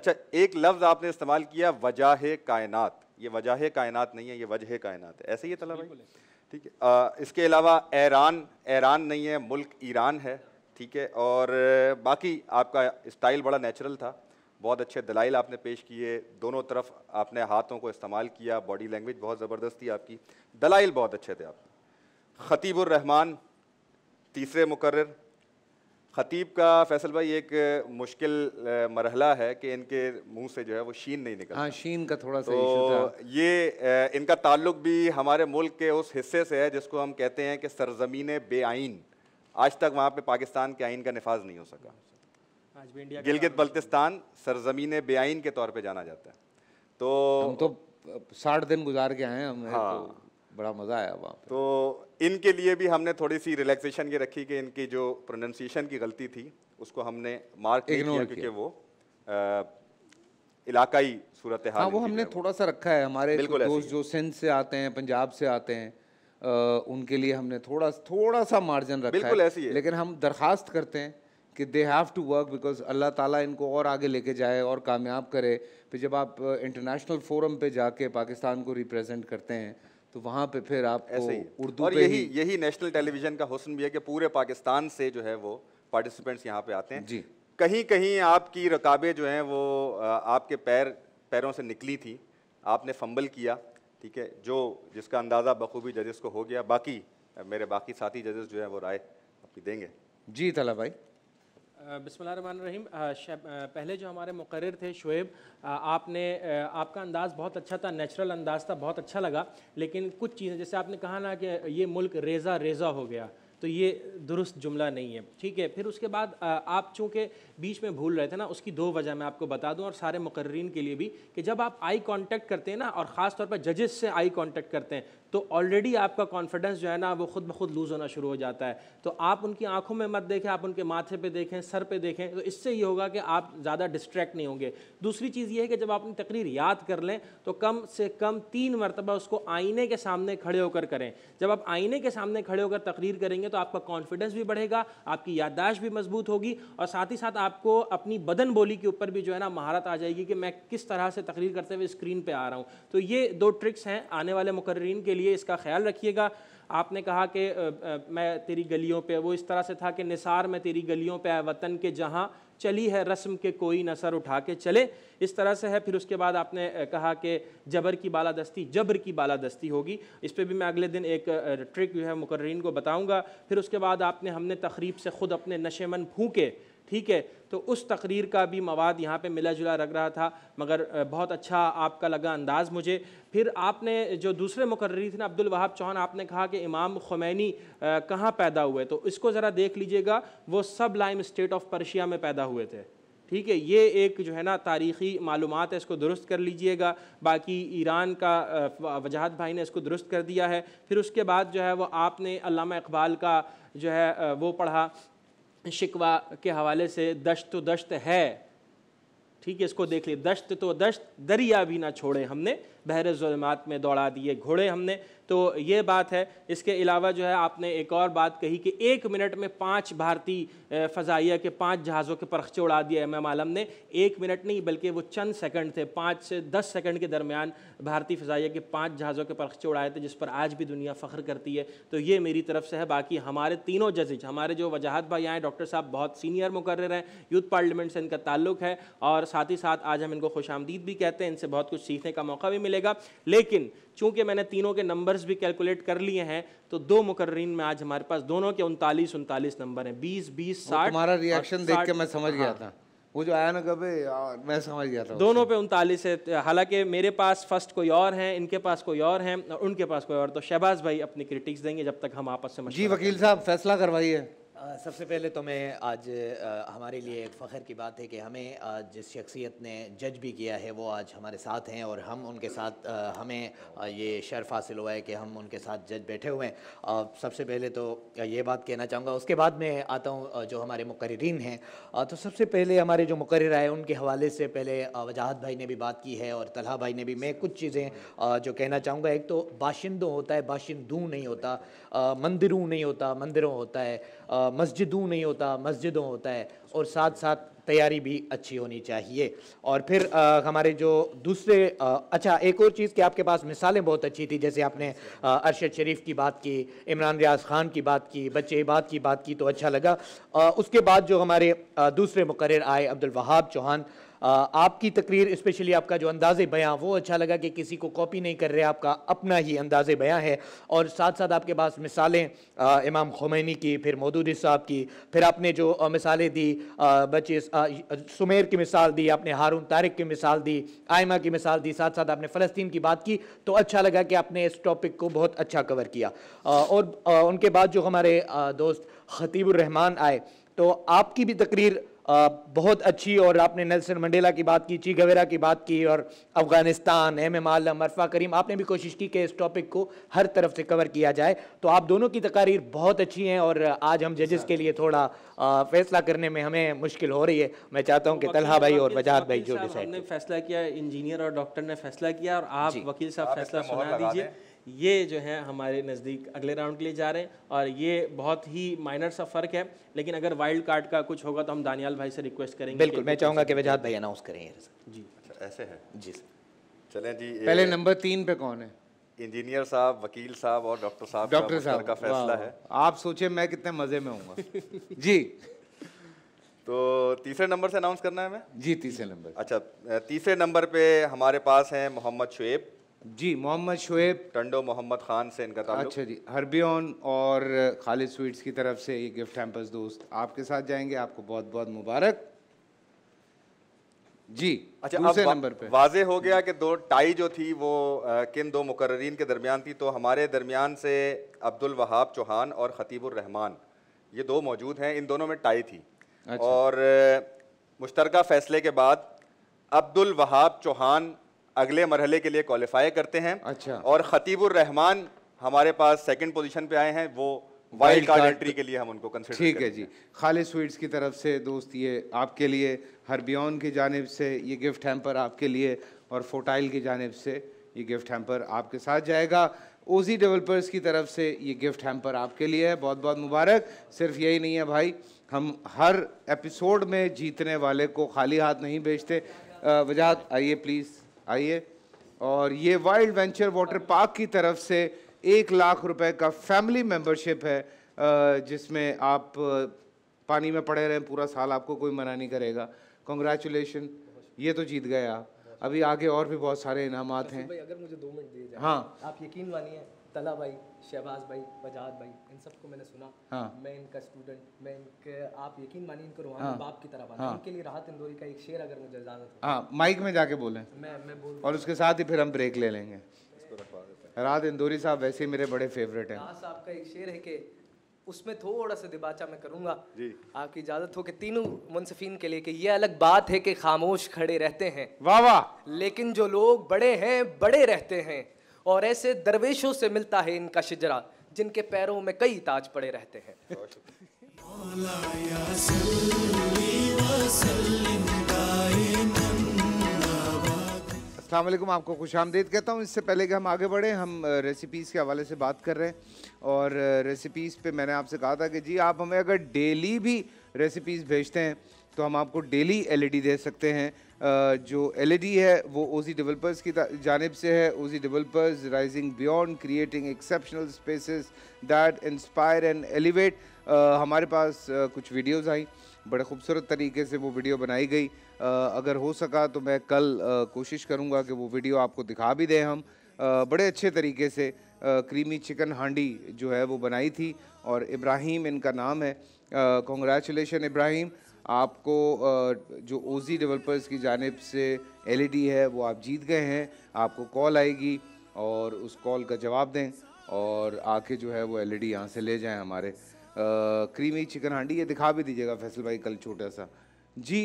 अच्छा एक लफ्ज़ आपने इस्तेमाल किया वजह कायनात ये वजह कायनात नहीं है ये वजह कायनात है ऐसे ही है तला भाई ठीक है इसके अलावा ऐरान ऐरान नहीं है मुल्क ईरान है ठीक है और बाकी आपका स्टाइल बड़ा नेचुरल था बहुत अच्छे दलाइल आपने पेश किए दोनों तरफ आपने हाथों को इस्तेमाल किया बॉडी लैंग्वेज बहुत ज़बरदस्त थी आपकी दलाइल बहुत अच्छे थे आप रहमान तीसरे मुकर ख़तीब का फैसल भाई एक मुश्किल मरहला है कि इनके मुंह से जो है वो शीन नहीं निकल हाँ शीन का थोड़ा सा तो ये इनका ताल्लुक भी हमारे मुल्क के उस हिस्से से है जिसको हम कहते हैं कि सरजमीन बेआइन आज तक वहाँ पे पाकिस्तान के आइन का नफाज नहीं हो सका गिलगित बल्तिस्तान सरजमीन बेआइन के तौर पर जाना जाता है तो हम तो साठ दिन गुजार के आए हैं तो हाँ तो बड़ा मज़ा आया वहाँ तो इनके लिए भी हमने थोड़ी सी रिलैक्सेशन की रखी कि इनकी जो प्रोनंसिएशन की गलती थी उसको हमने मार्क नहीं किया क्योंकि वो आ, इलाकाई सूरत हाल हाँ वो हमने थोड़ा सा रखा है हमारे दोस्त जो सिंध से आते हैं पंजाब से आते हैं आ, उनके लिए हमने थोड़ा थोड़ा सा मार्जिन रखा बिल्कुल ऐसी है लेकिन हम दरखास्त करते हैं कि they have to work because अल्लाह ताला इनको और आगे लेके जाए और कामयाब करे फिर जब आप इंटरनेशनल फोरम पे जाके पाकिस्तान को रिप्रेजेंट करते हैं तो वहाँ पे फिर आप ऐसे उर्दू और यही यही नेशनल टेलीविज़न का हुसन भी है कि पूरे पाकिस्तान से जो है वो पार्टिसिपेंट्स यहाँ पे आते हैं जी कहीं कहीं आपकी रकाबे जो हैं वो आपके पैर पैरों से निकली थी आपने फंबल किया ठीक है जो जिसका अंदाज़ा बखूबी जजेस को हो गया बाकी मेरे बाकी साथी जजेस जो हैं वो राय आपकी देंगे जी तला भाई रहीम पहले जो हमारे मुकर थे शुएब आपने आपका अंदाज़ बहुत अच्छा था नेचुरल अंदाज़ था बहुत अच्छा लगा लेकिन कुछ चीज़ें जैसे आपने कहा ना कि ये मुल्क रेजा रेजा हो गया तो ये दुरुस्त जुमला नहीं है ठीक है फिर उसके बाद आप चूँकि बीच में भूल रहे थे ना उसकी दो वजह मैं आपको बता दूँ और सारे मुकर्रीन के लिए भी कि जब आप आई कॉन्टेक्ट करते हैं ना और ख़ास तौर पर जजेस से आई कॉन्टेक्ट करते हैं तो ऑलरेडी आपका कॉन्फिडेंस जो है ना वो खुद ब खुद लूज़ होना शुरू हो जाता है तो आप उनकी आंखों में मत देखें आप उनके माथे पे देखें सर पे देखें तो इससे ये होगा कि आप ज़्यादा डिस्ट्रैक्ट नहीं होंगे दूसरी चीज़ ये है कि जब आप अपनी तकरीर याद कर लें तो कम से कम तीन मरतबा उसको आईने के सामने खड़े होकर करें जब आप आईने के सामने खड़े होकर तकरीर करेंगे तो आपका कॉन्फिडेंस भी बढ़ेगा आपकी याददाश्त भी मजबूत होगी और साथ ही साथ आपको अपनी बदन बोली के ऊपर भी जो है ना महारत आ जाएगी कि मैं किस तरह से तकरीर करते हुए स्क्रीन पर आ रहा हूँ तो ये दो ट्रिक्स हैं आने वाले मुकर्रीन के लिए इसका ख्याल रखिएगा आपने कहा कि मैं तेरी गलियों पे वो इस तरह से था कि निसार में तेरी गलियों पे आए वतन के जहाँ चली है रस्म के कोई न सर उठा के चले इस तरह से है फिर उसके बाद आपने कहा कि जबर की बालादस्ती जबर की बालादस्ती होगी इस पर भी मैं अगले दिन एक ट्रिक जो है मुकर्रीन को बताऊंगा फिर उसके बाद आपने हमने तकरीब से ख़ुद अपने नशेमन फूके ठीक है तो उस तकरीर का भी मवाद यहाँ पे मिला जुला लग रहा था मगर बहुत अच्छा आपका लगा अंदाज़ मुझे फिर आपने जो दूसरे मुकर्री थे ना अब्दुल वहाब चौहान आपने कहा कि इमाम खुमैनी कहाँ पैदा हुए तो इसको ज़रा देख लीजिएगा वो सब लाइम स्टेट ऑफ पर्शिया में पैदा हुए थे ठीक है ये एक जो है ना तारीख़ी मालूम है इसको दुरुस्त कर लीजिएगा बाकी ईरान का वजाहत भाई ने इसको दुरुस्त कर दिया है फिर उसके बाद जो है वो आपने अलामा इकबाल का जो है वो पढ़ा शिकवा के हवाले से दश्त तो दश्त है ठीक है इसको देख लिए दश्त तो दश्त दरिया भी ना छोड़े हमने बहर जुलमात में दौड़ा दिए घोड़े हमने तो ये बात है इसके अलावा जो है आपने एक और बात कही कि एक मिनट में पाँच भारतीय फ़जाइया के पाँच जहाज़ों के परखचे उड़ा दिए एम एम आलम ने एक मिनट नहीं बल्कि वो चंद सेकंड थे पाँच से दस सेकंड के दरमियान भारतीय फ़जाइया के पाँच जहाज़ों के परखचे उड़ाए थे जिस पर आज भी दुनिया फ़ख्र करती है तो ये मेरी तरफ से है बाकी हमारे तीनों जजेज हमारे जो वजाहत भाई आए डॉक्टर साहब बहुत सीनियर मुकर हैं यूथ पार्लियामेंट से इनका ताल्लुक है और साथ ही साथ आज हम इनको खुश भी कहते हैं इनसे बहुत कुछ सीखने का मौका भी मिलेगा लेकिन चूंकि मैंने तीनों के नंबर्स भी कैलकुलेट कर लिए हैं तो दो मुकर्रीन में आज हमारे पास दोनों के उनतालीस उनतालीस नंबर हैं बीस बीस साठ हमारा रिएक्शन देख के मैं समझ गया हाँ। था वो जो आया ना कभी मैं समझ गया था दोनों पे उनतालीस है तो हालांकि मेरे पास फर्स्ट कोई और हैं इनके पास कोई और हैं और उनके पास कोई और तो शहबाज भाई अपनी क्रिटिक्स देंगे जब तक हम आपस में जी वकील साहब फैसला करवाइए सबसे पहले तो मैं आज आ, हमारे लिए एक फ़ख्र की बात है कि हमें आज जिस शख्सियत ने जज भी किया है वो आज हमारे साथ हैं और हम उनके साथ आ, हमें ये शर्फ हासिल हुआ है कि हम उनके साथ जज बैठे हुए हैं सबसे पहले तो ये बात कहना चाहूँगा उसके बाद मैं आता हूँ जो हमारे मुकर्रीन हैं तो सबसे पहले हमारे जो मुकर्र आए उनके हवाले से पहले वजाहत भाई ने भी बात की है और तलहा भाई ने भी मैं कुछ चीज़ें जो कहना चाहूँगा एक तो बाशिंदों होता है बाशिंदू नहीं होता मंदिरों नहीं होता मंदिरों होता है मस्जिदों नहीं होता मस्जिदों होता है और साथ साथ तैयारी भी अच्छी होनी चाहिए और फिर आ, हमारे जो दूसरे आ, अच्छा एक और चीज़ कि आपके पास मिसालें बहुत अच्छी थी जैसे आपने अरशद शरीफ की बात की इमरान रियाज खान की बात की बच्चे इबाद की बात की तो अच्छा लगा आ, उसके बाद जो हमारे आ, दूसरे मुकर आए अब्दुल वहाब चौहान आपकी तकरीर स्पेशली आपका जो अंदाज़ बयाँ वो अच्छा लगा कि किसी को कॉपी नहीं कर रहे आपका अपना ही अंदाज़ बयाँ है और साथ साथ आपके पास मिसालें इमाम खुमैनी की फिर मोदूदी साहब की फिर आपने जो मिसालें दी बच्चे सुमेर की मिसाल दी आपने हारून तारिक की मिसाल दी आयमा की मिसाल दी साथ साथ आपने फ़लस्तीन की बात की तो अच्छा लगा कि आपने इस टॉपिक को बहुत अच्छा कवर किया और उनके बाद जो हमारे दोस्त खतीबुररहमान आए तो आपकी भी तकरीर बहुत अच्छी और आपने नेल्सन मंडेला की बात की ची की बात की और अफ़गानिस्तान एम एम आलम अरफा करीम आपने भी कोशिश की कि इस टॉपिक को हर तरफ से कवर किया जाए तो आप दोनों की तकारीर बहुत अच्छी हैं और आज हम जजेस के लिए थोड़ा फैसला करने में हमें मुश्किल हो रही है मैं चाहता हूँ कि तो तलहा भाई और वजाहत भाई जो डिसाइड फैसला किया इंजीनियर और डॉक्टर ने फैसला किया और आप वकील साहब फैसला सुना दीजिए ये जो है हमारे नज़दीक अगले राउंड के लिए जा रहे हैं और ये बहुत ही माइनर सा फ़र्क है लेकिन अगर वाइल्ड कार्ड का कुछ होगा तो हम दानियाल भाई से रिक्वेस्ट करेंगे बिल्कुल मैं चाहूँगा कि वजाहत भाई अनाउंस करें जी अच्छा ऐसे है जी चलें जी पहले नंबर तीन पे कौन है इंजीनियर साहब वकील साहब और डॉक्टर साहब डॉक्टर साहब का फैसला है आप सोचे मैं कितने मज़े में हूँ जी तो तीसरे नंबर से अनाउंस करना है मैं जी तीसरे नंबर अच्छा तीसरे नंबर पे हमारे पास हैं मोहम्मद शुएब जी मोहम्मद शुएब टंडो मोहम्मद खान से इनका ताल्लुक अच्छा जी हरबियन और खालिद स्वीट्स की तरफ से ये गिफ्ट हैम्पर्स दोस्त आपके साथ जाएंगे आपको बहुत बहुत मुबारक जी अच्छा दूसरे नंबर पे वाजे हो गया कि दो टाई जो थी वो आ, किन दो मुकर्रीन के दरमियान थी तो हमारे दरमियान से अब्दुल वहाब चौहान और ख़तीबुर रहमान ये दो मौजूद हैं इन दोनों में टाई थी अच्छा। और मुश्तरका फैसले के बाद अब्दुल वहाब चौहान अगले मरहले के लिए क्वालिफाई करते हैं अच्छा और खतीबुर रहमान हमारे पास सेकंड पोजीशन पे आए हैं वो वाइल्ड कार्ड एंट्री के लिए हम उनको कंसिडर ठीक है जी खालिद स्वीट्स की तरफ से दोस्त ये आपके लिए हरबियन की जानब से ये गिफ्ट हैम्पर आपके लिए और फोटाइल की जानब से ये गिफ्ट हैम्पर आपके साथ जाएगा ओजी डेवलपर्स की तरफ से ये गिफ्ट हैम्पर आपके लिए है बहुत बहुत मुबारक सिर्फ यही नहीं है भाई हम हर एपिसोड में जीतने वाले को खाली हाथ नहीं भेजते वजह आइए प्लीज़ आइए और ये वाइल्ड वेंचर वाटर पार्क की तरफ से एक लाख रुपए का फैमिली मेंबरशिप है जिसमें आप पानी में पड़े रहें पूरा साल आपको कोई मना नहीं करेगा कॉन्ग्रेचुलेशन ये तो जीत गए आप अभी आगे और भी बहुत सारे इनाम हैं अगर मुझे दो मिनट दिए हाँ आप यकीन मानिए तला भाई शहबाज भाई बजाज भाई इन सबको मैंने सुना हाँ। मैं इनका स्टूडेंट मैं इनके आप यकीन मानिए इनको रोहान हाँ। बाप की तरह हाँ। इनके लिए राहत इंदौरी का एक शेर अगर मुझे इजाजत हाँ माइक में जाके बोले मैं मैं बोल और उसके साथ ही फिर हम ब्रेक ले लेंगे राहत इंदौरी साहब वैसे मेरे बड़े फेवरेट हैं साहब का एक शेर है कि उसमें थोड़ा सा दिबाचा मैं करूँगा आपकी इजाज़त हो कि तीनों मुनसफिन के लिए कि ये अलग बात है कि खामोश खड़े रहते हैं वाह वाह लेकिन जो लोग बड़े हैं बड़े रहते हैं और ऐसे दरवेशों से मिलता है इनका शिजरा जिनके पैरों में कई ताज पड़े रहते हैं असलम आपको खुश आमदीद कहता हूँ इससे पहले कि हम आगे बढ़ें हम रेसिपीज़ के हवाले से बात कर रहे हैं और रेसिपीज़ पे मैंने आपसे कहा था कि जी आप हमें अगर डेली भी रेसिपीज़ भेजते हैं तो हम आपको डेली एलईडी e दे सकते हैं जो एलईडी e है वो ओजी डेवलपर्स की जानब से है OG developers rising beyond creating exceptional spaces that inspire and elevate हमारे पास कुछ वीडियोस आई बड़े खूबसूरत तरीके से वो वीडियो बनाई गई अगर हो सका तो मैं कल कोशिश करूँगा कि वो वीडियो आपको दिखा भी दें हम बड़े अच्छे तरीके से क्रीमी चिकन हांडी जो है वो बनाई थी और इब्राहिम इनका नाम है कॉन्ग्रेचुलेशन इब्राहिम आपको जो ओजी डेवलपर्स की जानब से एलईडी e है वो आप जीत गए हैं आपको कॉल आएगी और उस कॉल का जवाब दें और आके जो है वो एलईडी ई e यहाँ से ले जाएं हमारे आ, क्रीमी चिकन हांडी ये दिखा भी दीजिएगा फैसल भाई कल छोटा सा जी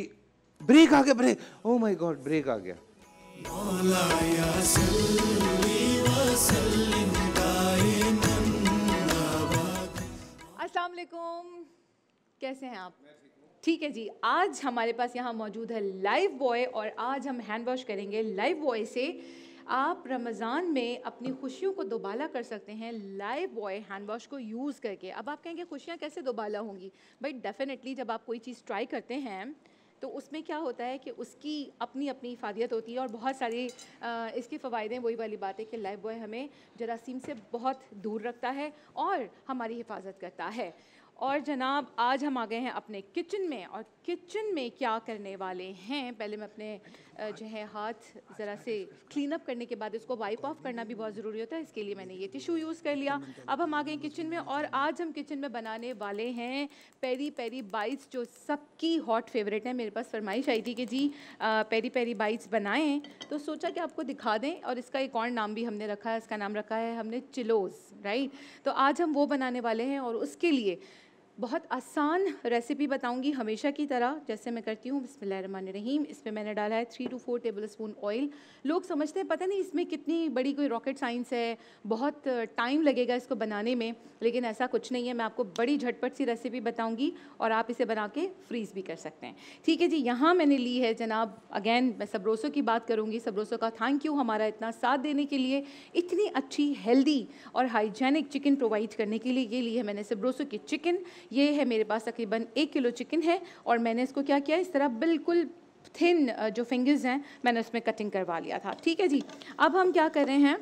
ब्रेक आ गया break oh my god break आ गया अस्सलाम वालेकुम कैसे हैं आप ठीक है जी आज हमारे पास यहाँ मौजूद है लाइव बॉय और आज हम हैंड वॉश करेंगे लाइव बॉय से आप रमज़ान में अपनी खुशियों को दोबाला कर सकते हैं लाइव बॉय हैंड वॉश को यूज़ करके अब आप कहेंगे खुशियाँ कैसे दोबाला होंगी भाई डेफिनेटली जब आप कोई चीज़ ट्राई करते हैं तो उसमें क्या होता है कि उसकी अपनी अपनी हिफादियत होती है और बहुत सारी इसके फ़वादे वही वाली बात है कि लाइव बॉय हमें जरासीम से बहुत दूर रखता है और हमारी हिफाजत करता है और जनाब आज हम आ गए हैं अपने किचन में और किचन में क्या करने वाले हैं पहले मैं अपने जो है हाथ ज़रा से क्लीन अप करने के बाद इसको वाइप ऑफ करना भी बहुत ज़रूरी होता है इसके लिए मैंने ये टिशू यूज़ कर लिया अब हम आ गए किचन में और आज हम किचन में बनाने वाले हैं पेरी पेरी बाइट्स जो सबकी हॉट फेवरेट है मेरे पास फरमाइश आई थी कि जी पेरी पेरी बाइट्स बनाएँ तो सोचा कि आपको दिखा दें और इसका एक और नाम भी हमने रखा है इसका नाम रखा है हमने चिलोज़ राइट तो आज हम वो बनाने वाले हैं और उसके लिए बहुत आसान रेसिपी बताऊंगी हमेशा की तरह जैसे मैं करती हूँ बसमान रहीम इस पर मैंने डाला है three to four tablespoon oil लोग समझते हैं पता नहीं इसमें कितनी बड़ी कोई रॉकेट साइंस है बहुत टाइम लगेगा इसको बनाने में लेकिन ऐसा कुछ नहीं है मैं आपको बड़ी झटपट सी रेसिपी बताऊँगी और आप इसे बना के फ्रीज़ भी कर सकते हैं ठीक है जी यहाँ मैंने ली है जनाब अगैन मैं सबरोसो की बात करूँगी सबरोसो का थैंक यू हमारा इतना साथ देने के लिए इतनी अच्छी हेल्दी और हाइजेनिक चिकन प्रोवाइड करने के लिए ये ली है मैंने सबरोसो की चिकन ये है मेरे पास तकरीबन एक किलो चिकन है और मैंने इसको क्या किया इस तरह बिल्कुल थिन जो फिंगर्स हैं मैंने उसमें कटिंग करवा लिया था ठीक है जी अब हम क्या कर रहे हैं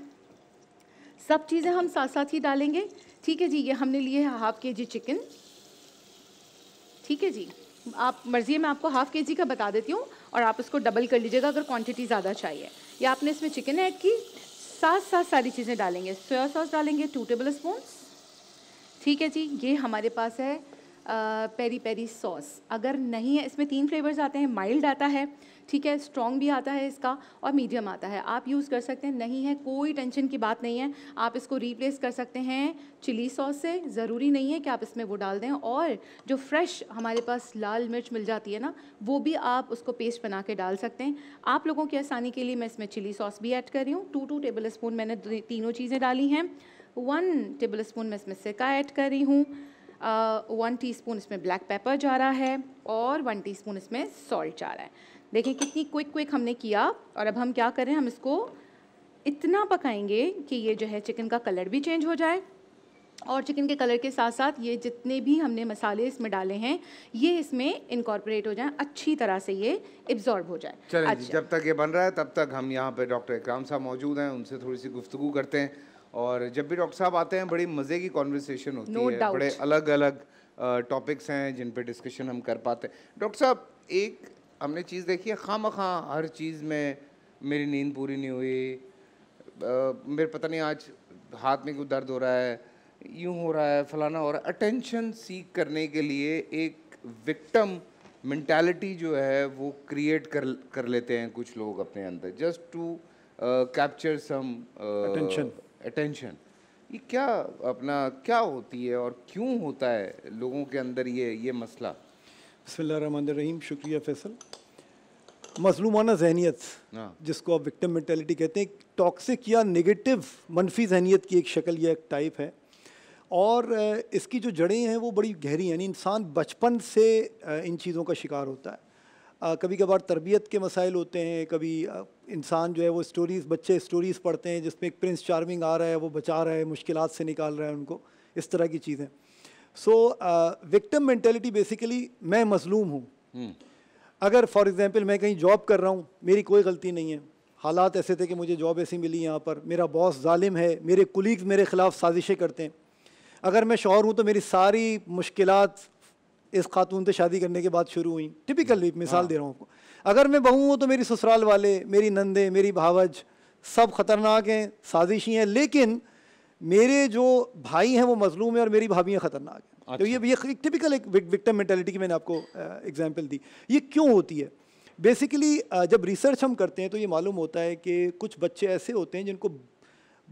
सब चीज़ें हम साथ साथ ही डालेंगे ठीक है जी ये हमने लिए है हाफ के जी चिकन ठीक है जी आप मर्ज़ी मैं आपको हाफ़ के जी का बता देती हूँ और आप उसको डबल कर लीजिएगा अगर क्वांटिटी ज़्यादा चाहिए या आपने इसमें चिकन ऐड की साथ साथ सारी चीज़ें डालेंगे सोया सॉस डालेंगे टू टेबल स्पून ठीक है जी ये हमारे पास है पेरी पेरी सॉस अगर नहीं है इसमें तीन फ्लेवर्स आते हैं माइल्ड आता है ठीक है स्ट्रॉन्ग भी आता है इसका और मीडियम आता है आप यूज़ कर सकते हैं नहीं है कोई टेंशन की बात नहीं है आप इसको रिप्लेस कर सकते हैं चिली सॉस से ज़रूरी नहीं है कि आप इसमें वो डाल दें और जो फ्रेश हमारे पास लाल मिर्च मिल जाती है ना वो भी आप उसको पेस्ट बना के डाल सकते हैं आप लोगों की आसानी के लिए मैं इसमें चिली सॉस भी ऐड कर रही हूँ टू टू टेबल स्पून मैंने तीनों चीज़ें डाली हैं वन टेबल स्पून मैं इसमें सिरका ऐड कर रही हूँ वन स्पून इसमें ब्लैक पेपर जा रहा है और वन स्पून इसमें सॉल्ट जा रहा है देखिए कितनी क्विक क्विक हमने किया और अब हम क्या करें हम इसको इतना पकाएंगे कि ये जो है चिकन का कलर भी चेंज हो जाए और चिकन के कलर के साथ साथ ये जितने भी हमने मसाले इसमें डाले हैं ये इसमें इनकॉर्पोरेट हो जाए अच्छी तरह से ये एब्जॉर्ब हो जाए अच्छा। जब तक ये बन रहा है तब तक हम यहाँ पे डॉक्टर इकराम साहब मौजूद हैं उनसे थोड़ी सी गुफ्तु करते हैं और जब भी डॉक्टर साहब आते हैं बड़ी मज़े की कॉन्वर्सेशन होती no है doubt. बड़े अलग अलग टॉपिक्स हैं जिन पे डिस्कशन हम कर पाते हैं डॉक्टर साहब एक हमने चीज़ देखी है खाम खां हर चीज़ में मेरी नींद पूरी नहीं हुई आ, मेरे पता नहीं आज हाथ में क्यों दर्द हो रहा है यूँ हो रहा है फलाना हो रहा है अटेंशन सीख करने के लिए एक विक्टम मैंटेलिटी जो है वो क्रिएट कर कर लेते हैं कुछ लोग अपने अंदर just to capture some attention attention ये क्या अपना क्या होती है और क्यों होता है लोगों के अंदर ये ये मसला रहीम शुक्रिया फैसल मजलूमाना जहनीत हाँ। जिसको आप विक्टिम मेटेलिटी कहते हैं टॉक्सिक या नेगेटिव मनफी जहनीत की एक शक्ल या एक टाइप है और इसकी जो जड़ें हैं वो बड़ी गहरी हैं यानी इंसान बचपन से इन चीज़ों का शिकार होता है कभी कभार तरबियत के मसाइल होते हैं कभी इंसान जो है वो स्टोरीज़ बच्चे स्टोरीज़ पढ़ते हैं जिसमें एक प्रिंस चार्मिंग आ रहा है वो बचा रहा है मुश्किल से निकाल रहा है उनको इस तरह की चीज़ें सो विक्टम मैंटेलिटी बेसिकली मैं मजलूम हूँ हम्म। अगर फॉर एग्ज़ाम्पल मैं कहीं जॉब कर रहा हूँ मेरी कोई गलती नहीं है हालात ऐसे थे कि मुझे जॉब ऐसी मिली यहाँ पर मेरा बॉस ालिम है मेरे कुलीग्स मेरे ख़िलाफ़ साजिशें करते हैं अगर मैं शौहर हूँ तो मेरी सारी मुश्किलात इस खातून से शादी करने के बाद शुरू हुई टिपिकली हाँ। मिसाल दे रहा हूँ आपको अगर मैं बहू हूँ तो मेरी ससुराल वाले मेरी नंदे मेरी भावज सब ख़तरनाक हैं साजिशी हैं लेकिन मेरे जो भाई हैं वो मजलूम हैं और मेरी भाभी हैं ख़तरनाक हैं अच्छा। तो ये अच्छा। ये एक टिपिकल एक विक्टम मैंटेलिटी की मैंने आपको एग्जांपल दी ये क्यों होती है बेसिकली जब रिसर्च हम करते हैं तो ये मालूम होता है कि कुछ बच्चे ऐसे होते हैं जिनको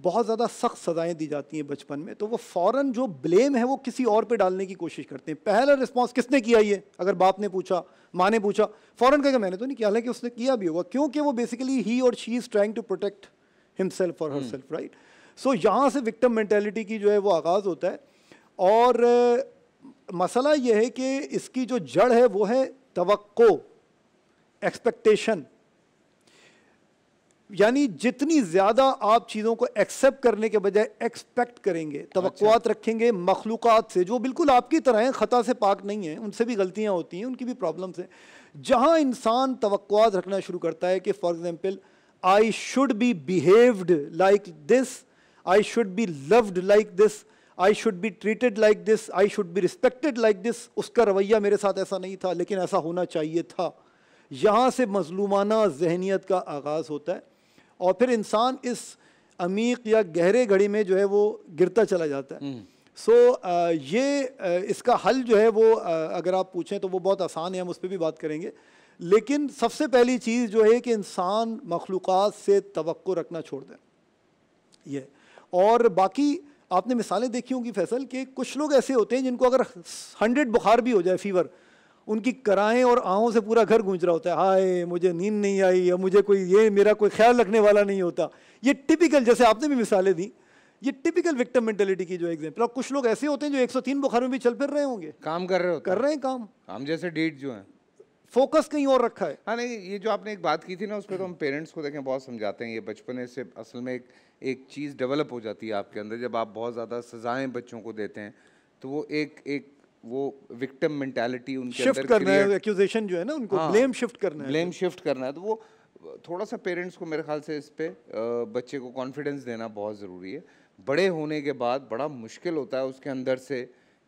बहुत ज़्यादा सख्त सज़ाएँ दी जाती हैं बचपन में तो वो फ़ौर जो ब्लेम है वो किसी और पर डालने की कोशिश करते हैं पहला रिस्पॉन्स किसने किया ये अगर बाप ने पूछा माँ ने पूछा फ़ौर कहकर मैंने तो नहीं किया हालांकि उसने किया भी होगा क्योंकि वो बेसिकली ही और she is trying to protect himself और हर सेल्फ राइट सो यहाँ से विक्टम मैंटेलिटी की जो है वो आगाज़ होता है और मसला ये है कि इसकी जो जड़ है वो है तो एक्सपेक्टेशन यानी जितनी ज़्यादा आप चीज़ों को एक्सेप्ट करने के बजाय एक्सपेक्ट करेंगे तो अच्छा। रखेंगे मखलूक से जो बिल्कुल आपकी तरह हैं ख़ता से पाक नहीं है उनसे भी गलतियाँ होती हैं उनकी भी प्रॉब्लम्स हैं जहाँ इंसान तो रखना शुरू करता है कि for example I should be behaved like this I should be loved like this I should be treated like this I should be respected like this उसका रवैया मेरे साथ ऐसा नहीं था लेकिन ऐसा होना चाहिए था यहाँ से मजलूमाना जहनीत का आगाज़ होता है और फिर इंसान इस अमीक या गहरे घड़ी में जो है वो गिरता चला जाता है सो हम्म। so, ये इसका हल जो है वो अगर आप पूछें तो वो बहुत आसान है हम उस पर भी बात करेंगे लेकिन सबसे पहली चीज़ जो है कि इंसान मखलूक से तो रखना छोड़ दें ये और बाकी आपने मिसालें देखी होंगी फैसल कि कुछ लोग ऐसे होते हैं जिनको अगर हंड्रेड बुखार भी हो जाए फीवर उनकी कराएं और आहों से पूरा घर गूंज रहा होता है हाय मुझे नींद नहीं आई या मुझे कोई ये मेरा कोई ख्याल रखने वाला नहीं होता ये टिपिकल जैसे आपने भी मिसालें दी ये टिपिकल विक्टिम मेंटेलिटी की जो एग्जाम्पल और कुछ लोग ऐसे होते हैं जो 103 बुखार में भी चल फिर रहे होंगे काम कर रहे हो कर रहे हैं काम काम जैसे डेट जो है फोकस कहीं और रखा है हाँ नहीं ये जो आपने एक बात की थी ना उस पर तो हम पेरेंट्स को देखें बहुत समझाते हैं ये बचपने से असल में एक एक चीज़ डेवलप हो जाती है आपके अंदर जब आप बहुत ज़्यादा सजाएं बच्चों को देते हैं तो वो एक एक वो विक्टिम मेंटालिटी उनके शिफ्ट करना है एक्यूजेशन जो है ना उनको हाँ, शिफ्ट करना है ब्लेम शिफ्ट करना है तो वो थोड़ा सा पेरेंट्स को मेरे ख्याल से इस पे बच्चे को कॉन्फिडेंस देना बहुत ज़रूरी है बड़े होने के बाद बड़ा मुश्किल होता है उसके अंदर से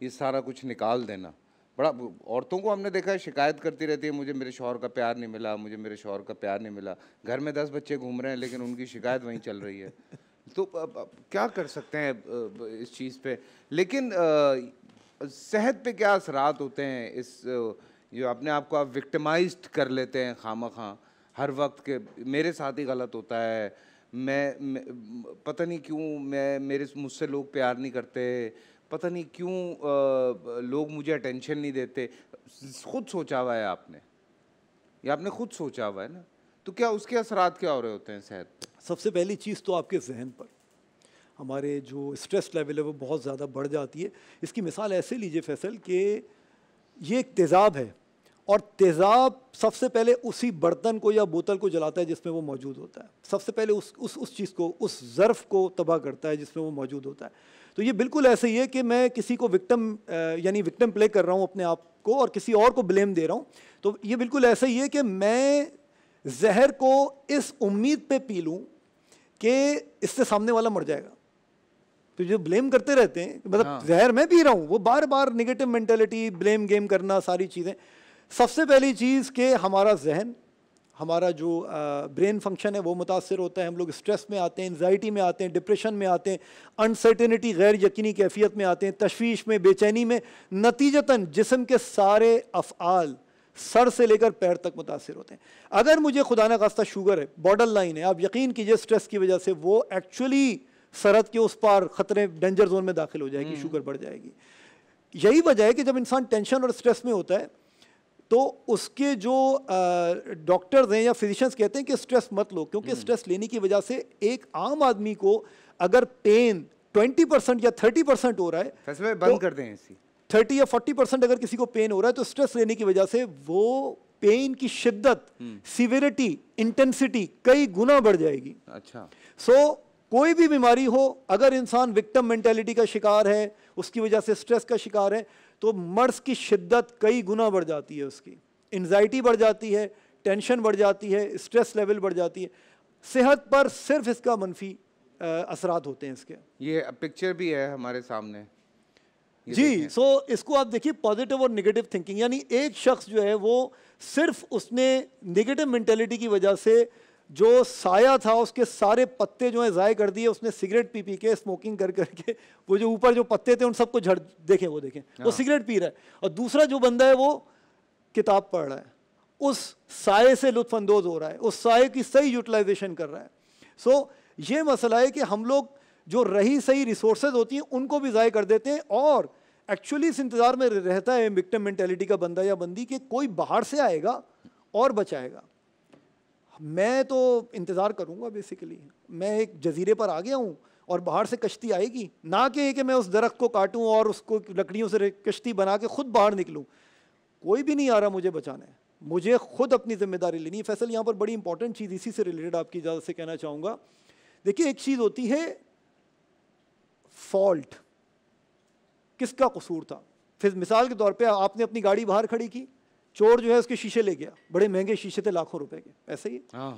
ये सारा कुछ निकाल देना बड़ा औरतों को हमने देखा है शिकायत करती रहती है मुझे मेरे शोहर का प्यार नहीं मिला मुझे मेरे शोहर का प्यार नहीं मिला घर में दस बच्चे घूम रहे हैं लेकिन उनकी शिकायत वहीं चल रही है तो क्या कर सकते हैं इस चीज़ पे लेकिन सेहत पे क्या असरात होते हैं इस जो अपने आप को आप विक्टमाइज कर लेते हैं खाम खां हर वक्त के मेरे साथ ही गलत होता है मैं, मैं पता नहीं क्यों मैं मेरे मुझसे लोग प्यार नहीं करते पता नहीं क्यों लोग मुझे अटेंशन नहीं देते खुद सोचा हुआ है आपने ये आपने खुद सोचा हुआ है ना तो क्या उसके असरात क्या हो रहे होते हैं सेहत सबसे पहली चीज़ तो आपके जहन पर हमारे जो स्ट्रेस लेवल है वो बहुत ज़्यादा बढ़ जाती है इसकी मिसाल ऐसे लीजिए फैसल कि ये एक तेज़ाब है और तेज़ाब सबसे पहले उसी बर्तन को या बोतल को जलाता है जिसमें वो मौजूद होता है सबसे पहले उस उस उस चीज़ को उस ज़र्फ़ को तबाह करता है जिसमें वो मौजूद होता है तो ये बिल्कुल ऐसे ही है कि मैं किसी को विक्टम यानी विक्टम प्ले कर रहा हूँ अपने आप को और किसी और को ब्लेम दे रहा हूँ तो ये बिल्कुल ऐसा ही है कि मैं जहर को इस उम्मीद पर पी लूँ कि इससे सामने वाला मर जाएगा तो जो ब्लेम करते रहते हैं मतलब हाँ। जहर मैं पी रहा हूँ वो बार बार निगेटिव मैंटेलिटी ब्लेम गेम करना सारी चीज़ें सबसे पहली चीज़ के हमारा जहन हमारा जो ब्रेन फंक्शन है वो मुतासर होता है हम लोग स्ट्रेस में आते हैं एनजाइटी में आते हैं डिप्रेशन में आते हैं अनसर्टेनिटी गैर यकीनी कैफियत में आते हैं तशवीश में बेचैनी में नतीजतन जिसम के सारे अफ़ाल सर से लेकर पैर तक मुतासर होते हैं अगर मुझे खुदा न खास्ता शुगर है बॉर्डर लाइन है आप यकीन कीजिए स्ट्रेस की वजह से वो एक्चुअली सरहद के उस पार खतरे डेंजर जोन में दाखिल हो जाएगी हम्म। शुगर बढ़ जाएगी यही वजह है कि जब इंसान टेंशन और स्ट्रेस में होता है तो उसके जो डॉक्टर्स हैं या फिजिशियंस कहते हैं कि स्ट्रेस मत लो क्योंकि स्ट्रेस हम्म। लेने की वजह से एक आम आदमी को अगर पेन 20 परसेंट या 30 परसेंट हो रहा है फैसले तो बंद तो कर दें इसी 30 या 40 परसेंट अगर किसी को पेन हो रहा है तो स्ट्रेस लेने की वजह से वो पेन की शिद्दत सिविरिटी हम्म। इंटेंसिटी कई गुना बढ़ जाएगी अच्छा सो so, कोई भी बीमारी हो अगर इंसान विक्टम मेंटेलिटी का शिकार है उसकी वजह से स्ट्रेस का शिकार है तो मर्स की शिद्दत कई गुना बढ़ जाती है उसकी एनजाइटी बढ़ जाती है टेंशन बढ़ जाती है स्ट्रेस लेवल बढ़ जाती है सेहत पर सिर्फ इसका मनफी असरात होते हैं इसके ये पिक्चर भी है हमारे सामने जी सो so, इसको आप देखिए पॉजिटिव और निगेटिव थिंकिंग यानी एक शख्स जो है वो सिर्फ उसने निगेटिव मैंटेलिटी की वजह से जो साया था उसके सारे पत्ते जो है ज़ाय कर दिए उसने सिगरेट पी पी के स्मोकिंग कर करके वो जो ऊपर जो पत्ते थे उन सबको झड़ देखें वो देखें वो हाँ। सिगरेट पी रहा है और दूसरा जो बंदा है वो किताब पढ़ रहा है उस साय से लुफानंदोज हो रहा है उस साय की सही यूटिलाइजेशन कर रहा है सो ये मसला है कि हम लोग जो रही सही रिसोर्स होती हैं उनको भी ज़ाय कर देते हैं और एक्चुअली इस इंतज़ार में रहता है विक्टम मैंटेलिटी का बंदा या बंदी कि कोई बाहर से आएगा और बचाएगा मैं तो इंतज़ार करूँगा बेसिकली मैं एक जजीरे पर आ गया हूँ और बाहर से कश्ती आएगी ना कि कि मैं उस दरख्त को काटूं और उसको लकड़ियों से कश्ती बना के ख़ुद बाहर निकलूं कोई भी नहीं आ रहा मुझे बचाना है मुझे खुद अपनी ज़िम्मेदारी लेनी है फैसल यहाँ पर बड़ी इंपॉर्टेंट चीज़ इसी से रिलेटेड आपकी इजाज़त से कहना चाहूँगा देखिए एक चीज़ होती है फॉल्ट किसका कसूर था फिर मिसाल के तौर पे आपने अपनी गाड़ी बाहर खड़ी की चोर जो है उसके शीशे ले गया बड़े महंगे शीशे थे लाखों रुपए के ऐसे ही सो हाँ,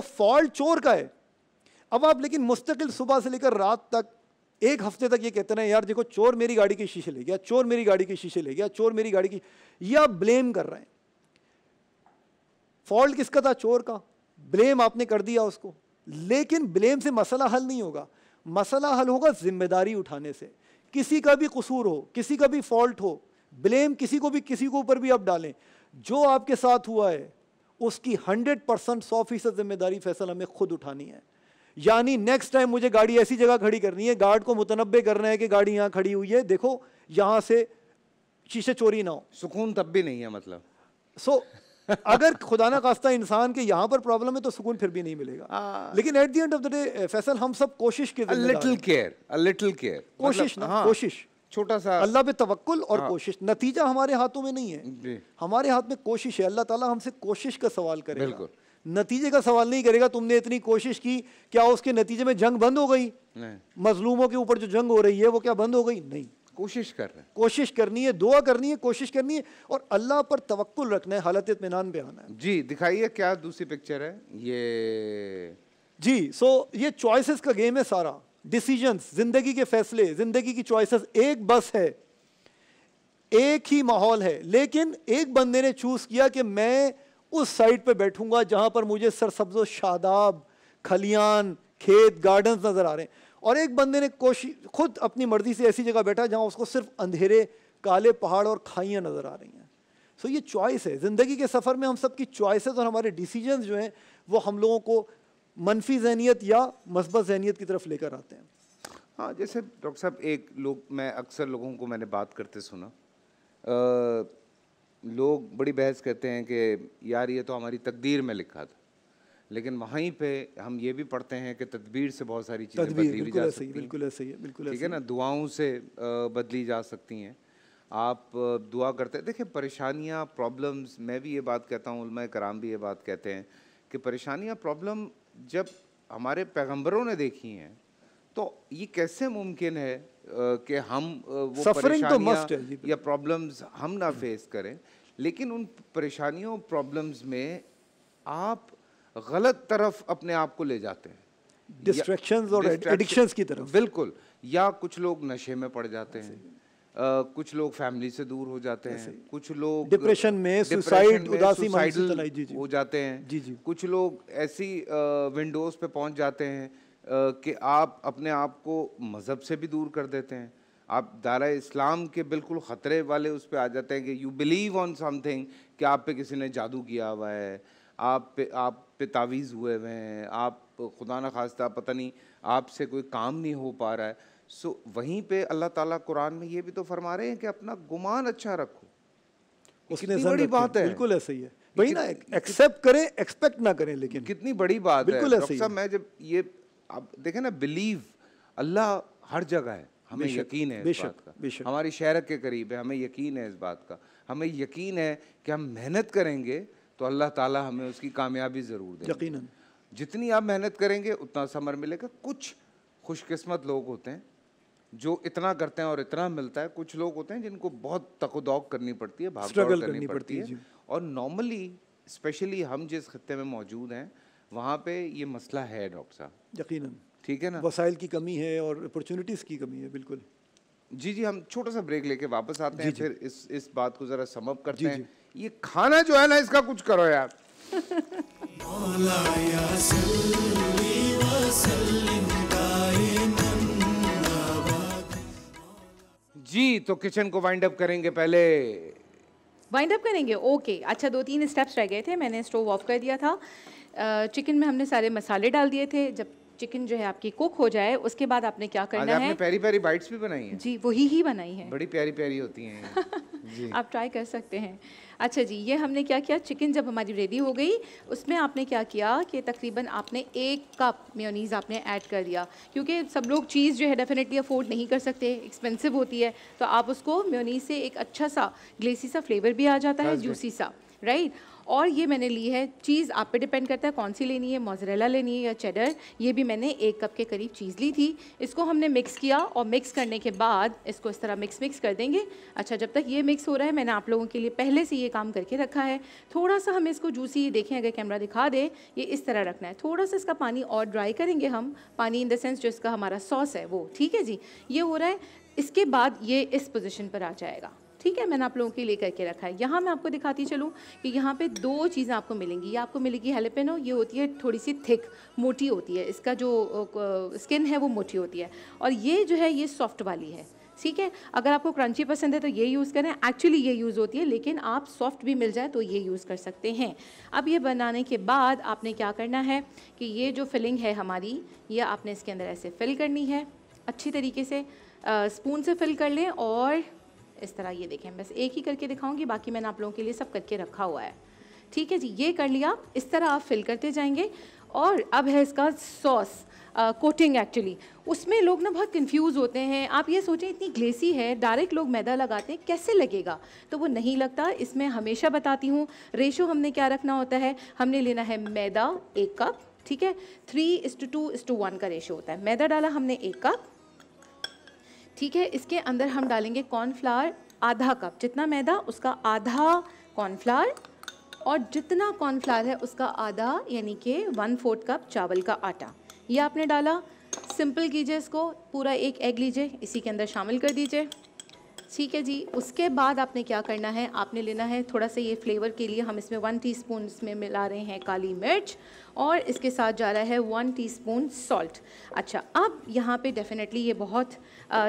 फॉल्ट हाँ। चोर का है अब आप लेकिन मुस्तकिल सुबह से लेकर रात तक एक हफ्ते तक ये कहते रहे यार देखो चोर मेरी गाड़ी के शीशे ले गया चोर मेरी गाड़ी के शीशे ले गया चोर मेरी गाड़ी की यह आप ब्लेम कर रहे हैं फॉल्ट किसका था चोर का ब्लेम आपने कर दिया उसको लेकिन ब्लेम से मसला हल नहीं होगा मसला हल होगा जिम्मेदारी उठाने से किसी का भी कसूर हो किसी का भी फॉल्ट हो ब्लेम किसी को भी किसी के ऊपर भी आप डालें जो आपके साथ हुआ है उसकी हंड्रेड परसेंट सौ फीसद जिम्मेदारी फैसल हमें खुद उठानी है यानी नेक्स्ट टाइम मुझे गाड़ी ऐसी जगह खड़ी करनी है गार्ड को मुतनबे करना है कि गाड़ी यहाँ खड़ी हुई है देखो यहाँ से शीशे चोरी ना हो सुकून तब भी नहीं है मतलब सो so, अगर खुदा ना खास्ता इंसान के यहाँ पर प्रॉब्लम है तो सुकून फिर भी नहीं मिलेगा आ, लेकिन at the end of the day Faisal हम सब कोशिश के लिटिल केयर लिटिल केयर कोशिश मतलब, ना हाँ। कोशिश छोटा सा अल्लाह पे तवक्ल और हाँ। कोशिश नतीजा हमारे हाथों में नहीं है हमारे हाथ में कोशिश है अल्लाह ताला हमसे कोशिश का सवाल करेगा बिल्कुल नतीजे का सवाल नहीं करेगा तुमने इतनी कोशिश की क्या उसके नतीजे में जंग बंद हो गई मजलूमों के ऊपर जो जंग हो रही है वो क्या बंद हो गई नहीं कोशिश कर रहे हैं कोशिश करनी है दुआ करनी है कोशिश करनी है और अल्लाह पर तवक्ल रखना है हालत इतमान पे आना है जी दिखाइए क्या दूसरी पिक्चर है ये जी सो ये चॉइसेस का गेम है सारा डिसीजंस जिंदगी के फैसले जिंदगी की चॉइसेस एक बस है एक ही माहौल है लेकिन एक बंदे ने चूज़ किया कि मैं उस साइड पे बैठूंगा जहां पर मुझे सरसब्जो शादाब खलियान खेत गार्डन्स नज़र आ रहे हैं और एक बंदे ने कोशिश खुद अपनी मर्ज़ी से ऐसी जगह बैठा जहां उसको सिर्फ अंधेरे काले पहाड़ और खाइयाँ नज़र आ रही हैं सो so ये चॉइस है ज़िंदगी के सफ़र में हम सब की चॉइसेस और हमारे डिसीजंस जो हैं वो हम लोगों को मनफी जहनीत या मस्बत जहनीत की तरफ लेकर आते हैं हाँ जैसे डॉक्टर साहब एक लोग मैं अक्सर लोगों को मैंने बात करते सुना आ, लोग बड़ी बहस करते हैं कि यार ये तो हमारी तकदीर में लिखा था लेकिन वहीं पे हम ये भी पढ़ते हैं कि तदबीर से बहुत सारी चीज़ें बदली भी जा सकती बिल्कुल ऐसे ही बिल्कुल ठीक है ना दुआओं से बदली जा सकती हैं आप दुआ करते हैं देखिए परेशानियाँ प्रॉब्लम्स मैं भी ये बात कहता हूँ उलमा कराम भी ये बात कहते हैं कि परेशानियाँ प्रॉब्लम जब हमारे पैगंबरों ने देखी हैं तो ये कैसे मुमकिन है कि हम वो सफरिंग तो मस्ट है या प्रॉब्लम्स हम ना फेस करें लेकिन उन परेशानियों प्रॉब्लम्स में आप गलत तरफ अपने आप को ले जाते हैं डिस्ट्रैक्शंस और एडिक्शंस की तरफ बिल्कुल या कुछ लोग नशे में पड़ जाते हैं कुछ लोग फैमिली से दूर हो जाते हैं कुछ लोग डिप्रेशन में सुसाइड उदासी जी जी हो जाते हैं जी जी कुछ लोग ऐसी विंडोज पे पहुंच जाते हैं कि आप अपने आप को मज़हब से भी दूर कर देते हैं आप दारा इस्लाम के बिल्कुल ख़तरे वाले उस पर आ जाते हैं कि यू बिलीव ऑन समथिंग कि आप पे किसी ने जादू किया हुआ है आप पे आप पे तावीज़ हुए हुए हैं आप खुदा न खास्ता पता नहीं आपसे कोई काम नहीं हो पा रहा है सो वहीं पे अल्लाह ताला कुरान में ये भी तो फरमा रहे हैं कि अपना गुमान अच्छा रखो उसने बड़ी बात है बिल्कुल ऐसे ही है वही ना एक्सेप्ट करें एक्सपेक्ट ना करें लेकिन कितनी बड़ी बात बिल्कुल है ऐसे मैं जब ये आप देखें ना बिलीव अल्लाह हर जगह है हमें यकीन है इस बात का हमारी शहर के करीब है हमें यकीन है इस बात का हमें यकीन है कि हम मेहनत करेंगे तो अल्लाह ताला हमें उसकी कामयाबी ज़रूर देंगे यकीनन जितनी आप मेहनत करेंगे उतना समर मिलेगा कुछ खुशकिस्मत लोग होते हैं जो इतना करते हैं और इतना मिलता है कुछ लोग होते हैं जिनको बहुत तकोदौक करनी पड़ती है भाग करनी, करनी पड़ती है और नॉर्मली स्पेशली हम जिस खत्ते में मौजूद हैं वहाँ पे ये मसला है डॉक्टर साहब यकीन ठीक है ना वसाइल की कमी है और अपॉर्चुनिटीज़ की कमी है बिल्कुल जी जी हम छोटा सा ब्रेक लेके वापस आते हैं फिर इस इस बात को ज़रा समअप करते हैं ये खाना जो है ना इसका कुछ करो यार जी तो किचन को वाइंड अप करेंगे पहले वाइंड अप करेंगे ओके अच्छा दो तीन स्टेप्स रह गए थे मैंने स्टोव ऑफ कर दिया था चिकन में हमने सारे मसाले डाल दिए थे जब चिकन जो है आपकी कुक हो जाए उसके बाद आपने क्या करना आपने है प्यारी प्यारी बाइट्स भी बनाई हैं जी वही ही बनाई है बड़ी प्यारी प्यारी होती हैं जी आप ट्राई कर सकते हैं अच्छा जी ये हमने क्या किया चिकन जब हमारी रेडी हो गई उसमें आपने क्या किया कि तकरीबन आपने एक कप मेयोनीज़ आपने ऐड कर दिया क्योंकि सब लोग चीज़ जो है डेफिनेटली अफोर्ड नहीं कर सकते एक्सपेंसिव होती है तो आप उसको मेयोनीज़ से एक अच्छा सा ग्लेसी सा फ्लेवर भी आ जाता है जूसी सा राइट और ये मैंने ली है चीज़ आप पे डिपेंड करता है कौन सी लेनी है मोजरेला लेनी है या चेडर ये भी मैंने एक कप के करीब चीज़ ली थी इसको हमने मिक्स किया और मिक्स करने के बाद इसको इस तरह मिक्स मिक्स कर देंगे अच्छा जब तक ये मिक्स हो रहा है मैंने आप लोगों के लिए पहले से ये काम करके रखा है थोड़ा सा हमें इसको जूसी देखें अगर कैमरा दिखा दे ये इस तरह रखना है थोड़ा सा इसका पानी और ड्राई करेंगे हम पानी इन देंस जो इसका हमारा सॉस है वो ठीक है जी ये हो रहा है इसके बाद ये इस पोजिशन पर आ जाएगा ठीक है मैंने आप लोगों के लिए करके रखा है यहाँ मैं आपको दिखाती चलूँ कि यहाँ पे दो चीज़ें आपको मिलेंगी ये आपको मिलेगी हेलेपेनो ये होती है थोड़ी सी थिक मोटी होती है इसका जो स्किन है वो मोटी होती है और ये जो है ये सॉफ्ट वाली है ठीक है अगर आपको क्रंची पसंद है तो ये यूज़ करें एक्चुअली ये यूज़ होती है लेकिन आप सॉफ्ट भी मिल जाए तो ये यूज़ कर सकते हैं अब ये बनाने के बाद आपने क्या करना है कि ये जो फिलिंग है हमारी ये आपने इसके अंदर ऐसे फिल करनी है अच्छी तरीके से आ, स्पून से फिल कर लें और इस तरह ये देखें बस एक ही करके दिखाऊंगी बाकी मैंने आप लोगों के लिए सब करके रखा हुआ है ठीक है जी ये कर लिया इस तरह आप फिल करते जाएंगे और अब है इसका सॉस कोटिंग एक्चुअली उसमें लोग ना बहुत कंफ्यूज होते हैं आप ये सोचें इतनी ग्लेसी है डायरेक्ट लोग मैदा लगाते हैं कैसे लगेगा तो वो नहीं लगता इसमें हमेशा बताती हूँ रेशो हमने क्या रखना होता है हमने लेना है मैदा एक कप ठीक है three is to two two is to one ratio होता है मैदा डाला हमने एक कप ठीक है इसके अंदर हम डालेंगे कॉर्नफ्लावर आधा कप जितना मैदा उसका आधा कॉर्नफ्लावर और जितना कॉर्नफ्लावर है उसका आधा यानी कि वन फोर्थ कप चावल का आटा ये आपने डाला सिंपल कीजिए इसको पूरा एक एग लीजिए इसी के अंदर शामिल कर दीजिए ठीक है जी उसके बाद आपने क्या करना है आपने लेना है थोड़ा सा ये फ्लेवर के लिए हम इसमें वन टीस्पून इसमें मिला रहे हैं काली मिर्च और इसके साथ जा रहा है वन टीस्पून सॉल्ट अच्छा अब यहाँ पे डेफिनेटली ये बहुत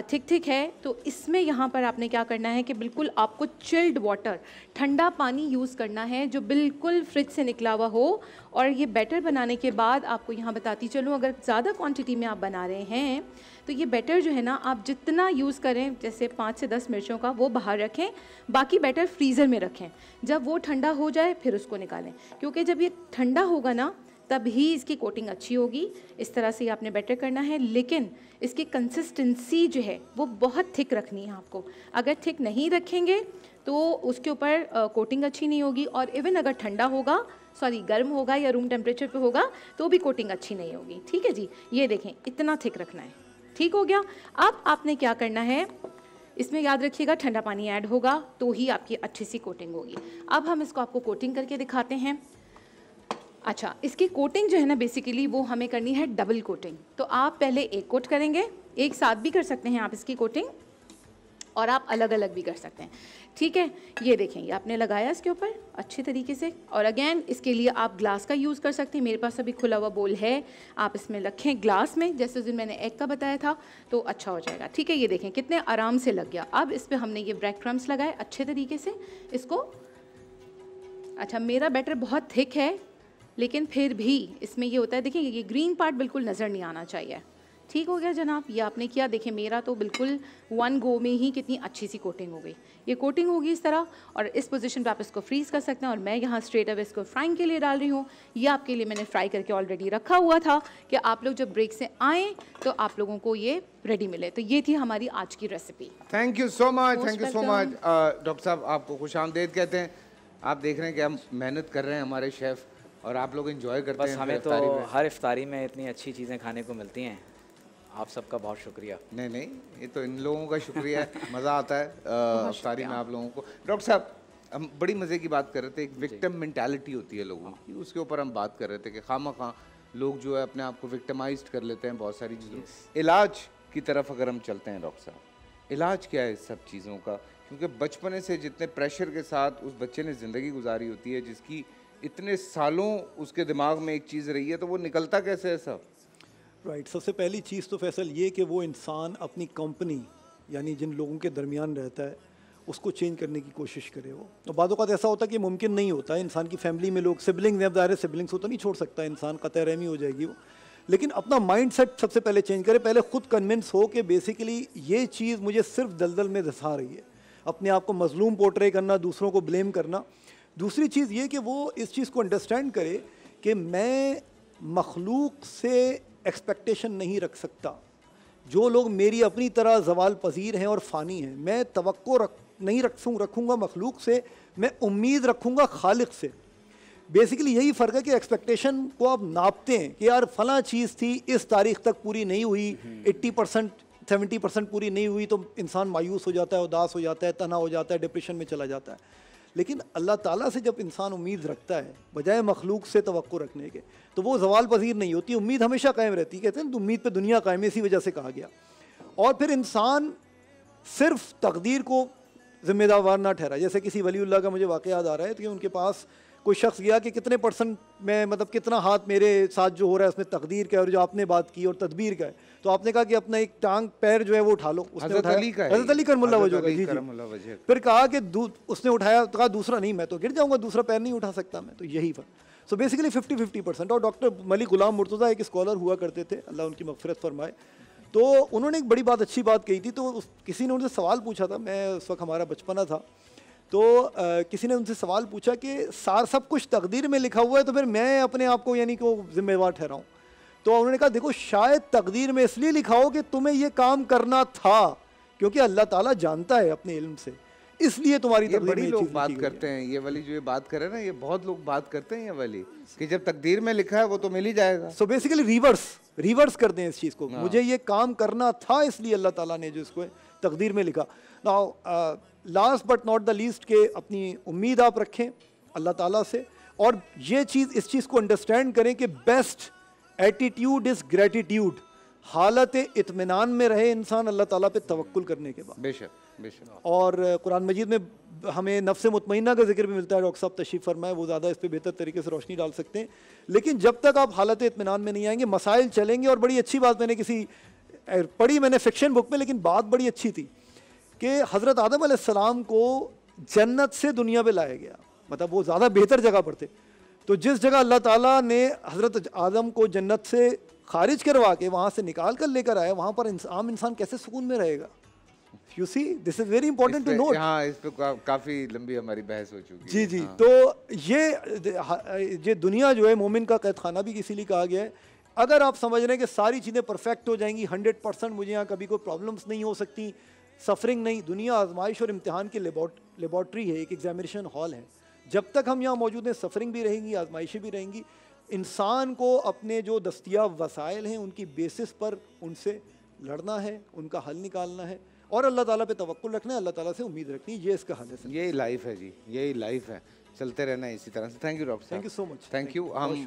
ठीक ठीक है तो इसमें यहाँ पर आपने क्या करना है कि बिल्कुल आपको चिल्ड वाटर ठंडा पानी यूज़ करना है जो बिल्कुल फ्रिज से निकला हुआ हो और ये बैटर बनाने के बाद आपको यहाँ बताती चलूँ अगर ज़्यादा क्वांटिटी में आप बना रहे हैं तो ये बैटर जो है ना आप जितना यूज़ करें जैसे पाँच से दस मिर्चों का वो बाहर रखें बाकी बैटर फ्रीज़र में रखें जब वो ठंडा हो जाए फिर उसको निकालें क्योंकि जब ये ठंडा होगा ना तब ही इसकी कोटिंग अच्छी होगी इस तरह से आपने बैटर करना है लेकिन इसकी कंसिस्टेंसी जो है वो बहुत थिक रखनी है आपको अगर थिक नहीं रखेंगे तो उसके ऊपर कोटिंग अच्छी नहीं होगी और इवन अगर ठंडा होगा सॉरी गर्म होगा या रूम टेम्परेचर पे होगा तो भी कोटिंग अच्छी नहीं होगी ठीक है जी ये देखें इतना थिक रखना है ठीक हो गया अब आपने क्या करना है इसमें याद रखिएगा ठंडा पानी ऐड होगा तो ही आपकी अच्छी सी कोटिंग होगी अब हम इसको आपको कोटिंग करके दिखाते हैं अच्छा इसकी कोटिंग जो है ना बेसिकली वो हमें करनी है डबल कोटिंग तो आप पहले एक कोट करेंगे एक साथ भी कर सकते हैं आप इसकी कोटिंग और आप अलग अलग भी कर सकते हैं ठीक है ये देखें ये आपने लगाया इसके ऊपर अच्छे तरीके से और अगेन इसके लिए आप ग्लास का यूज़ कर सकते हैं मेरे पास अभी खुला हुआ बोल है आप इसमें रखें ग्लास में जैसे उस दिन मैंने एग का बताया था तो अच्छा हो जाएगा ठीक है ये देखें कितने आराम से लग गया अब इस पर हमने ये ब्रेड क्रम्स लगाए अच्छे तरीके से इसको अच्छा मेरा बैटर बहुत थिक है लेकिन फिर भी इसमें ये होता है देखिए ये ग्रीन पार्ट बिल्कुल नज़र नहीं आना चाहिए ठीक हो गया जनाब ये आपने किया देखिए मेरा तो बिल्कुल वन गो में ही कितनी अच्छी सी कोटिंग हो गई ये कोटिंग होगी इस तरह और इस पोजीशन पे आप इसको फ्रीज़ कर सकते हैं और मैं यहाँ स्ट्रेट अब इसको फ्राइंग के लिए डाल रही हूँ ये आपके लिए मैंने फ्राई करके ऑलरेडी रखा हुआ था कि आप लोग जब ब्रेक से आएँ तो आप लोगों को ये रेडी मिले तो ये थी हमारी आज की recipe thank you so much thank you so much doctor साहब आपको खुश आमदेद कहते हैं आप देख रहे हैं कि हम मेहनत कर रहे हैं हमारे शेफ़ और आप लोग इन्जॉय करते बस हैं हमें तो हर इफ्तारी में इतनी अच्छी चीज़ें खाने को मिलती हैं आप सबका बहुत शुक्रिया नहीं नहीं ये तो इन लोगों का शुक्रिया है मज़ा आता है इफ्तारी में आप लोगों को डॉक्टर साहब हम बड़ी मज़े की बात कर रहे थे एक विक्टम मैंटेलिटी होती है लोगों की उसके ऊपर हम बात कर रहे थे कि खामा खां लोग जो है अपने आप को विक्टमाइज कर लेते हैं बहुत सारी चीज़ों इलाज की तरफ अगर हम चलते हैं डॉक्टर साहब इलाज क्या है इस सब चीज़ों का क्योंकि बचपने से जितने प्रेशर के साथ उस बच्चे ने ज़िंदगी गुजारी होती है जिसकी इतने सालों उसके दिमाग में एक चीज़ रही है तो वो निकलता कैसे है सब राइट right. सबसे पहली चीज़ तो फैसल ये कि वो इंसान अपनी कंपनी यानी जिन लोगों के दरमियान रहता है उसको चेंज करने की कोशिश करे वो तो बाद ऐसा होता है कि मुमकिन नहीं होता इंसान की फैमिली में लोग सिबलिंग्स हैं दायरे सिबलिंग्स होता तो नहीं छोड़ सकता इंसान कतः रहमी हो जाएगी वो लेकिन अपना माइंड सेट सबसे पहले चेंज करे पहले खुद कन्विंस हो कि बेसिकली ये चीज़ मुझे सिर्फ दलदल में धसा रही है अपने आप को मजलूम पोट्रे करना दूसरों को ब्लेम करना दूसरी चीज़ ये कि वो इस चीज़ को अंडरस्टैंड करे कि मैं मखलूक से एक्सपेक्टेशन नहीं रख सकता जो लोग मेरी अपनी तरह जवाल पजीर हैं और फ़ानी हैं मैं तो रख नहीं सूँ रखूँगा मखलूक से मैं उम्मीद रखूँगा खालिक से बेसिकली यही फ़र्क है कि एक्सपेक्टेशन को आप नापते हैं कि यार फला चीज़ थी इस तारीख तक पूरी नहीं हुई हम्म। एट्टी परसेंट सेवेंटी परसेंट पूरी नहीं हुई तो इंसान मायूस हो जाता है उदास हो जाता है तना हो जाता है डिप्रेशन में चला जाता है लेकिन अल्लाह ताला से जब इंसान उम्मीद रखता है बजाय मखलूक से तो रखने के तो वो जवाल पजीर नहीं होती उम्मीद हमेशा कायम रहती कहते हैं तो उम्मीद पर दुनिया कायम इसी वजह से कहा गया और फिर इंसान सिर्फ तकदीर को ज़िम्मेदार ना ठहरा जैसे किसी वली का मुझे वाक़ याद आ रहा है कि तो उनके पास कोई शख्स गया कि कितने परसेंट में मतलब कितना हाथ मेरे साथ जो हो रहा है उसमें तकदीर का है और जो आपने बात की और तदबीर का है तो आपने कहा कि अपना एक टांग पैर जो है वो उठा लो उसने हजरत अली करमुल्ला वजह जी जी फिर कहा कि उसने उठाया तो कहा दूसरा नहीं मैं तो गिर जाऊँगा दूसरा पैर नहीं उठा सकता मैं तो यही फर्क so basically fifty fifty percent और डॉक्टर मलिक गुलाम मुर्तज़ा एक स्कॉलर हुआ करते थे अल्लाह उनकी मफफरत फरमाए तो उन्होंने एक बड़ी बात अच्छी बात कही थी तो किसी ने उनसे सवाल पूछा था मैं उस वक्त हमारा बचपना था तो आ, किसी ने उनसे सवाल पूछा कि सार सब कुछ तकदीर में लिखा हुआ है तो फिर मैं अपने आप को यानी को जिम्मेवार ठहराऊँ तो उन्होंने कहा देखो शायद तकदीर में इसलिए लिखा हो कि तुम्हें ये काम करना था क्योंकि अल्लाह ताला जानता है अपने इल्म से इसलिए तुम्हारी ये बड़ी लोग बात करते हैं ये वाली जो ये बात करें ना ये बहुत लोग बात करते हैं ये वाली कि जब तकदीर में लिखा है वो तो मिल ही जाएगा सो बेसिकली रिवर्स रिवर्स करते हैं इस चीज़ को हाँ। मुझे ये काम करना था इसलिए अल्लाह ताला ने जो इसको तकदीर में लिखा ना last but not the least के अपनी उम्मीद आप रखें अल्लाह ताला से और ये चीज़ इस चीज़ को अंडरस्टैंड करें कि बेस्ट एटीट्यूड इज़ ग्रेटिट्यूड हालत इतमान में रहे इंसान अल्लाह ताला पे तवक्ल करने के बाद बेशक बेशक और कुरान मजीद में हमें नफ्स मुतमना का जिक्र भी मिलता है डॉक्टर साहब तशीफ़ फरमाए वो ज़्यादा इस पर बेहतर तरीके से रोशनी डाल सकते हैं लेकिन जब तक आप हालत इतमान में नहीं आएंगे मसाइल चलेंगे और बड़ी अच्छी बात मैंने किसी पढ़ी मैंने फिक्शन बुक में लेकिन बात बड़ी अच्छी थी कि हज़रत आदम आसमाम को जन्नत से दुनिया पर लाया गया मतलब वो ज़्यादा बेहतर जगह पर थे तो जिस जगह अल्लाह ताला ने हज़रत आदम को जन्नत से खारिज करवा के वहाँ से निकाल कर लेकर आया वहाँ पर आम इंसान कैसे सुकून में रहेगा you see this is very important to note हाँ इस पर का, काफ़ी लंबी हमारी बहस हो चुकी जी जी हाँ। तो ये ये दुनिया जो है मोमिन का कैद खाना भी इसीलिए कहा गया है अगर आप समझ रहे हैं कि सारी चीज़ें परफेक्ट हो जाएंगी हंड्रेड परसेंट मुझे यहाँ कभी कोई प्रॉब्लम्स नहीं हो सकती सफरिंग नहीं दुनिया आजमाइश और इम्तहान की लेबॉर्ट्री है एक एग्जामिनेशन हॉल है जब तक हम यहाँ मौजूद हैं सफरिंग भी रहेंगी आजमाइशें भी रहेंगी इंसान को अपने जो दस्तियाब वसाइल हैं उनकी बेसिस पर उनसे लड़ना है उनका हल निकालना है और अल्लाह ताला पे तवक्ल रखना है अल्लाह ताला से उम्मीद रखनी है ये इसका हल है यही लाइफ है जी यही लाइफ है चलते रहना इसी तरह से thank you doctor thank you so much thank you हम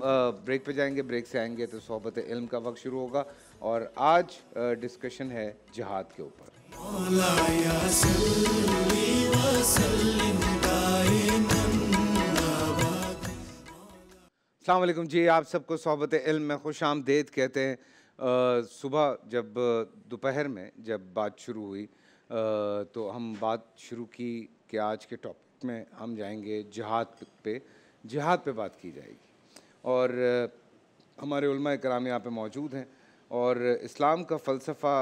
ब्रेक पे जाएंगे ब्रेक से आएंगे तो सोहबत इल्म का वक्त शुरू होगा और आज डिस्कशन है जहाद के ऊपर अल्लाम जी आप सबको सोबत इल्म में खुश आमदेद कहते हैं सुबह जब दोपहर में जब बात शुरू हुई आ, तो हम बात शुरू की कि आज के टॉपिक में हम जाएंगे जहाद पे जहाद पे बात की जाएगी और हमारे उलमा कराम यहाँ पे मौजूद हैं और इस्लाम का फ़लसफ़ा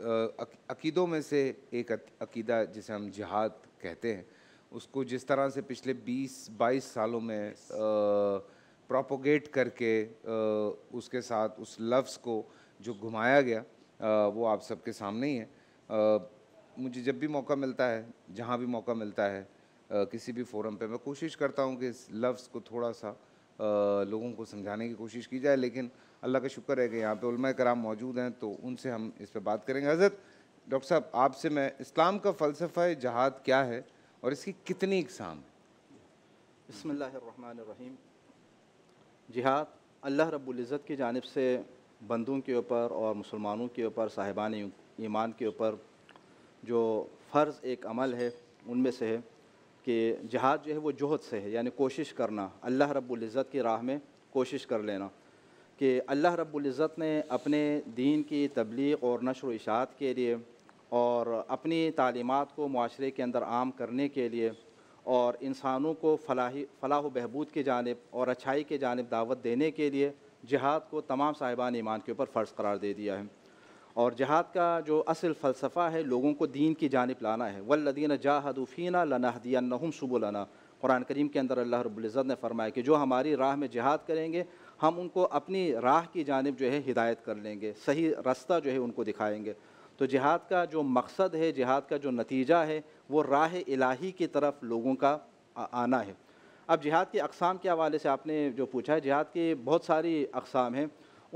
अकीदों में से एक अकीदा जिसे हम जिहाद कहते हैं उसको जिस तरह से पिछले 20-22 सालों में प्रोपोगेट करके उसके साथ उस लफ्ज़ को जो घुमाया गया वो आप सबके सामने ही है मुझे जब भी मौका मिलता है जहाँ भी मौका मिलता है किसी भी फोरम पे मैं कोशिश करता हूँ कि इस लफ्ज़ को थोड़ा सा लोगों को समझाने की कोशिश की जाए लेकिन अल्लाह का शुक्र है कि यहाँ पे उलमा कराम मौजूद हैं तो उनसे हम इस पर बात करेंगे हज़रत डॉक्टर साहब आपसे मैं इस्लाम का फ़लसफ़ा जहाद क्या है और इसकी कितनी इकसाम है बसमीम जिहाद अल्लाह रबुल्ज़त की जानब से बंदों के ऊपर और मुसलमानों के ऊपर साहिबान ईमान के ऊपर जो फ़र्ज़ एक अमल है उनमें से है कि जहाद जो है वो जहद से है यानी कोशिश करना अल्लाह रब्ज़त की राह में कोशिश कर लेना कि अल्लाह रब्ज़त ने अपने दीन की तबलीग और नशर इशात के लिए और अपनी तालीमत को माशरे के अंदर आम करने के लिए और इंसानों को फलाही फलाह बहबूद की जानब और अच्छाई की जानब दावत देने के लिए जहाद को तमाम साहिबान ईमान के ऊपर फ़र्ज़ करार दे दिया है और जहाद का जो असल फ़लसफ़ा है लोगों को दीन की जानब लाना है वल्लदीन जाहदफ़ीना लनाहदिया नहम सुबुलना कुरान करीम के अंदर अल्लाह रबुल्ज़त ने फरमाया कि जो हमारी राह में जहाद करेंगे हम उनको अपनी राह की जानब जो है हिदायत कर लेंगे सही रास्ता जो है उनको दिखाएंगे तो जिहाद का जो मकसद है जिहाद का जो नतीजा है वो राह इलाही की तरफ लोगों का आना है अब जिहाद की अकसाम के हवाले से आपने जो पूछा है जिहाद की बहुत सारी अकसाम हैं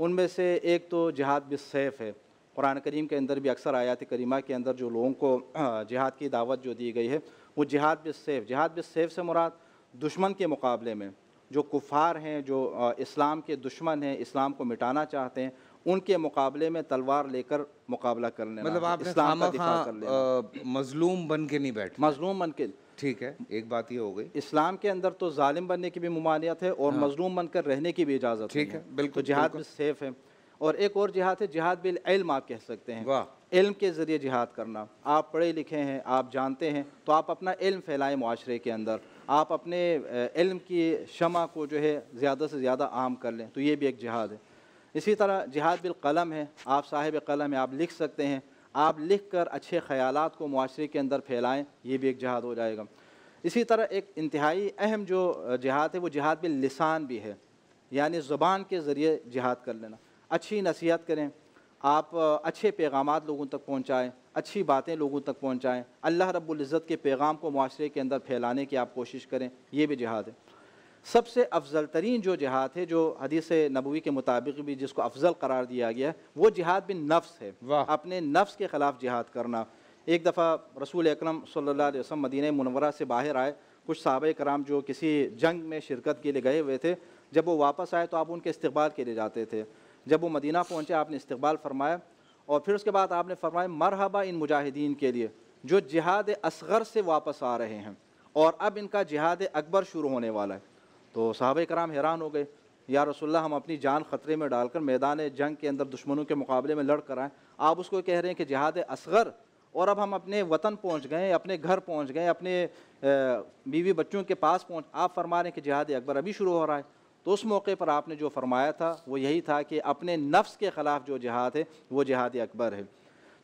उनमें से एक तो जिहाद बिसैफ़ है कुरान करीम के अंदर भी अक्सर आयात करीमा के अंदर जो लोगों को जिहाद की दावत जो दी गई है वो जिहाद बिसैफ़ जिहाद बिसैफ़ से मुराद दुश्मन के मुकाबले में जो कुफार हैं जो इस्लाम के दुश्मन हैं इस्लाम को मिटाना चाहते हैं उनके मुकाबले में तलवार लेकर मुकाबला कर मतलब आप इस्लाम का दिफा कर मजलूम बन के नहीं बैठ मजलूम बन के ठीक है एक बात ये हो गई इस्लाम के अंदर तो जालिम बनने की भी ममानियत है और हाँ। मजलूम बनकर रहने की भी इजाज़त ठीक है बिल्कुल तो जिहाद भी सेफ है और एक और जिहाद है जिहाद बिल इल्म आप कह सकते हैं इल्म के ज़रिए जिहाद करना आप पढ़े लिखे हैं आप जानते हैं तो आप अपना इल्म फैलाएं माशरे के अंदर आप अपने इल्म की शमा को जो है ज़्यादा से ज़्यादा आम कर लें तो ये भी एक जिहाद है इसी तरह जिहाद बिलकलम है आप साहिब कलम है आप लिख सकते हैं आप लिख कर अच्छे ख्याल को माशरे के अंदर फैलाएँ ये भी एक जहाद हो जाएगा इसी तरह एक इंतहाई अहम जो जहाद है वो जहाद बिल लिसान भी है यानी ज़ुबान के ज़रिए जहाद कर लेना अच्छी नसीहत करें आप अच्छे पैगाम लोगों तक पहुँचाएँ अच्छी बातें लोगों तक पहुँचाएँ अल्लाह रबुल्ज़त के पैगाम को माशरे के अंदर फैलाने की आप कोशिश करें ये भी जिहाद है सबसे अफजल तरीन जो जिहाद है जो हदीस नबवी के मुताबिक भी जिसको अफजल करार दिया गया है वो जिहाद बिन नफ्स है अपने नफ्स के ख़िलाफ़ जिहाद करना एक दफ़ा रसूल अक्रम सल्ला वसम मदीन मनवरा से बाहर आए कुछ सब कराम जो किसी जंग में शिरकत के लिए गए हुए थे जब वो वापस आए तो आप उनके इस्तबाल के लिए जाते थे जब वो मदीना पहुँचे आपने इस्तबाल फरमाया और फिर उसके बाद आपने फरमाया मरहबा इन मुजाहिदीन के लिए जो जिहाद असगर से वापस आ रहे हैं और अब इनका जिहाद अकबर शुरू होने वाला है तो साहब कराम हैरान हो गए या रसोल्ला हम अपनी जान ख़तरे में डालकर मैदान जंग के अंदर दुश्मनों के मुकाबले में लड़ कर आएँ आप उसको कह रहे हैं कि जिहाद असगर और अब हम अपने वतन पहुंच गए अपने घर पहुंच गए अपने बीवी बच्चों के पास पहुंच आप फरमा रहे हैं कि जिहाद अकबर अभी शुरू हो रहा है तो उस मौके पर आपने जो फरमाया था वो यही था कि अपने नफ्स के ख़िलाफ़ जो जिहाद है वो जिहाद अकबर है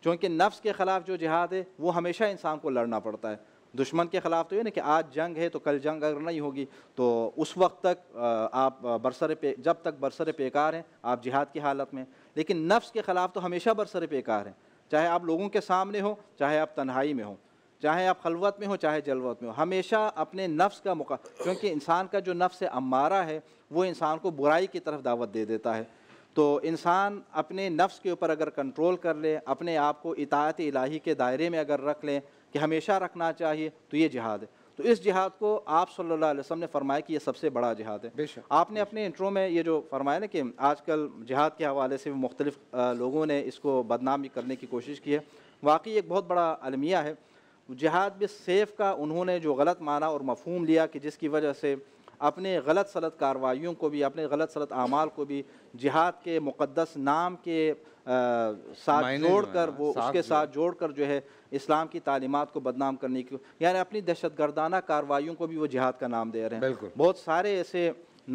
चूँकि नफ्स के ख़िलाफ़ जो जिहाद है वो हमेशा इंसान को लड़ना पड़ता है दुश्मन के ख़िलाफ़ तो ये ना कि आज जंग है तो कल जंग अगर नहीं होगी तो उस वक्त तक आप बरसर पे जब तक बरसर पेकार हैं आप जिहाद की हालत में लेकिन नफ्स के ख़िलाफ़ तो हमेशा बरसर पेकार हैं चाहे आप लोगों के सामने हो चाहे आप तन्हाई में हो चाहे आप खलवत में हो चाहे जलवत में हो हमेशा अपने नफ्स का मुका क्योंकि इंसान का जो नफ्स अम्मारा है वो इंसान को बुराई की तरफ दावत दे देता है तो इंसान अपने नफ्स के ऊपर अगर कंट्रोल कर ले अपने आप को इतायत इलाही के दायरे में अगर रख लें कि हमेशा रखना चाहिए तो ये जिहाद है तो इस जिहाद को आप सल्लल्लाहु अलैहि वसल्लम ने फरमाया कि ये सबसे बड़ा जिहाद है आपने अपने इंट्रो में ये जो फरमाया ना कि आजकल जिहाद के हवाले से भी मुख्तलिफ लोगों ने इसको बदनाम करने की कोशिश की है वाकई एक बहुत बड़ा अलमिया है जिहाद भी सेफ का उन्होंने जो गलत माना और मफहूम लिया कि जिसकी वजह से अपने गलत सलत कार्रवाइयों को भी अपने गलत सलत अमाल को भी जिहाद के मुक़दस नाम के आ, साथ जोड़ कर वो उसके साथ जोड़ कर जो है इस्लाम की तालीमत को बदनाम करने की यानी अपनी दहशत गर्दाना कार्रवाइयों को भी वो जिहाद का नाम दे रहे हैं बहुत सारे ऐसे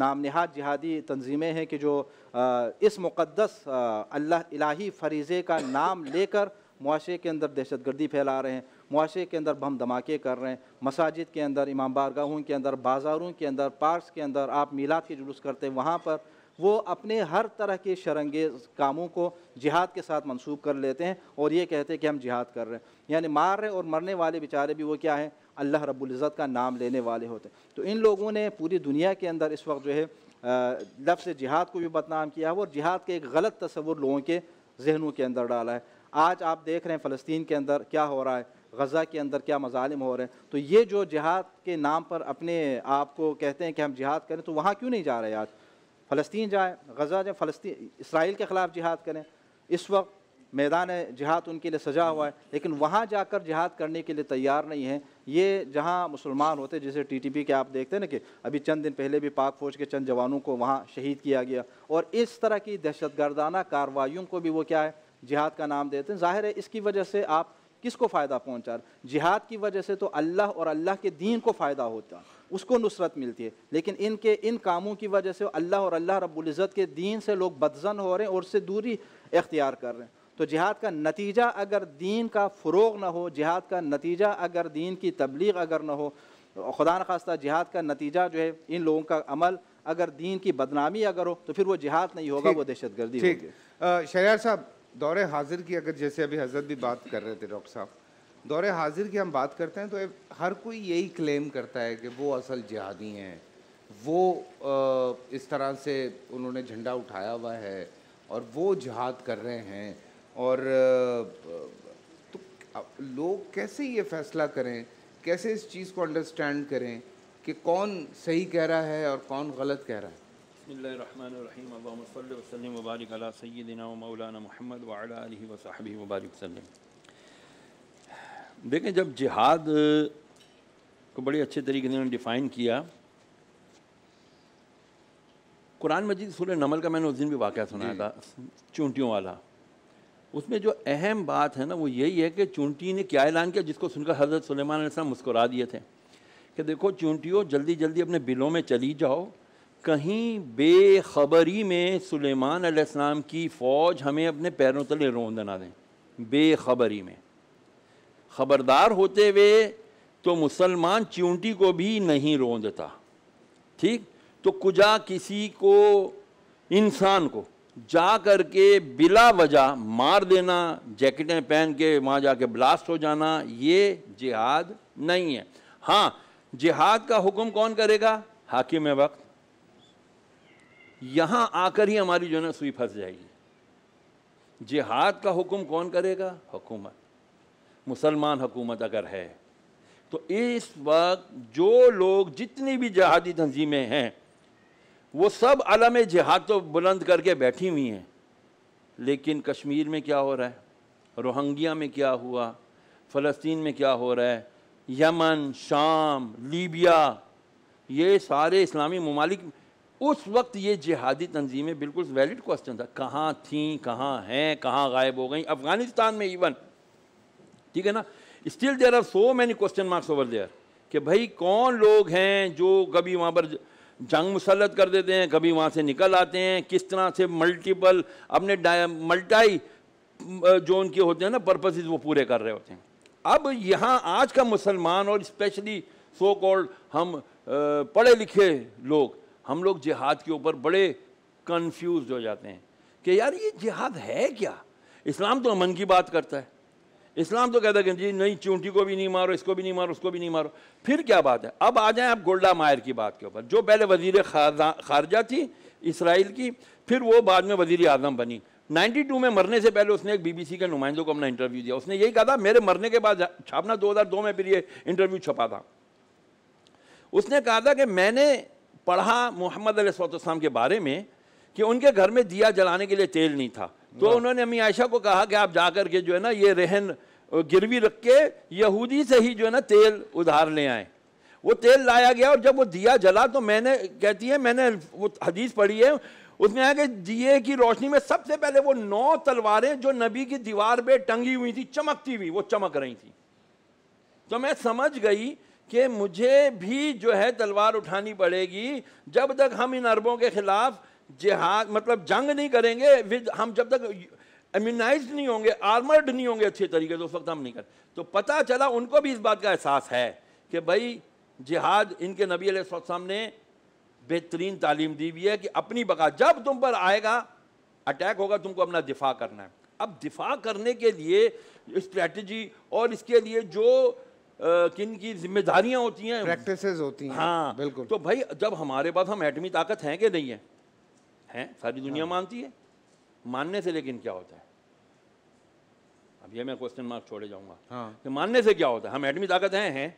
नाम नहाद जिहादी तनजीमें हैं कि जो आ, इस मुक़दस अल्लाह इलाही फरीज़े का नाम लेकर मुआरे के अंदर दहशत गर्दी फैला रहे हैं मुआशरे के अंदर बम धमाके कर रहे हैं मसाजिद के अंदर इमाम बारगाहों के अंदर बाज़ारों के अंदर पार्कस के अंदर आप मीलाद के जुलूस करते हैं वहाँ पर वो अपने हर तरह के शरंगे कामों को जिहाद के साथ मंसूब कर लेते हैं और ये कहते हैं कि हम जिहाद कर रहे हैं यानी मार रहे और मरने वाले बेचारे भी वो क्या हैं अल्लाह रबुल्ज़त का नाम लेने वाले होते हैं तो इन लोगों ने पूरी दुनिया के अंदर इस वक्त जो है लफ्ज़ जिहाद को भी बदनाम किया है और जिहाद के एक गलत तस्वुर लोगों के जहनों के अंदर डाला है आज आप देख रहे हैं फ़लस्तीन के अंदर क्या हो रहा है गज़ा के अंदर क्या मजालिम हो रहे हैं तो ये जो जिहाद के नाम पर अपने आप को कहते हैं कि हम जिहाद करें तो वहाँ क्यों नहीं जा रहे आज फ़लस्तीन जाए गज़ा जाए फ़लस्तीन इसराइल के ख़िलाफ़ जिहाद करें इस वक्त मैदान जिहाद उनके लिए सजा हुआ है लेकिन वहाँ जाकर जिहाद करने के लिए तैयार नहीं है ये जहाँ मुसलमान होते जैसे टीटीपी के आप देखते हैं ना कि अभी चंद दिन पहले भी पाक फ़ौज के चंद जवानों को वहाँ शहीद किया गया और इस तरह की दहशत गर्दाना कार्रवाइयों को भी वो क्या है जिहाद का नाम देते हैं ज़ाहिर है इसकी वजह से आप किसको फ़ायदा पहुँचा जिहाद की वजह से तो अल्लाह और अल्लाह के दीन को फ़ायदा होता है उसको नुसरत मिलती है लेकिन इनके इन कामों की वजह से अल्लाह और अल्लाह रबुल्जत के दीन से लोग बदजन हो रहे हैं और उससे दूरी इख्तियार कर रहे हैं तो जिहाद का नतीजा अगर दीन का फ़रोग ना हो जिहाद का नतीजा अगर दीन की तबलीग अगर ना हो खुदा खास्ता जिहाद का नतीजा जो है इन लोगों का अमल अगर दीन की बदनामी अगर हो तो फिर वो जिहाद नहीं होगा वो दहशत गर्दी शहर साहब दौरे हाजिर की अगर जैसे अभी हजरत भी बात कर रहे थे डॉक्टर साहब दौरे हाजिर की हम बात करते हैं तो हर कोई यही क्लेम करता है कि वो असल जिहादी हैं वो इस तरह से उन्होंने झंडा उठाया हुआ है और वो जहाद कर रहे हैं और तो लोग कैसे ये फैसला करें कैसे इस चीज़ को अंडरस्टैंड करें कि कौन सही कह रहा है और कौन गलत कह रहा है देखें जब जिहाद को बड़े अच्छे तरीके से डिफ़ाइन किया कुरान मजीद सूर नमल का मैंने उस दिन भी वाक़ सुनाया था चूंटियों वाला उसमें जो अहम बात है ना वो यही है कि चूंटी ने क्या ऐलान किया जिसको सुनकर हज़रत सलेमान मुस्कुरा दिए थे कि देखो चूंटियों जल्दी जल्दी अपने बिलों में चली जाओ कहीं बेखबरी में सुलेमान सलेमान की फ़ौज हमें अपने पैरों तले रोन दना दें बेखबरी में ख़बरदार होते हुए तो मुसलमान चिऊंटी को भी नहीं रोंदता ठीक तो कुजा किसी को इंसान को जा कर के बिला वजह मार देना जैकेटें पहन के वहाँ जा के ब्लास्ट हो जाना ये जिहाद नहीं है हाँ जिहाद का हुक्म कौन करेगा हाकिम वक्त यहाँ आकर ही हमारी जो है ना सुई फंस जाएगी जिहाद का हुक्म कौन करेगा हुकूमत मुसलमान हुकूमत अगर है तो इस वक्त जो लोग जितनी भी जहादी तंजीमें हैं वो सब अलम जिहाद तो बुलंद करके बैठी हुई हैं लेकिन कश्मीर में क्या हो रहा है रोहंगिया में क्या हुआ फ़लस्तीन में क्या हो रहा है यमन शाम लीबिया ये सारे इस्लामी ममालिक उस वक्त ये जिहादी तंजीमें बिल्कुल वैलिड क्वेश्चन था कहाँ थी कहाँ हैं कहाँ गायब हो गई अफ़गानिस्तान में इवन ठीक है ना still there are so many question marks over there कि भाई कौन लोग हैं जो कभी वहाँ पर जंग मुसलत कर देते हैं कभी वहाँ से निकल आते हैं किस तरह से मल्टीपल अपने मल्टाई जो उनके होते हैं ना पर्पज वो पूरे कर रहे होते हैं अब यहाँ आज का मुसलमान और स्पेशली सो कॉल्ड हम पढ़े लिखे लोग हम लोग जिहाद के ऊपर बड़े कन्फ्यूज हो जाते हैं कि यार ये जिहाद है क्या इस्लाम तो अमन की बात करता है इस्लाम तो कहता है कि जी नहीं चूंटी को भी नहीं मारो इसको भी नहीं मारो उसको भी नहीं मारो फिर क्या बात है अब आ जाए आप गोल्डा मायर की बात के ऊपर जो पहले वजीर खारजा थी इसराइल की फिर वो बाद में वजीर आजम बनी 92 में मरने से पहले उसने एक बीबीसी के नुमाइंदों को अपना इंटरव्यू दिया उसने यही कहा था मेरे मरने के बाद छापना 2002 में फिर ये इंटरव्यू छपा था उसने कहा था कि मैंने पढ़ा मोहम्मद अलैहिस्सलाम के बारे में कि उनके घर में दिया जलाने के लिए तेल नहीं था तो उन्होंने अम्मी आयशा को कहा कि आप जा कर के जो है ना ये रहन गिरवी रख के यहूदी से ही जो है ना तेल उधार ले आए वो तेल लाया गया और जब वो दिया जला तो मैंने कहती है मैंने वो हदीस पढ़ी है उसमें आया कि दिए की रोशनी में सबसे पहले वो नौ तलवारें जो नबी की दीवार पे टंगी हुई थी चमकती हुई वो चमक रही थी तो मैं समझ गई कि मुझे भी जो है तलवार उठानी पड़ेगी जब तक हम इन अरबों के ख़िलाफ़ जिहाद मतलब जंग नहीं करेंगे विद हम जब तक इम्यूनाइज नहीं होंगे आर्मर्ड नहीं होंगे अच्छे तरीके से उस वक्त हम नहीं करते तो पता चला उनको भी इस बात का एहसास है कि भाई जिहाद इनके नबी अलैहिस्सलाम ने बेहतरीन तालीम दी हुई है कि अपनी बका जब तुम पर आएगा अटैक होगा तुमको अपना दिफा करना है अब दिफा करने के लिए स्ट्रेटजी और इसके लिए जो किन की जिम्मेदारियां होती हैं प्रैक्टिस होती हैं हाँ बिल्कुल तो भाई जब हमारे पास हम एटमी ताकत हैं कि नहीं है हैं सारी दुनिया हाँ। मानती है मानने से लेकिन क्या होता है अब ये मैं क्वेश्चन मार्क छोड़े जाऊंगा हाँ। कि मानने से क्या होता है हम एटमी ताकत हैं हैं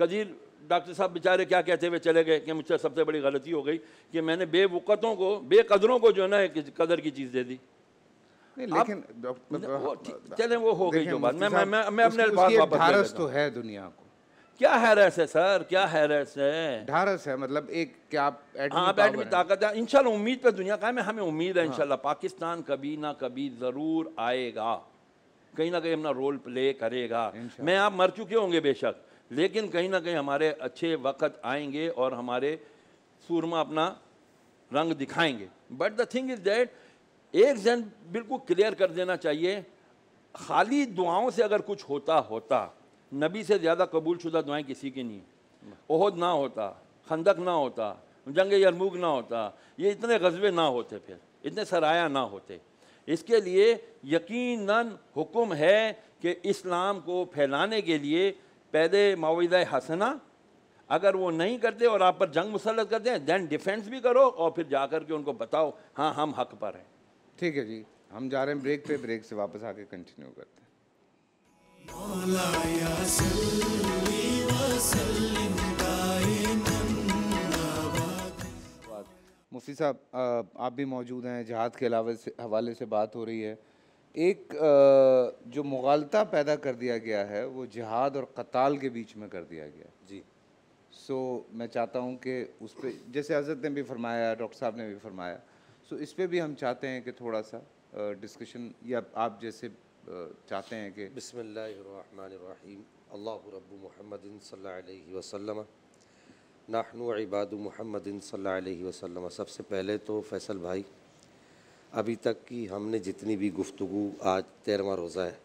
कजीर डॉक्टर साहब बेचारे क्या कहते हुए चले गए कि मुझसे सबसे बड़ी गलती हो गई कि मैंने बेवकतों को बेकदरों को जो है ना कदर की चीज़ दे दी लेकिन चले वो हो गई जो बात मैं मैं मैं अपने ढारस तो है दुनिया को क्या हैरस है सर क्या हैरस है ढारस है मतलब एक क्या आप एडमी हाँ, ताकत है इंशाल्लाह उम्मीद पर दुनिया का है हमें उम्मीद है हाँ। इंशाल्लाह पाकिस्तान कभी ना कभी ज़रूर आएगा कहीं ना कहीं अपना रोल प्ले करेगा मैं आप मर चुके होंगे बेशक लेकिन कहीं ना कहीं हमारे अच्छे वक्त आएंगे और हमारे सूरमा अपना रंग दिखाएंगे but the thing is that एक जन बिल्कुल क्लियर कर देना चाहिए खाली दुआओं से अगर कुछ होता होता नबी से ज़्यादा कबूल शुदा दुआएँ किसी की नहीं ओहद ना होता खंदक ना होता जंग यरमूग ना होता ये इतने गजबे ना होते फिर इतने सराया ना होते इसके लिए यकीनन हुक्म है कि इस्लाम को फैलाने के लिए पहले मावद हसना अगर वो नहीं करते और आप पर जंग मुसलत करते हैं दैन डिफेंस भी करो और फिर जा कर के उनको बताओ हाँ हम हक पर हैं ठीक है जी हम जा रहे हैं ब्रेक पे ब्रेक से वापस आके कंटिन्यू करते हैं मुफ्ती साहब आप भी मौजूद हैं जहाद के अलावा से हवाले से बात हो रही है एक जो मुगालता पैदा कर दिया गया है वो जहाद और कताल के बीच में कर दिया गया जी सो so, मैं चाहता हूँ कि उस पर जैसे हजरत ने भी फरमाया डॉक्टर साहब ने भी फरमाया सो इस पर भी हम चाहते हैं कि थोड़ा सा डिस्कशन या आप जैसे चाहते हैं कि बसमीम अल्लाह रब महमदिन वसल्लम नाहनु इबाद महमदिन वसम सबसे पहले तो फैसल भाई अभी तक की हमने जितनी भी गुफ्तु आज तेरहवा रोज़ा है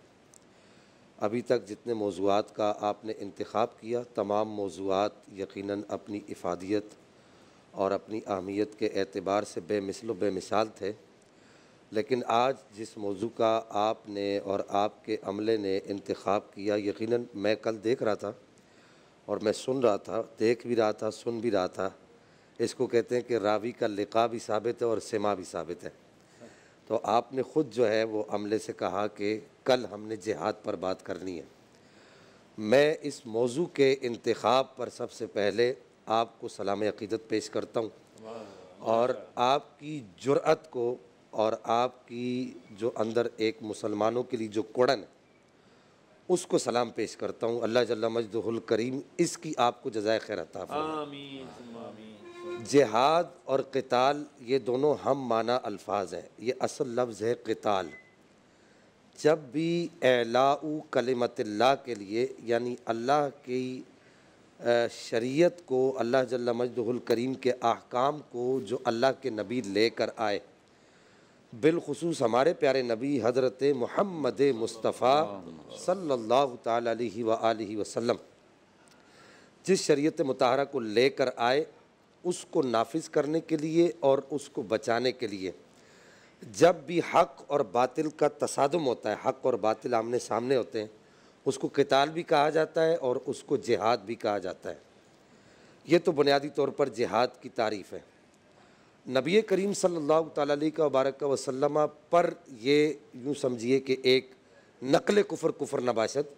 अभी तक जितने मौजूद का आपने इंतखब किया तमाम मौजूद यकीन अपनी इफादियत और अपनी अहमियत के एतबार से बेमिसल बेमिसाल थे लेकिन आज जिस मौजू का आपने और आपके अमले ने इंतखब किया यकीन मैं कल देख रहा था और मैं सुन रहा था देख भी रहा था सुन भी रहा था इसको कहते हैं कि रावी का लिका भी साबित है और सिमा भी साबित है तो आपने ख़ुद जो है वो अमले से कहा कि कल हमने जिहाद पर बात करनी है मैं इस मौजू के इंतखब पर सबसे पहले आपको सलाम अकीदत पेश करता हूँ और आपकी जुरात को और आपकी जो अंदर एक मुसलमानों के लिए जो कोड़न है उसको सलाम पेश करता हूँ अल्लाह जल्ला मजदुल करीम इसकी आपको जजाय खैर अता जिहाद और कताल ये दोनों हम माना अल्फाज हैं ये असल लफ्ज़ है कताल जब भी एलाऊ कलमतल्ला के लिए यानी अल्लाह की शरीयत को अल्लाह जल्ला मजदुल करीम के अहकाम को जो अल्लाह के नबी लेकर आए बिलखसूस हमारे प्यारे नबी हज़रत महमद मुस्तफ़ा सल्ला वसम जिस शरीयत मतहरा को लेकर आए उसको नाफिज करने के लिए और उसको बचाने के लिए जब भी हक़ और बातिल का तसादम होता है हक़ और बातिल आमने सामने होते हैं उसको किताल भी कहा जाता है और उसको जिहाद भी कहा जाता है ये तो बुनियादी तौर पर जिहाद की तारीफ़ है नबी करीम सल्लल्लाहु अलैहि वबारक वसलम पर ये यूँ समझिए कि एक नकल कुफर कुफर नबाशत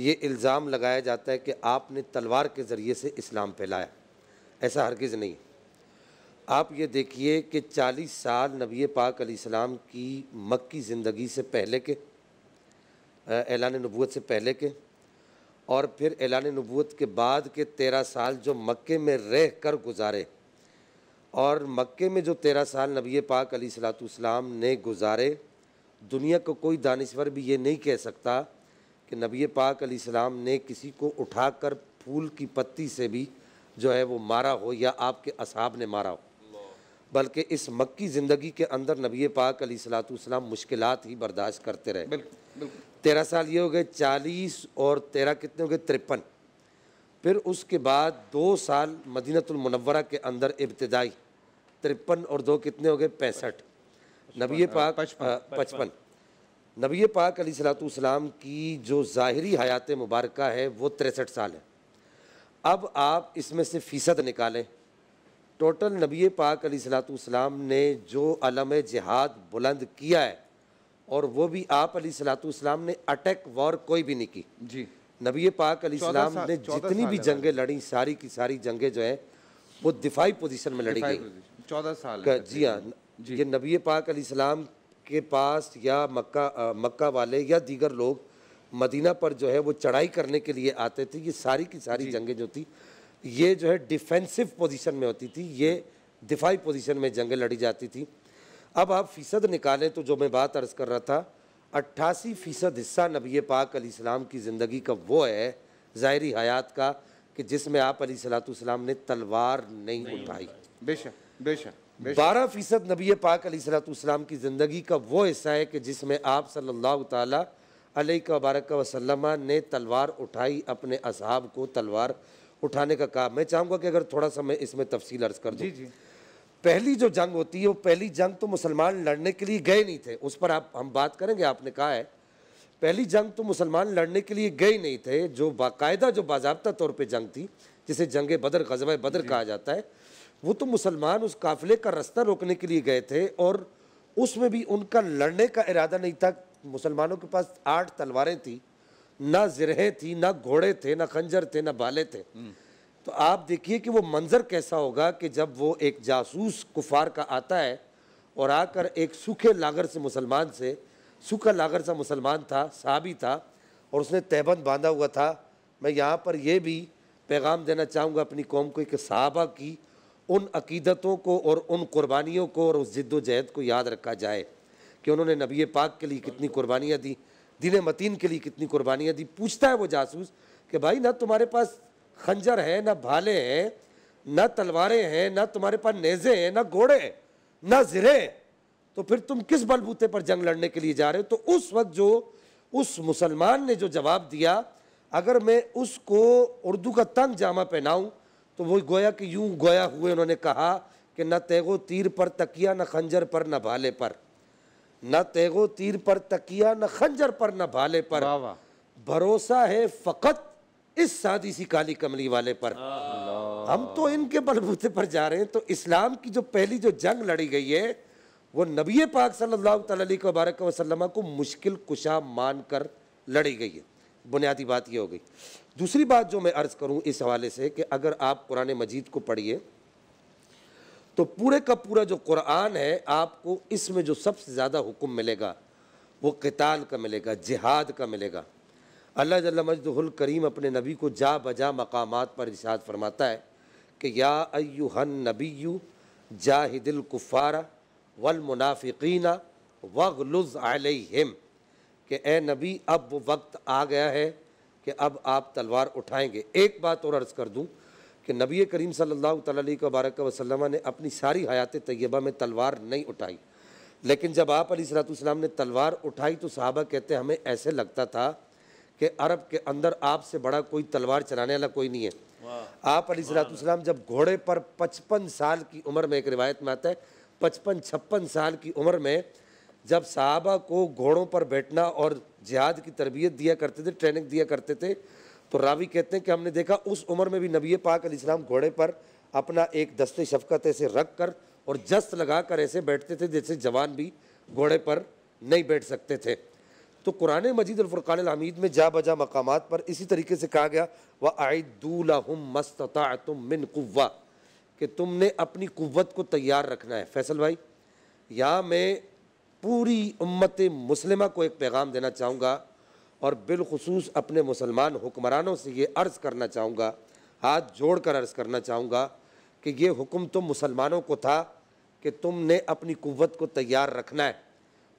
ये इल्ज़ाम लगाया जाता है कि आपने तलवार के ज़रिए से इस्लाम फैलाया ऐसा हरगिज़ नहीं आप ये देखिए कि 40 साल नबी पाक सलाम की मक्की ज़िंदगी से पहले के एलान नबूत से पहले के और फिर एलान नबूत के बाद के तेरह साल जो मक्के में रह कर गुजारे और मक्के में जो तेरह साल नबी पाक अली सलातम ने गुजारे दुनिया को कोई दानश्वर भी ये नहीं कह सकता कि नबी पाक अली सलाम ने किसी को उठा कर फूल की पत्ती से भी जो है वो मारा हो या आपके असाब ने मारा हो बल्कि इस मक्की ज़िंदगी के अंदर नबी पाक अली सलाम मुश्किल ही बर्दाश्त करते रहे तेरह साल ये हो गए चालीस और तेरह कितने हो गए तिरपन फिर उसके बाद दो साल मदीनतुलमनवरा के अंदर इब्तदाई तिरपन और दो कितने हो गए पैंसठ नबी पाक पचपन नबी पाक अली सलातम की जो ज़ाहरी हयात मुबारक है वो तिरसठ साल है अब आप इसमें से फ़ीसद निकालें टोटल नबी पाक अली सलातम ने जो अलम जहाद बुलंद किया है और वो भी आप अली सलातम ने अटैक वॉर कोई भी नहीं की जी नबी पाक अली सलाम ने जितनी भी जंगें लड़ी सारी की सारी जंगें जो है वो दिफाई पोजीशन में लड़ी गई चौदह साल जी हाँ ये नबी पाक अली सलाम के पास या मक्का आ, मक्का वाले या दीगर लोग मदीना पर जो है वो चढ़ाई करने के लिए आते थे ये सारी की सारी जंगें जो थी ये जो है डिफेंसिव पोजीशन में होती थी ये दिफाई पोजीशन में जंगें लड़ी जाती थी अब आप फ़ीसद निकालें तो जो मैं बात अर्ज़ कर रहा था अट्ठासी फ़ीसद हिस्सा नबी पाक अलीसलाम की ज़िंदगी का वो है ज़ाहरी हयात का कि जिसमें आप अली सलाम ने तलवार नहीं, नहीं उठाई बेशक बेशक बारह फ़ीसद नबी पाक सलाम की ज़िंदगी का वो हिस्सा है कि जिसमें आप सल्ला तबारक वसलम ने तलवार उठाई अपने असहाब को तलवार उठाने का काम मैं चाहूँगा कि अगर थोड़ा सा मैं इसमें तफसील अर्ज़ कर दूँ पहली जो जंग होती है वो पहली जंग तो मुसलमान लड़ने के लिए गए नहीं थे उस पर आप हम बात करेंगे आपने कहा है पहली जंग तो मुसलमान लड़ने के लिए गए नहीं थे जो बाकायदा जो बाबा तौर पर जंग थी जिसे जंग बदर गजब बदर कहा जाता है वो तो मुसलमान उस काफिले का रास्ता रोकने के लिए गए थे और उसमें भी उनका लड़ने का इरादा नहीं था मुसलमानों के पास आठ तलवारें थी ना जरहें थी ना घोड़े थे ना खंजर थे ना बाले थे हम्म। तो आप देखिए कि वो मंज़र कैसा होगा कि जब वो एक जासूस कुफार का आता है और आकर एक सूखे लागर से मुसलमान से सूखा लागर सा मुसलमान था साबी था और उसने तहबंद बांधा हुआ था मैं यहाँ पर यह भी पैगाम देना चाहूँगा अपनी कौम को एक सहाबा की उन अकीदतों को और उन कुर्बानियों को और उस जद्दोजहद को याद रखा जाए कि उन्होंने नबी पाक के लिए कितनी कुर्बानियाँ दी दिन मतीन के लिए कितनी कुर्बानियाँ दी पूछता है वो जासूस कि भाई ना तुम्हारे पास खंजर है ना भाले हैं ना तलवारें हैं ना तुम्हारे पास नेजे हैं ना घोड़े ना जिरे तो फिर तुम किस बलबूते पर जंग लड़ने के लिए जा रहे हो तो उस वक्त जो उस मुसलमान ने जो जवाब दिया अगर मैं उसको उर्दू का तंग जामा पहनाऊं तो वो गोया कि यूं गोया हुए उन्होंने कहा कि न तेगो तीर पर तकिया न खंजर पर न भाले पर न तेगो तीर पर तकिया न खंजर पर न भाले पर भरोसा है फ़कत इस सादी सी काली कमली वाले पर हम तो इनके बलबूते पर जा रहे हैं तो इस्लाम की जो पहली जो जंग लड़ी गई है वो नबी पाक सल्लल्लाहु अलैहि वबारक को मुश्किल कुशा मानकर लड़ी गई है बुनियादी बात ये हो गई दूसरी बात जो मैं अर्ज़ करूँ इस हवाले से कि अगर आप कुरान मजीद को पढ़िए तो पूरे का पूरा जो कुरान है आपको इसमें जो सबसे ज़्यादा हुक्म मिलेगा वो कताल का मिलेगा जिहाद का मिलेगा अल्लाह मजदुल करीम अपने नबी को जा बजा मकाम पर इशाद फरमाता है कि या अयुहन हन नबी यू वल मुनाफिकीना वगलुज़ हिम कि ए नबी अब वो वक्त आ गया है कि अब आप तलवार उठाएँगे एक बात और अर्ज़ कर दूँ कि नबी करीम सल्ला तबारक वसलम ने अपनी सारी हयात तय्यबा में तलवार नहीं उठाई लेकिन जब आप अली सलाम ने तलवार उठाई तो साहबा कहते हमें ऐसे लगता था कि अरब के अंदर आपसे बड़ा कोई तलवार चलाने वाला कोई नहीं है आप अली सलाम जब घोड़े पर पचपन साल की उम्र में एक रिवायत में आता है पचपन छप्पन साल की उम्र में जब साहबा को घोड़ों पर बैठना और जिहाद की तरबियत दिया करते थे ट्रेनिंग दिया करते थे तो रावी कहते हैं कि हमने देखा उस उम्र में भी नबी पाक अलीसलाम घोड़े पर अपना एक दस्ते शफकत ऐसे रख कर और जस्त लगा कर ऐसे बैठते थे जैसे जवान भी घोड़े पर नहीं बैठ सकते थे तो कुरान मजीद अलफ़ुर्क़ान हमीद में जा बजा मकाम पर इसी तरीके से कहा गया व आयदूलहम मस्तता तुम मिन कुवा कि तुमने अपनी कुत को तैयार रखना है फैसल भाई यहाँ मैं पूरी उम्मत मुसलमा को एक पैगाम देना चाहूँगा और बिलखसूस अपने मुसलमान हुक्मरानों से ये अर्ज़ करना चाहूँगा हाथ जोड़ कर अर्ज़ करना चाहूँगा कि ये हुक्म तो मुसलमानों को था कि तुमने अपनी कुत को तैयार रखना है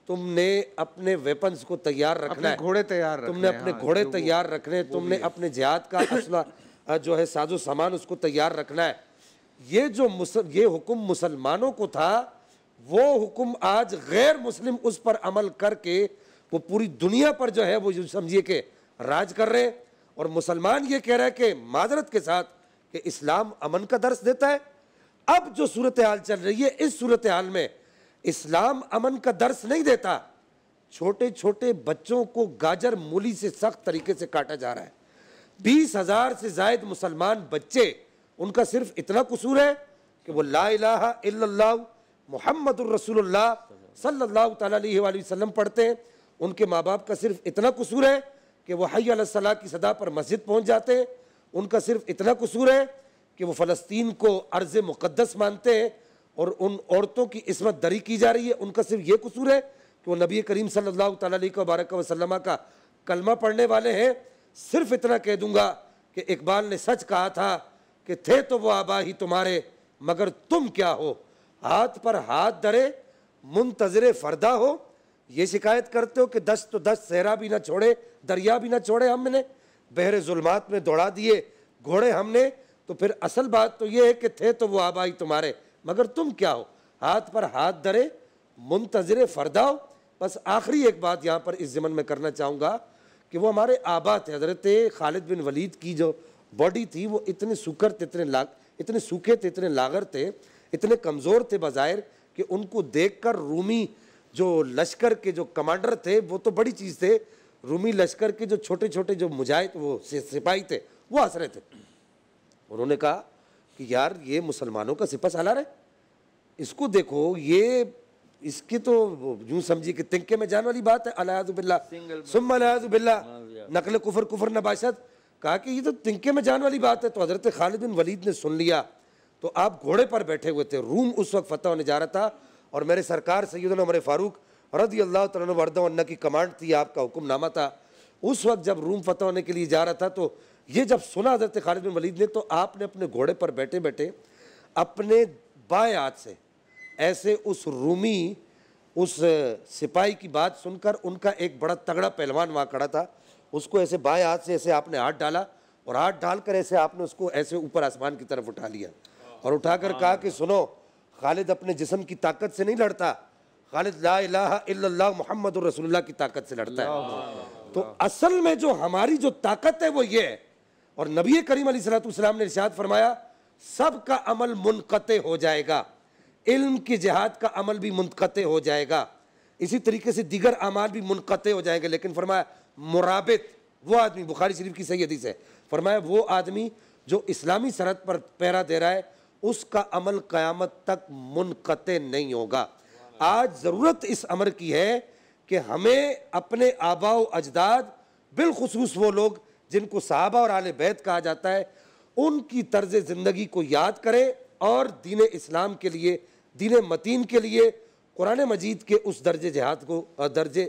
तुमने अपने वेपन्स को तैयार रखना है घोड़े तैयार तुमने अपने घोड़े तैयार रखने तुमने हाँ, अपने जिहाद का असला जो है साजो सामान उसको तैयार रखना है ये जो मुसल ये हुक्म मुसलमानों को था वो हुक्म आज गैर मुस्लिम उस पर अमल करके वो पूरी दुनिया पर जो है वो समझिए कि राज कर रहे और मुसलमान ये कह रहे हैं कि माजरत के साथ कि इस्लाम अमन का दर्श देता है अब जो सूरत हाल चल रही है इस सूरत हाल में इस्लाम अमन का दर्श नहीं देता छोटे छोटे बच्चों को गाजर मूली से सख्त तरीके से काटा जा रहा है बीस हज़ार से जायद मुसलमान बच्चे उनका सिर्फ इतना कसूर है कि वो ला मोहम्मद सल्लाम पढ़ते हैं उनके माँ बाप का सिर्फ इतना कसूर है कि वह हयसला की सदा पर मस्जिद पहुँच जाते हैं उनका सिर्फ इतना कसूर है कि वो फ़लस्तीन को अर्ज़ मुक़दस मानते हैं और उन औरतों की इसमत दरी की जा रही है उनका सिर्फ ये कसूर है कि वो नबी करीम सल्लल्लाहु अलैहि वबारक वसल्लम का कलमा पढ़ने वाले हैं सिर्फ इतना कह दूंगा कि इकबाल ने सच कहा था कि थे तो वो आबा ही तुम्हारे मगर तुम क्या हो हाथ पर हाथ धरे मुंतजर फरदा हो ये शिकायत करते हो कि दस तो दस सहरा भी ना छोड़े दरिया भी ना छोड़े हमने बहरे जुल्मात में दौड़ा दिए घोड़े हमने तो फिर असल बात तो ये है कि थे तो वो आबाई तुम्हारे मगर तुम क्या हो हाथ पर हाथ धरे मुंतजर फरदाओ बस आखिरी एक बात यहाँ पर इस ज़मन में करना चाहूँगा कि वो हमारे आबा थे हज़रत खालिद बिन वलीद की जो बॉडी थी वो इतने सूखर थे इतने लाग इतने सूखे थे इतने लागर थे इतने कमज़ोर थे बाज़ाहिर कि उनको देख कर रूमी जो लश्कर के जो कमांडर थे वो तो बड़ी चीज़ थे रूमी लश्कर के जो छोटे छोटे जो मुजाहिद वो सिपाही थे वो हंस रहे थे उन्होंने कहा कि यार ये मुसलमानों का सिपा सालार है इसको देखो ये इसकी तो यूं समझिए कि तिंके में जान वाली बात है अलायाजुबिल्ला सुम अलायाजुबिल्ला हाँ हाँ। नकल कुफर कुफर नबाशत कहा कि ये तो तिंके में जान वाली बात है तो हज़रत खालिद बिन वलीद ने सुन लिया तो आप घोड़े पर बैठे हुए थे रूम उस वक्त फतेह होने जा रहा था और मेरे सरकार सैदन उमर फ़ारूक रदी अल्लाह तन वर्दा की कमांड थी आपका हुक्मनामा था उस वक्त जब रूम फतेह होने के लिए जा रहा था तो ये जब सुना हजरत खालिद बिन वलीद ने तो आपने अपने घोड़े पर बैठे बैठे अपने बाएं हाथ से ऐसे उस रूमी उस सिपाही की बात सुनकर उनका एक बड़ा तगड़ा पहलवान वहाँ खड़ा था उसको ऐसे बाएं हाथ से ऐसे आपने हाथ डाला और हाथ डालकर ऐसे आपने उसको ऐसे ऊपर आसमान की तरफ उठा लिया और उठाकर कहा कि सुनो खालिद अपने जिसम की ताकत से नहीं लड़ता खालिद ला मोहम्मद रसोल्ला की ताकत से लड़ता है तो असल में जो हमारी जो ताकत है वो ये है और नबी करीम सलाम ने रिशात फरमाया सब का अमल मुनक़ हो जाएगा इल्म की जहाद का अमल भी मुनक़ हो जाएगा इसी तरीके से दीगर अमाल भी मुनक़ हो जाएंगे लेकिन फरमाया मुराबित वो आदमी बुखारी शरीफ की सही से फरमाया वो आदमी जो इस्लामी सरहद पर पैरा दे रहा है उसका अमल क्यामत तक मुनक़ नहीं होगा आज ज़रूरत इस अमर की है कि हमें अपने आबा अजदाद बिलखसूस वो लोग जिनको साहबा और आल बैत कहा जाता है उनकी तर्ज ज़िंदगी को याद करें और दीन इस्लाम के लिए दीन मतीन के लिए कुरान मजीद के उस दर्ज जहाद को दर्ज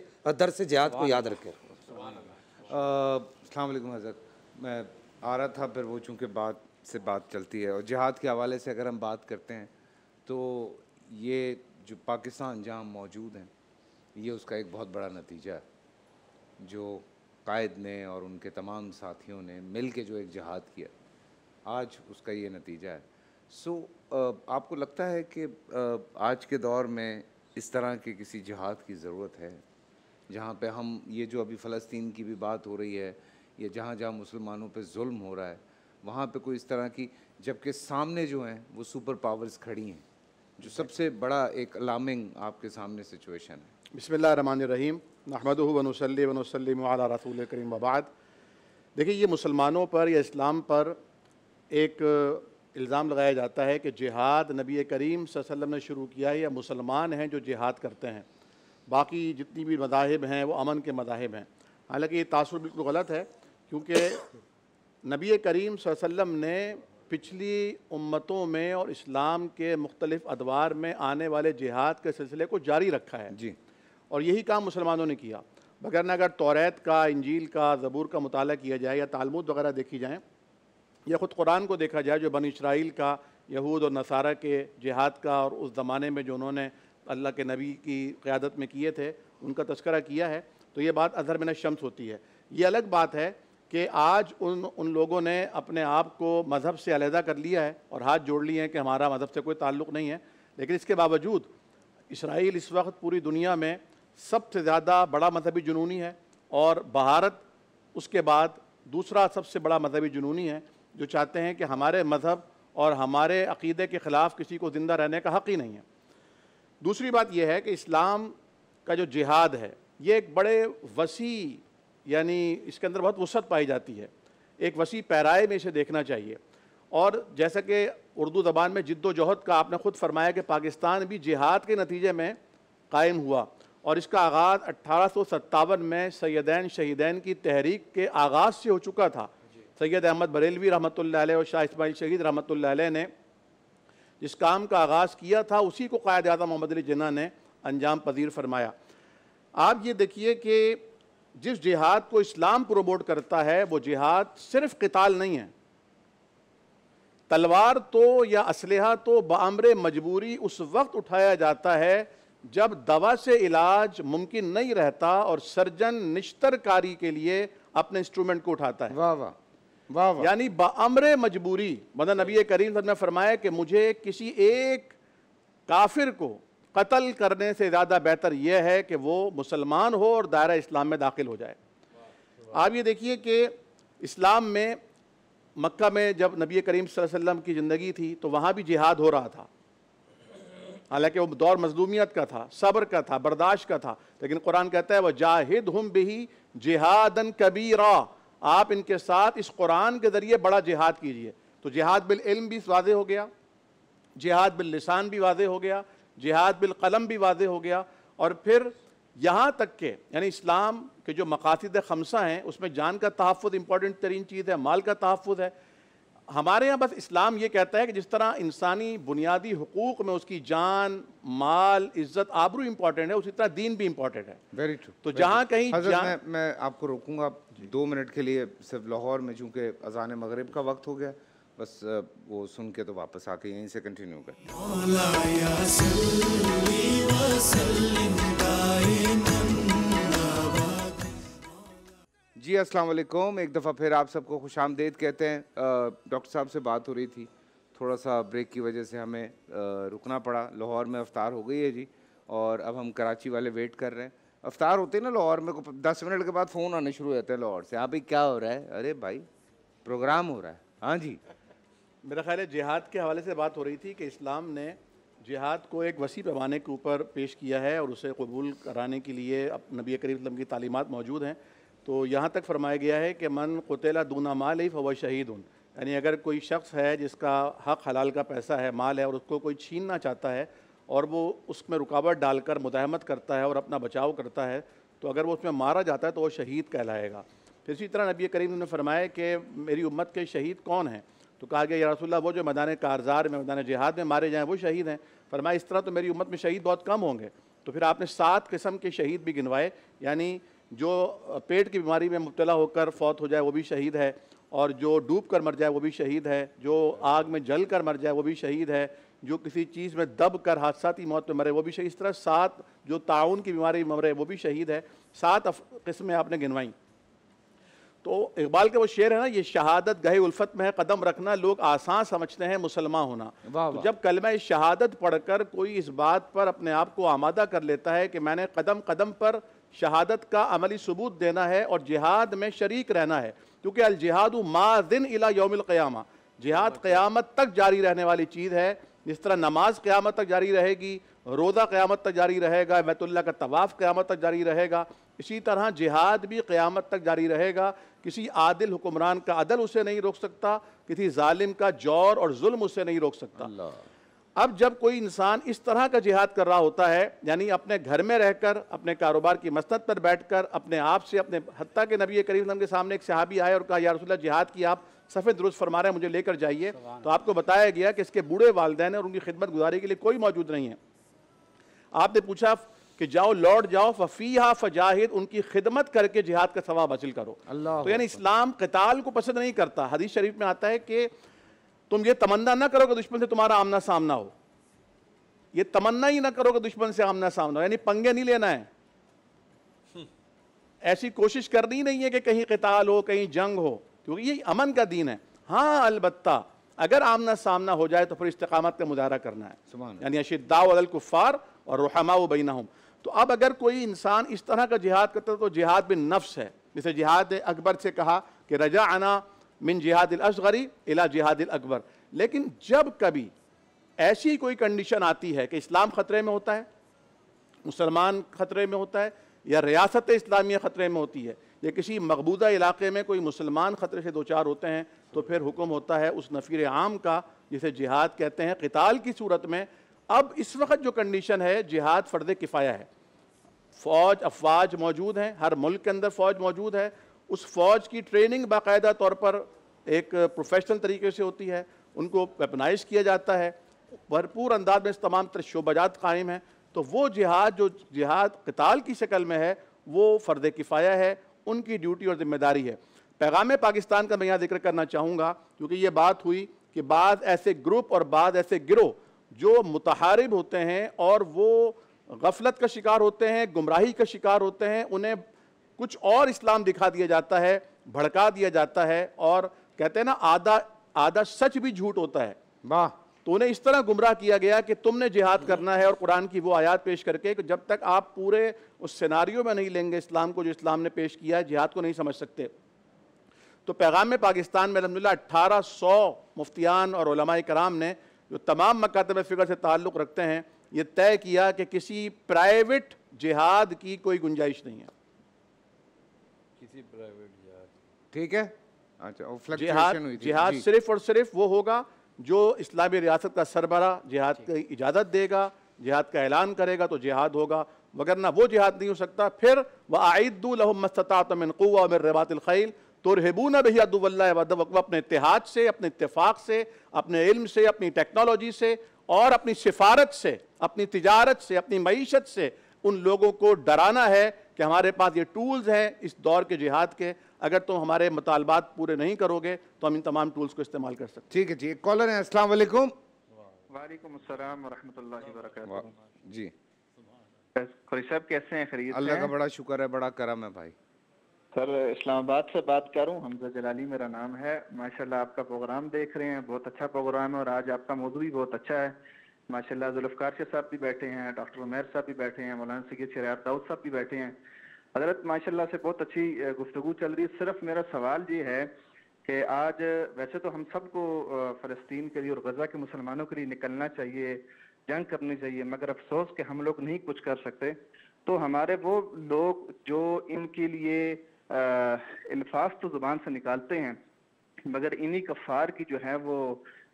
दरस जहाद को याद रखें अलैक्म हज़रत मैं आ रहा था फिर वो चूँकि बात से बात चलती है और जिहाद के हवाले से अगर हम बात करते हैं तो ये जो पाकिस्तान जहाँ मौजूद हैं ये उसका एक बहुत बड़ा नतीजा है जो कायद ने और उनके तमाम साथियों ने मिल के जो एक जहाद किया आज उसका ये नतीजा है सो so, आपको लगता है कि आज के दौर में इस तरह के किसी जहाद की ज़रूरत है जहाँ पे हम ये जो अभी फ़लस्तीन की भी बात हो रही है या जहाँ जहाँ मुसलमानों पे जुल्म हो रहा है वहाँ पे कोई इस तरह की जबकि सामने जो हैं वो सुपर पावर्स खड़ी हैं जो सबसे बड़ा एक अलार्मिंग आपके सामने सिचुएशन है रहीम नहमद वनसली वनसलम रसूल करीम वबाद देखिए ये मुसलमानों पर या इस्लाम पर एक इल्ज़ाम लगाया जाता है कि जिहाद नबी करीम वसल्लम ने शुरू किया है या मुसलमान हैं जो जिहाद करते हैं बाकी जितनी भी मदाहब हैं वो अमन के मदाहब हैं हालांकि ये तासर बिल्कुल गलत है क्योंकि नबी करीम वसल्लम ने पिछली उम्मतों में और इस्लाम के मुख्तलिफ़ अदवार में आने वाले जिहाद के सिलसिले को जारी रखा है जी और यही काम मुसलमानों ने किया बगैर अगर तौरत का इंजील का ज़बूर का मुताल किया जाए या तालमुद वगैरह देखी जाएँ या ख़ुद कुरान को देखा जाए जो बन इसराइल का यहूद और नसारा के जिहाद का और उस ज़माने में जो उन्होंने अल्लाह के नबी की क़्यादत में किए थे उनका तस्करा किया है तो ये बात अजहर में शम्स होती है ये अलग बात है कि आज उन उन लोगों ने अपने आप को मज़हब से अलहदा कर लिया है और हाथ जोड़ लिए हैं कि हमारा मज़हब से कोई ताल्लुक़ नहीं है लेकिन इसके बावजूद इसराइल इस वक्त पूरी दुनिया में सबसे ज़्यादा बड़ा मजहबी जुनूनी है और भारत उसके बाद दूसरा सबसे बड़ा मजहबी जुनूनी है जो चाहते हैं कि हमारे मज़हब और हमारे अकीदे के ख़िलाफ़ किसी को ज़िंदा रहने का हक़ ही नहीं है दूसरी बात यह है कि इस्लाम का जो जिहाद है ये एक बड़े वसी यानी इसके अंदर बहुत वसत पाई जाती है एक वसी पैराए में इसे देखना चाहिए और जैसा कि उर्दू ज़बान में जिद्दोजहद का आपने ख़ुद फरमाया कि पाकिस्तान भी जिहाद के नतीजे में कायम हुआ और इसका आगाज़ अट्ठारह में सैदैन शहीदैन की तहरीक के आगाज़ से हो चुका था सैयद अहमद बरेलवी रहमत और शाह इसमाइल शहीद रहमत ने जिस काम का आगाज़ किया था उसी को कायद अजम मोहम्मद अली जिन्ना ने अंजाम पजीर फरमाया आप ये देखिए कि जिस जिहाद को इस्लाम प्रोमोट करता है वो जिहाद सिर्फ कताल नहीं है तलवार तो या इसलह तो बामर मजबूरी उस वक्त उठाया जाता है जब दवा से इलाज मुमकिन नहीं रहता और सर्जन निश्तरकारी के लिए अपने इंस्ट्रूमेंट को उठाता है वाह वाह वाह वाह यानी बमरे मजबूरी मदन नबी करीम ने फरमाया कि मुझे किसी एक काफिर को कत्ल करने से ज़्यादा बेहतर यह है कि वो मुसलमान हो और दायरा इस्लाम में दाखिल हो जाए आप ये देखिए कि इस्लाम में मक्का में जब नबी करीम वसल्लम की ज़िंदगी थी तो वहाँ भी जिहाद हो रहा था हालांकि वो दौर मजलूमियत का था सब्र का था बर्दाश्त का था लेकिन कुरान कहता है वह जाहिद हम बही जिहादन कबीरा आप इनके साथ इस कुरान के ज़रिए बड़ा जिहाद कीजिए तो जिहाद बिल इल्म भी वाज हो गया जिहाद बिल लिसान भी वाज हो गया जिहाद बिल कलम भी वाज हो गया और फिर यहाँ तक के यानी इस्लाम के जो मकासद खमसा हैं उसमें जान का तहफ़ इम्पॉर्टेंट तरीन चीज़ है माल का तहफ़ है हमारे यहाँ बस इस्लाम ये कहता है कि जिस तरह इंसानी बुनियादी हकूक़ में उसकी जान माल इज़्ज़त आबरू इम्पॉर्टेंट है उसी तरह दीन भी इम्पॉर्टेंट है वेरी ट्रू तो जहाँ कहीं जान... मैं, मैं आपको रोकूंगा दो मिनट के लिए सिर्फ लाहौर में चूंकि अजान मगरब का वक्त हो गया बस वो सुन के तो वापस आके यहीं से कंटिन्यू कर जी अस्सलाम वालेकुम एक दफ़ा फिर आप सबको खुश आमदेद कहते हैं डॉक्टर साहब से बात हो रही थी थोड़ा सा ब्रेक की वजह से हमें आ, रुकना पड़ा लाहौर में अवतार हो गई है जी और अब हम कराची वाले वेट कर रहे हैं अवतार होते ना लाहौर में दस मिनट के बाद फ़ोन आने शुरू होते हैं लाहौर से हाँ भाई क्या हो रहा है अरे भाई प्रोग्राम हो रहा है हाँ जी मेरा ख्याल है जिहाद के हवाले से बात हो रही थी कि इस्लाम ने जिहाद को एक वसी पैमाने के ऊपर पेश किया है और उसे कबूल कराने के लिए नबी करीम की तालीमत मौजूद हैं तो यहाँ तक फरमाया गया है कि मन कुतला दूना माल ही फवा शहीद उन यानी अगर कोई शख्स है जिसका हक हलाल का पैसा है माल है और उसको कोई छीनना चाहता है और वो उसमें रुकावट डालकर मुदाहमत करता है और अपना बचाव करता है तो अगर वो उसमें मारा जाता है तो वो शहीद कहलाएगा फिर इसी तरह नबी करीम ने फरमाया कि मेरी उम्मत के शहीद कौन हैं तो कहा गया रसोल्ला वो जो मैदान कारजार में मैदान जिहाद में मारे जाएँ वो शहीद हैं फरमाया इस तरह तो मेरी उम्मत में शहीद बहुत कम होंगे तो फिर आपने सात किस्म के शहीद भी गिनवाए यानी जो पेट की बीमारी में मुबतला होकर फौत हो जाए वो भी शहीद है और जो डूब कर मर जाए वो भी शहीद है जो आग में जल कर मर जाए वो भी शहीद है जो किसी चीज़ में दब कर हादसाती मौत में मरे वो भी शहीद इस तरह सात जो ताउन की बीमारी में मरे वो भी शहीद है सात किस्में आपने गिनवाई तो इकबाल के वो शेर है ना ये शहादत गहे उल्फत में है कदम रखना लोग आसान समझते हैं मुसलमान होना तो जब कलमा शहादत पढ़कर कोई इस बात पर अपने आप को आमादा कर लेता है कि मैंने कदम कदम पर शहादत का अमली सबूत देना है और जिहाद में शरीक रहना है क्योंकि अल जिहाद इला अला क़्यामा जिहाद क़्यामत तक जारी रहने वाली चीज़ है जिस तरह नमाज क़्यामत तक जारी रहेगी रोज़ा क़्यामत तक जारी रहेगा मैतुल्ला का तवाफ़ क़्यामत तक जारी रहेगा इसी तरह जिहाद भी क़्यामत तक जारी रहेगा किसी आदिल हुक्मरान का अदल उसे नहीं रोक सकता किसी ालिम का जौर और जुल्म उसे नहीं रोक सकता अब जब कोई इंसान इस तरह का जिहाद कर रहा होता है यानी अपने घर में रहकर अपने कारोबार की मस्त पर बैठकर अपने आप से अपने हत्या के नबी करीम के सामने एक सहाबी आए और कहा रसूल जिहाद की आप सफ़ेद दुरुस्त फरमा रहे हैं मुझे लेकर जाइए तो आपको बताया गया कि इसके बूढ़े वालदेन और उनकी खिदमत गुजारी के लिए कोई मौजूद नहीं है आपने पूछा कि जाओ लौट जाओ फफीहा फजाहिद उनकी खिदमत करके जिहाद का सवाब हासिल करो तो यानी इस्लाम कताल को पसंद नहीं करता हदीस शरीफ में आता है कि तुम ये तमन्ना ना करोगे दुश्मन से तुम्हारा आमना सामना हो ये तमन्ना ही ना करोगे दुश्मन से आमना सामना हो यानी पंगे नहीं लेना है ऐसी कोशिश करनी नहीं है कि कहीं कताल हो कहीं जंग हो क्योंकि ये अमन का दीन है हाँ अलबत्ता अगर आमना सामना हो जाए तो फिर इस्तकामत का मुजाहरा करना है यानी अशिदाकुफ़ार और रहमा वबीना तो अब अगर कोई इंसान इस तरह का जिहाद करता है तो जिहाद बिन नफ्स है जैसे जिहाद अकबर से कहा कि रजा आना मिन जिहाद असगरी इला जिहाद अकबर लेकिन जब कभी ऐसी कोई कंडीशन आती है कि इस्लाम ख़तरे में होता है मुसलमान ख़तरे में होता है या रियासत इस्लामिया ख़तरे में होती है या किसी मकबूदा इलाके में कोई मुसलमान ख़तरे से दो चार होते हैं तो फिर हुक्म होता है उस नफ़ीर आम का जिसे जिहाद कहते हैं कताल की सूरत में अब इस वक्त जो कंडीशन है जिहाद फ़र्द किफ़ाया है फ़ौज अफवाज मौजूद हैं हर मुल्क के अंदर फ़ौज मौजूद है उस फौज की ट्रेनिंग बाकायदा तौर पर एक प्रोफेशनल तरीके से होती है उनको वेपनाइज किया जाता है भरपूर अंदाज में इस तमाम शोबाजात कायम हैं तो वो जिहाद जो जिहाद कताल की शक्ल में है वो फ़र्द किफ़ाया है उनकी ड्यूटी और ज़िम्मेदारी है पैगाम पाकिस्तान का मैं यहाँ जिक्र करना चाहूँगा क्योंकि ये बात हुई कि बाद ऐसे ग्रुप और बाद ऐसे गिरोह जो मुतहारब होते हैं और वो गफलत का शिकार होते हैं गुमराही का शिकार होते हैं उन्हें कुछ और इस्लाम दिखा दिया जाता है भड़का दिया जाता है और कहते हैं ना आधा आधा सच भी झूठ होता है वाह तो उन्हें इस तरह गुमराह किया गया कि तुमने जिहाद करना है और कुरान की वो आयत पेश करके जब तक आप पूरे उस सिनारियों में नहीं लेंगे इस्लाम को जो इस्लाम ने पेश किया है जिहाद को नहीं समझ सकते तो पैगाम में पाकिस्तान में अलहमदिल्ला अट्ठारह सौ मुफ्तियान और कराम ने जो तमाम मकातब फ़िक्र से ताल्लुक़ रखते हैं ये तय किया कि किसी प्राइवेट जिहाद की कोई गुंजाइश नहीं है किसी प्राइवेट जहाज ठीक है अच्छा जिहाद हुई जिहाद जी। सिर्फ और सिर्फ वो होगा जो इस्लामी रियासत का सरबरा जिहाद की इजाज़त देगा जिहाद का ऐलान करेगा तो जिहाद होगा ना वो जिहाद नहीं हो सकता फिर वह आयदुलमस्तातमिनवा मिर रबातलखैल ना भी अदुल्ला अपने इतिहाद से अपने इतफाक़ से अपने इल्म से अपनी टेक्नोलॉजी से और अपनी सिफारत से अपनी तजारत से अपनी मीशत से उन लोगों को डराना है कि हमारे पास ये टूल्स हैं इस दौर के जिहाद के अगर तुम तो हमारे मुतालबात पूरे नहीं करोगे तो हम इन तमाम टूल्स को इस्तेमाल कर सकते ठीक है जी कॉलर है असल वालेकुम जी साहब कैसे हैं खरीद अल्लाह का बड़ा शुक्र है बड़ा करम है भाई सर इस्लामाबाद से बात करूं हमजा जलाली मेरा नाम है माशाल्लाह आपका प्रोग्राम देख रहे हैं बहुत अच्छा प्रोग्राम है और आज आपका मौजूद भी बहुत अच्छा है माशाल्लाह जुल्फकार शाह साहब भी बैठे हैं डॉक्टर उमेर साहब भी बैठे हैं मौलाना सैद शराब दाऊद साहब भी बैठे हैं हजरत माशाल्लाह से बहुत अच्छी गुफ्तु चल रही है सिर्फ मेरा सवाल ये है कि आज वैसे तो हम सबको फ़लस्तीन के लिए और गज़ा के मुसलमानों के लिए निकलना चाहिए जंग करनी चाहिए मगर अफसोस कि हम लोग नहीं कुछ कर सकते तो हमारे वो लोग जो इनके लिए अल्फाज तो ज़ुबान से निकालते हैं मगर इन्हीं कफ़ार की जो है वो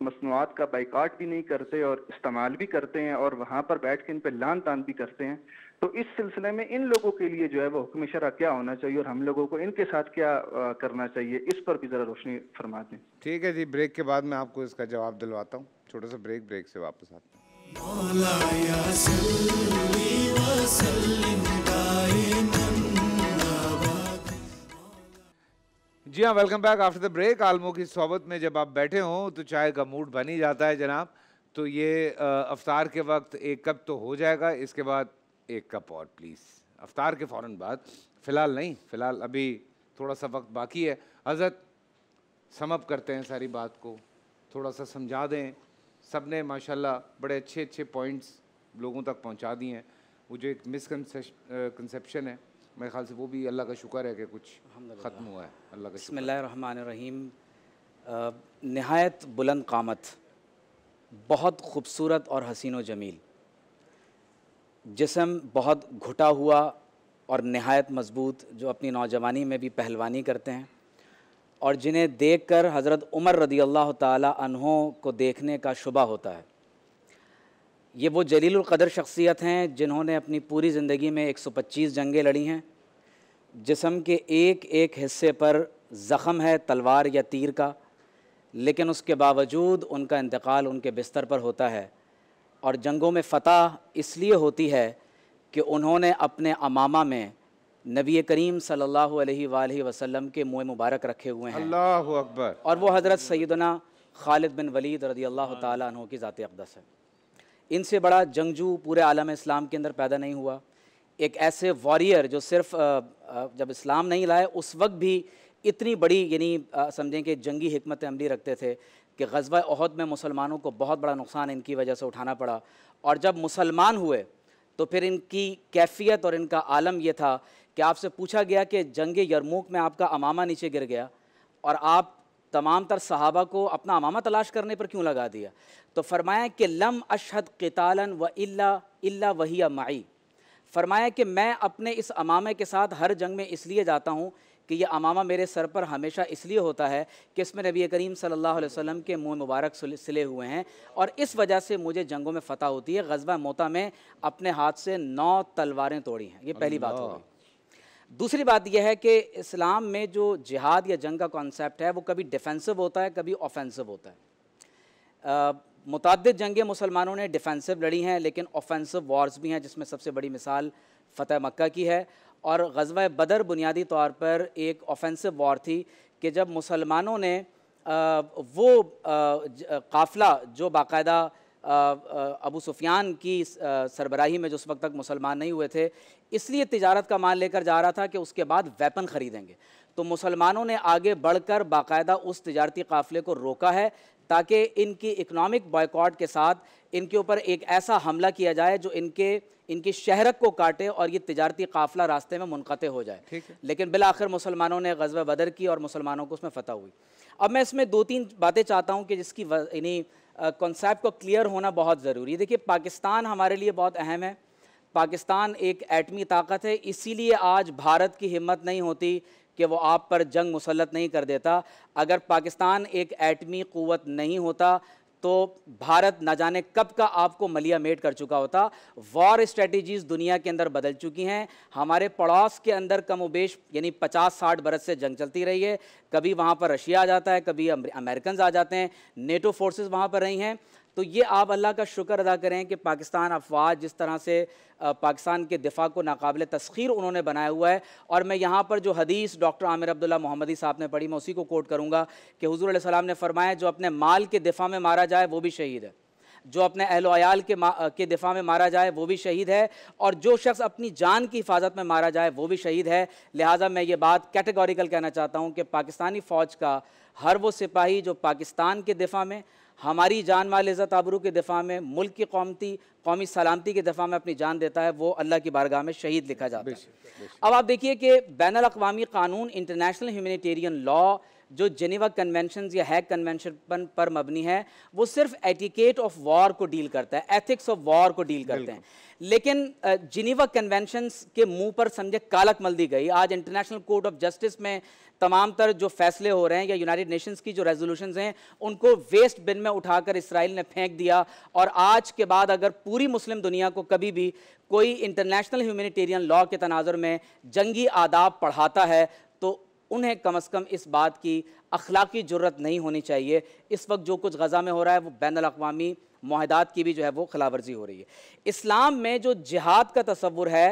मसनूआत का बाइकाट भी नहीं करते और इस्तेमाल भी करते हैं और वहाँ पर बैठ के इन पर लान तान भी करते हैं तो इस सिलसिले में इन लोगों के लिए जो है वो हुक्म शरा क्या होना चाहिए और हम लोगों को इनके साथ क्या करना चाहिए इस पर भी ज़रा रोशनी फरमा दें ठीक है जी ब्रेक के बाद मैं आपको इसका जवाब दिलवाता हूँ छोटा सा ब्रेक ब्रेक से वापस आता हूँ जी हाँ welcome back after the break आलमो की सोबत में जब आप बैठे हों तो चाय का मूड बन ही जाता है जनाब तो ये अफ्तार के वक्त एक कप तो हो जाएगा इसके बाद एक कप और प्लीज़ अफ्तार के फ़ौर बाद फ़िलहाल नहीं फ़िलहाल अभी थोड़ा सा वक्त बाकी है हज़रत समअप करते हैं सारी बात को थोड़ा सा समझा दें सब ने माशा बड़े अच्छे अच्छे पॉइंट्स लोगों तक पहुँचा दिए हैं वो जो एक मिसकनसेप्शन है मेरे ख्याल से वो भी अल्लाह का शुक्र है कि कुछ ख़त्म हुआ है अल्लाह का बसमान रहीम नहायत बुलंद कामत बहुत खूबसूरत और हसीन जमील जिसम बहुत घुटा हुआ और नहायत मजबूत जो अपनी नौजवानी में भी पहलवानी करते हैं और जिन्हें देखकर हज़रत उमर रदी अल्लाह तहों को देखने का शुबा होता है ये वो कदर शख्सियत हैं जिन्होंने अपनी पूरी ज़िंदगी में 125 जंगें लड़ी हैं जिसम के एक एक हिस्से पर ज़ख़म है तलवार या तीर का लेकिन उसके बावजूद उनका इंतकाल उनके बिस्तर पर होता है और जंगों में फ़तह इसलिए होती है कि उन्होंने अपने अमामा में नबी करीम सल्लल्लाहु अलैहि वसल्लम के मुँह मुबारक रखे हुए हैं अल्लाह अकबर और वो हज़रत सैदना खालिद बिन वलीद रदी अल्लाह तु की ज़ात अकदस है इनसे बड़ा जंगजू पूरे आलम इस्लाम के अंदर पैदा नहीं हुआ एक ऐसे वॉरियर जो सिर्फ जब इस्लाम नहीं लाए उस वक्त भी इतनी बड़ी यानी समझें कि जंगी हमत अमली रखते थे कि गजबा अहद में मुसलमानों को बहुत बड़ा नुकसान इनकी वजह से उठाना पड़ा और जब मुसलमान हुए तो फिर इनकी कैफियत और इनका आलम यह था कि आपसे पूछा गया कि जंग यरमूक में आपका अमामा नीचे गिर गया और आप तमाम तर सहाबा को अपना अमामा तलाश करने पर क्यों लगा दिया तो फरमाया कि लम अशहद कतालन व इल्ला इल्ला वहिया माई फरमाया कि मैं अपने इस अमामे के साथ हर जंग में इसलिए जाता हूँ कि यह अमामा मेरे सर पर हमेशा इसलिए होता है कि इसमें नबी करीम सल्लल्लाहु अलैहि वसल्लम के मुँह मुबारक सिले हुए हैं और इस वजह से मुझे जंगों में फ़तह होती है गजबा मोता में अपने हाथ से नौ तलवारें तोड़ी हैं ये पहली बात होगी दूसरी बात यह है कि इस्लाम में जो जिहाद या जंग का कॉन्सेप्ट है वो कभी डिफेंसिव होता है कभी ऑफेंसिव होता है मुतद जंगें मुसलमानों ने डिफेंसिव लड़ी हैं लेकिन ऑफेंसिव वॉर्स भी हैं जिसमें सबसे बड़ी मिसाल फ़तेह मक्का की है और गजवा बदर बुनियादी तौर पर एक ऑफेंसिव वॉर थी कि जब मुसलमानों ने आ, वो काफ़िला जो बाकायदा अबू सुफियान की सरबराही में जो उस वक्त तक मुसलमान नहीं हुए थे इसलिए तजारत का माल लेकर जा रहा था कि उसके बाद वेपन ख़रीदेंगे तो मुसलमानों ने आगे बढ़कर बाकायदा उस तजारती काफ़िले को रोका है ताकि इनकी इकनॉमिक बॉयकॉट के साथ इनके ऊपर एक ऐसा हमला किया जाए जो इनके इनकी शहरत को काटे और ये तजारती काफ़िला रास्ते में मुनक़ हो जाए लेकिन बिल आखिर मुसलमानों ने गजब बदर की और मुसलमानों को उसमें फ़तह हुई अब मैं इसमें दो तीन बातें चाहता हूँ कि जिसकी इन्हीं कॉन्सेप्ट को क्लियर होना बहुत ज़रूरी है देखिए पाकिस्तान हमारे लिए बहुत अहम है पाकिस्तान एक एटमी ताकत है इसीलिए आज भारत की हिम्मत नहीं होती कि वो आप पर जंग मुसलत नहीं कर देता अगर पाकिस्तान एक एटमी क़वत नहीं होता तो भारत ना जाने कब का आपको मलिया मेट कर चुका होता वॉर स्ट्रेटजीज़ दुनिया के अंदर बदल चुकी हैं हमारे पड़ोस के अंदर कम उबेश यानी 50-60 बरस से जंग चलती रही है कभी वहाँ पर रशिया आ जाता है कभी अमेरिकन आ जाते हैं नेटो फोर्सेस वहाँ पर रही हैं तो ये आप अल्लाह का शुक्र अदा करें कि पाकिस्तान अफवाज जिस तरह से पाकिस्तान के दिफा को नाकबले तस्खीर उन्होंने बनाया हुआ है और मैं यहाँ पर जो हदीस डॉक्टर आमिर अब्दुल्ला मोहम्मदी साहब ने पढ़ी मैं उसी को कोट करूँगा कि हजूर सलाम ने फरमाया जो अपने माल के दिफा में मारा जाए वो भी शहीद है जो अपने अहलोयाल के के दिफा में मारा जाए वो भी शहीद है और जो शख्स अपनी जान की हिफाजत में मारा जाए वो भी शहीद है लिहाजा मैं ये बात कैटेगोरिकल कहना चाहता हूँ कि पाकिस्तानी फ़ौज का हर वो सिपाही जो पाकिस्तान के दिफा में हमारी जान माल इज़्ज़त आबरू के दिफा में मुल्क की कौमती कौमी सलामती के दफ़ा में अपनी जान देता है वो अल्लाह की बारगाह में शहीद लिखा जाता है अब आप देखिए कि बैन अवी कानून इंटरनेशनल ह्यूमिटेरियन लॉ जो जेनेवा कन्वेंशन या हैग कन्वेंशन पर मबनी है वो सिर्फ एटिकेट ऑफ वॉर को डील करता है एथिक्स ऑफ वॉर को डील करते हैं लेकिन जिनीवा कन्वेंशंस के मुंह पर समझे कालक मल दी गई आज इंटरनेशनल कोर्ट ऑफ जस्टिस में तमाम तर जो फैसले हो रहे हैं या यूनाइटेड नेशंस की जो रेजोल्यूशन हैं उनको वेस्ट बिन में उठाकर इसराइल ने फेंक दिया और आज के बाद अगर पूरी मुस्लिम दुनिया को कभी भी कोई इंटरनेशनल ह्यूमनिटेरियन लॉ के तनाजर में जंगी आदाब पढ़ाता है तो उन्हें कम अज़ कम इस बात की अखलाकी ज़रूरत नहीं होनी चाहिए इस वक्त जो कुछ गज़ा में हो रहा है वो बैन अवी माहदात की भी जो है वो खिलाफवर्जी वर्जी हो रही है इस्लाम में जो जिहाद का तस्वुर है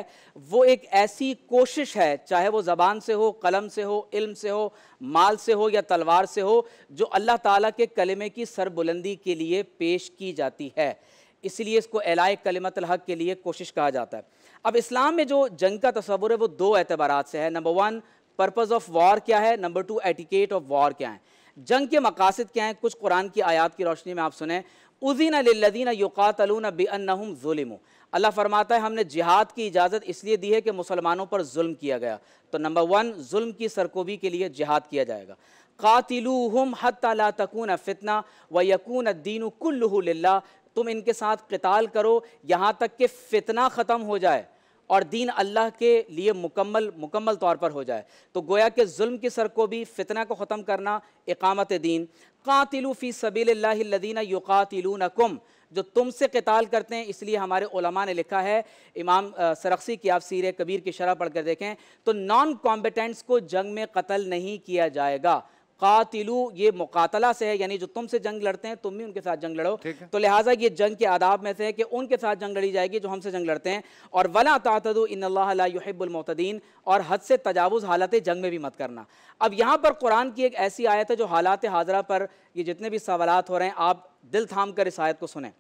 वो एक ऐसी कोशिश है चाहे वो ज़बान से हो कलम से हो इल्म से हो माल से हो या तलवार से हो जो अल्लाह ताला के कलमे की सरबुलंदी के लिए पेश की जाती है इसलिए इसको एलाय कलमत हक के लिए कोशिश कहा जाता है अब इस्लाम में जो जंग का तस्वुर है वो दो एतबार से है number one purpose of war क्या है number two etiquette of war क्या है जंग के मकासद क्या हैं कुछ कुरान की आयत की रोशनी में आप सुने उज़ीन लदीन युकातलून बेअनहुम जुलम अल्लाह फरमाता है हमने जिहाद की इजाज़त इसलिए दी है कि मुसलमानों पर जुल्म किया गया तो नंबर वन जुल्म की सरकोबी के लिए जिहाद किया जाएगा कातिलूहम हत्ता तकून फ़ितना व यकून दीन कुल्लुल्ला तुम इनके साथ कताल करो यहाँ तक कि फ़ितना ख़त्म हो जाए और दीन अल्लाह के लिए मुकम्मल मुकम्मल तौर पर हो जाए तो गोया के जुल्म की सर को भी फितना को ख़त्म करना इकामत दीन कातिलू फ़ी सबील्लादीना नकुम जो तुमसे कताल करते हैं इसलिए हमारे ओलमा ने लिखा है इमाम सरक्सी की आप सीर कबीर की शरह पढ़ कर देखें तो नॉन कॉम्बिटेंट्स को जंग में कत्ल नहीं किया जाएगा कातिलू ये मुकातला से है यानी जो तुमसे जंग लड़ते हैं तुम भी उनके साथ जंग लड़ो तो लिहाजा ये जंग के आदाब में से है कि उनके साथ जंग लड़ी जाएगी जो हमसे जंग लड़ते हैं और वला तातदु इनबुलमतदीन और हद से तजावुज हालत जंग में भी मत करना अब यहाँ पर कुरान की एक ऐसी आयत है जो हालात हाजरा पर ये जितने भी सवालत हो रहे हैं आप दिल थाम कर इस आयत को सुने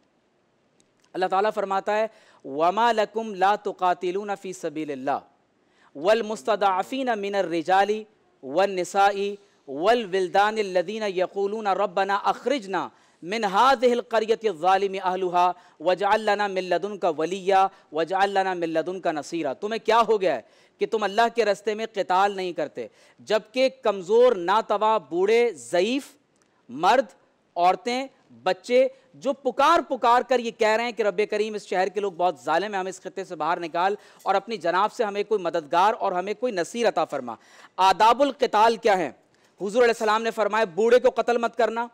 अल्लाह ताला फरमाता है वमा लकुम ला तुकातिलून फ़ी सबील वल मुस्तदाफ़ीन मिनर रिजाली वन निसाई वल विल्दान लदीना यकूलून रबना अखरजना मिन हादिलकरियत ालिम आहलुहा वजालाना मिल्लदन का वलिया वजालाना मिल्लदन का नसीरा तुम्हें क्या हो गया है कि तुम अल्लाह के रस्ते में कताल नहीं करते जबकि कमज़ोर नातवा बूढ़े ज़यीफ़ मर्द औरतें बच्चे जो पुकार पुकार कर ये कह रहे हैं कि रब करीम इस शहर के लोग बहुत ालिम हैं हम इस खत्े से बाहर निकाल और अपनी जनाब से हमें कोई मददगार और हमें कोई नसीर अता फरमा आदाबुल कताल क्या हैं हुजूर सलाम ने फरमाया बूढ़े को कत्ल मत करना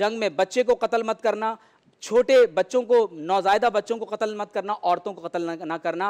जंग में बच्चे को कत्ल मत करना छोटे बच्चों को नौजायदा बच्चों को कत्ल मत करना औरतों को कत्ल ना करना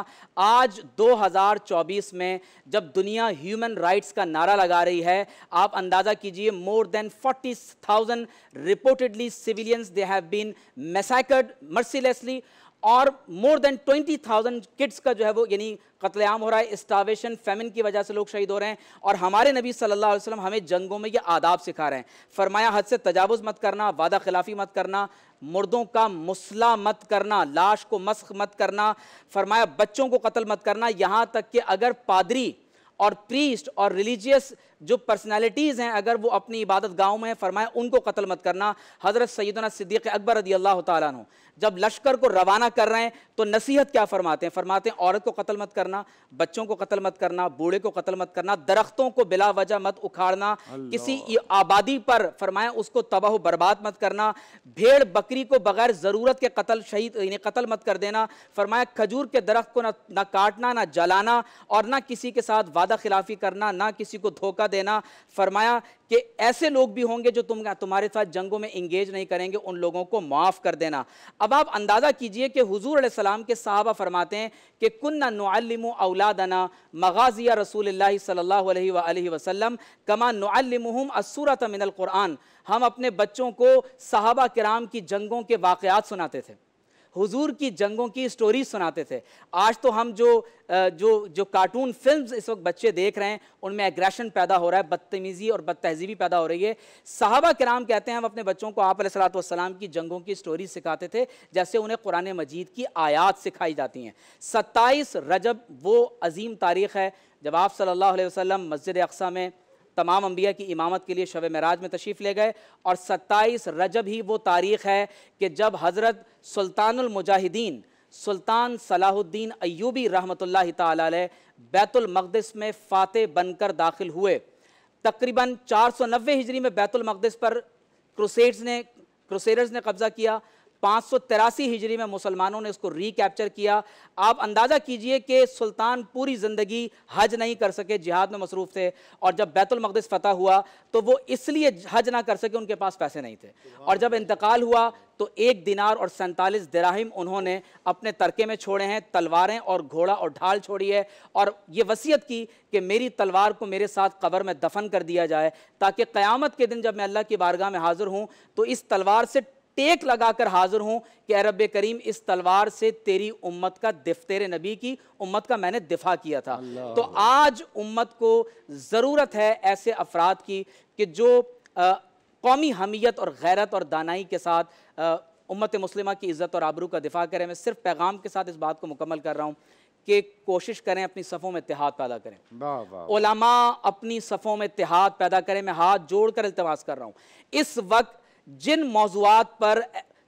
आज 2024 में जब दुनिया ह्यूमन राइट्स का नारा लगा रही है आप अंदाज़ा कीजिए more than 40,000 reportedly civilians they have been massacred mercilessly और मोर देन 20,000 किड्स का जो है वो यानी कत्लेआम हो रहा है स्टावेशन फेमिन की वजह से लोग शहीद हो रहे हैं और हमारे नबी सल्लल्लाहु अलैहि वसल्लम हमें जंगों में ये आदाब सिखा रहे हैं फरमाया हद से तजावज़ मत करना वादा खिलाफी मत करना मुर्दों का मुसला मत करना लाश को मस्क मत करना फरमाया बच्चों को कत्ल मत करना यहाँ तक कि अगर पादरी और प्रीस्ट और रिलीजियस जो पर्सनैलिटीज़ हैं अगर वो अपनी इबादत गाँव में फरमाए उनको कत्ल मत करना हज़रत सैदना सिद्दीक़ अकबर रदी अल्लाह तु जब लश्कर को रवाना कर रहे हैं तो नसीहत क्या फरमाते हैं फरमाते हैं औरत को कत्ल मत करना बच्चों को कत्ल मत करना बूढ़े को कत्ल मत करना दरख्तों को बिला वजह मत उखाड़ना किसी आबादी पर फरमाएं उसको तबाह बर्बाद मत करना भेड़ बकरी को बगैर ज़रूरत के कत्ल शहीद कतल कत्ल मत कर देना फरमाया खजूर के दरख्त को ना ना काटना ना जलाना और ना किसी के साथ वादा खिलाफी करना ना किसी को धोखा देना फरमाया कि ऐसे लोग भी होंगे जो तुम तुम्हारे साथ जंगों में इंगेज नहीं करेंगे उन लोगों को माफ़ कर देना अब आप अंदाज़ा कीजिए कि हुजूर सलाम के साहबा फरमाते हैं कि कन्ना नम अवलादना मगाजिया रसूल सल्ला वसलम कमा नम असूरत मिनल क़ुरान हम अपने बच्चों को साहबा कराम की जंगों के वाक़ात सुनाते थे हुजूर की जंगों की स्टोरी सुनाते थे आज तो हम जो जो जो कार्टून फिल्म्स इस वक्त बच्चे देख रहे हैं उनमें एग्रेशन पैदा हो रहा है बदतमीज़ी और बदतहजीबी पैदा हो रही है साहबा कराम कहते हैं हम अपने बच्चों को आप सलाम की जंगों की स्टोरी सिखाते थे जैसे उन्हें कुरान मजीद की आयात सिखाई जाती हैं सत्ताईस रजब वो अजीम तारीख़ है जब आप सल्ला वसम मस्जिद अकसा में तमाम अम्बिया की इमामत के लिए शब मराज में तशरीफ़ ले गए और सत्ताईस रजब ही वो तारीख़ है कि जब हज़रत सुल्तानमजाहिदीन सुल्तान सलाहुद्दीन अयूबी रहमत ला बैतुलमक़दस में फ़ातह बनकर दाखिल हुए तकरीबन चार सौ नब्बे हिजरी में बैतुलमक़दस पर क्रुसेड्स ने क्रुसेडर्स ने कब्ज़ा किया पाँच हिजरी में मुसलमानों ने इसको रिकैप्चर किया आप अंदाज़ा कीजिए कि सुल्तान पूरी ज़िंदगी हज नहीं कर सके जिहाद में मसरूफ़ थे और जब बैतुलमक़दस फ़तह हुआ तो वो इसलिए हज ना कर सके उनके पास पैसे नहीं थे और जब इंतकाल हुआ तो एक दिनार और सैंतालीस दराहिम उन्होंने अपने तरके में छोड़े हैं तलवारें और घोड़ा और ढाल छोड़ी है और ये वसीयत की कि मेरी तलवार को मेरे साथ कबर में दफन कर दिया जाए ताकि क़यामत के दिन जब मैं अल्लाह की बारगाह में हाज़िर हूँ तो इस तलवार से टेक लगाकर हाजिर हूं कि अरब करीम इस तलवार से तेरी उम्मत का दिफ तेरे नबी की उम्मत का मैंने दिफा किया था तो आज उम्मत को ज़रूरत है ऐसे अफराद की कि जो कौमी हमीयत और गैरत और दानाई के साथ उम्मत मुस्लिमा की इज़्ज़त और आबरू का दिफा करें मैं सिर्फ पैगाम के साथ इस बात को मुकम्मल कर रहा हूँ कि कोशिश करें अपनी सफ़ों में इतिहाद पैदा करें ओलामा अपनी सफ़ों में इतिहाद पैदा करें मैं हाथ जोड़ कर अल्तमास कर रहा हूँ इस वक्त जिन मौजूद पर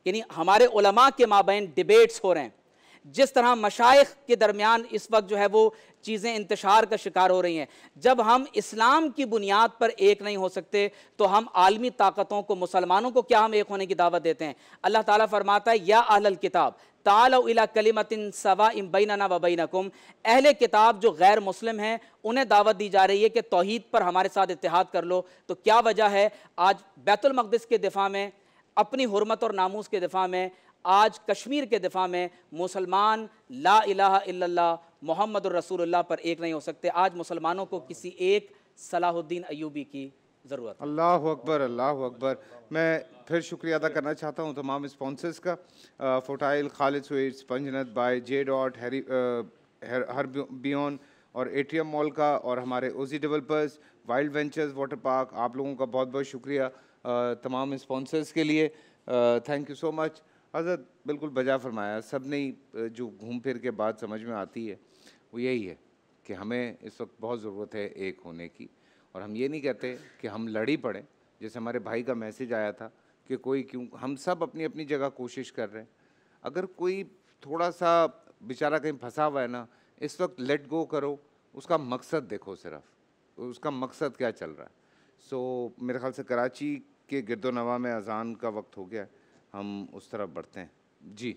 यानी हमारे उलमा के माबेन डिबेट्स हो रहे हैं जिस तरह मशाइ के दरमियान इस वक्त जो है वो चीज़ें इंतशार का शिकार हो रही हैं जब हम इस्लाम की बुनियाद पर एक नहीं हो सकते तो हम आलमी ताकतों को मुसलमानों को क्या हम एक होने की दावत देते हैं अल्लाह ताला फरमाता है या अहल किताब ताला कलिमतिन सवा इम बैना वबैनकुम अहल किताब जो गैर मुस्लिम हैं उन्हें दावत दी जा रही है कि तोहद पर हमारे साथ इतिहाद कर लो तो क्या वजह है आज बैतुलमक़दस के दिफा में अपनी हरमत और नामूस के दिफा में आज कश्मीर के दिफा में मुसलमान ला इला मोहम्मद रसूलुल्लाह पर एक नहीं हो सकते आज मुसलमानों को किसी एक सलाहुद्दीन अयूबी की ज़रूरत अल्लाह अकबर अल्लाह अकबर मैं फिर शुक्रिया अदा करना चाहता हूँ तमाम स्पॉन्सर्स का फोटाइल खालिद पंजनत बाय जे डॉट हैरी हर बियन और एटीएम मॉल का और हमारे OG developers Wild Ventures water park आप लोगों का बहुत बहुत शुक्रिया तमाम स्पॉन्सर्स के लिए थैंक यू सो मच हजरत बिल्कुल बजा फरमाया सब नहीं जो घूम फिर के बात समझ में आती है वो यही है कि हमें इस वक्त बहुत ज़रूरत है एक होने की और हम ये नहीं कहते कि हम लड़ी पड़े जैसे हमारे भाई का मैसेज आया था कि कोई क्यों हम सब अपनी अपनी जगह कोशिश कर रहे हैं अगर कोई थोड़ा सा बेचारा कहीं फंसा हुआ है ना इस वक्त लेट गो करो उसका मकसद देखो सिर्फ उसका मकसद क्या चल रहा है सो so, मेरे ख्याल से कराची के गिरदोनवा में अजान का वक्त हो गया हम उस तरफ बढ़ते हैं जी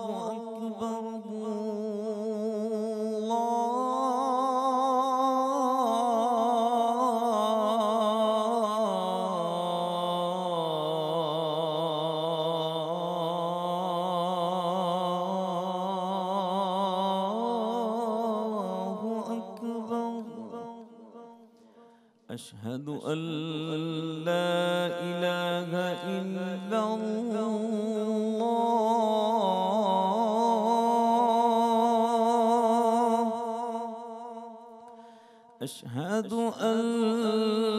أشهد أن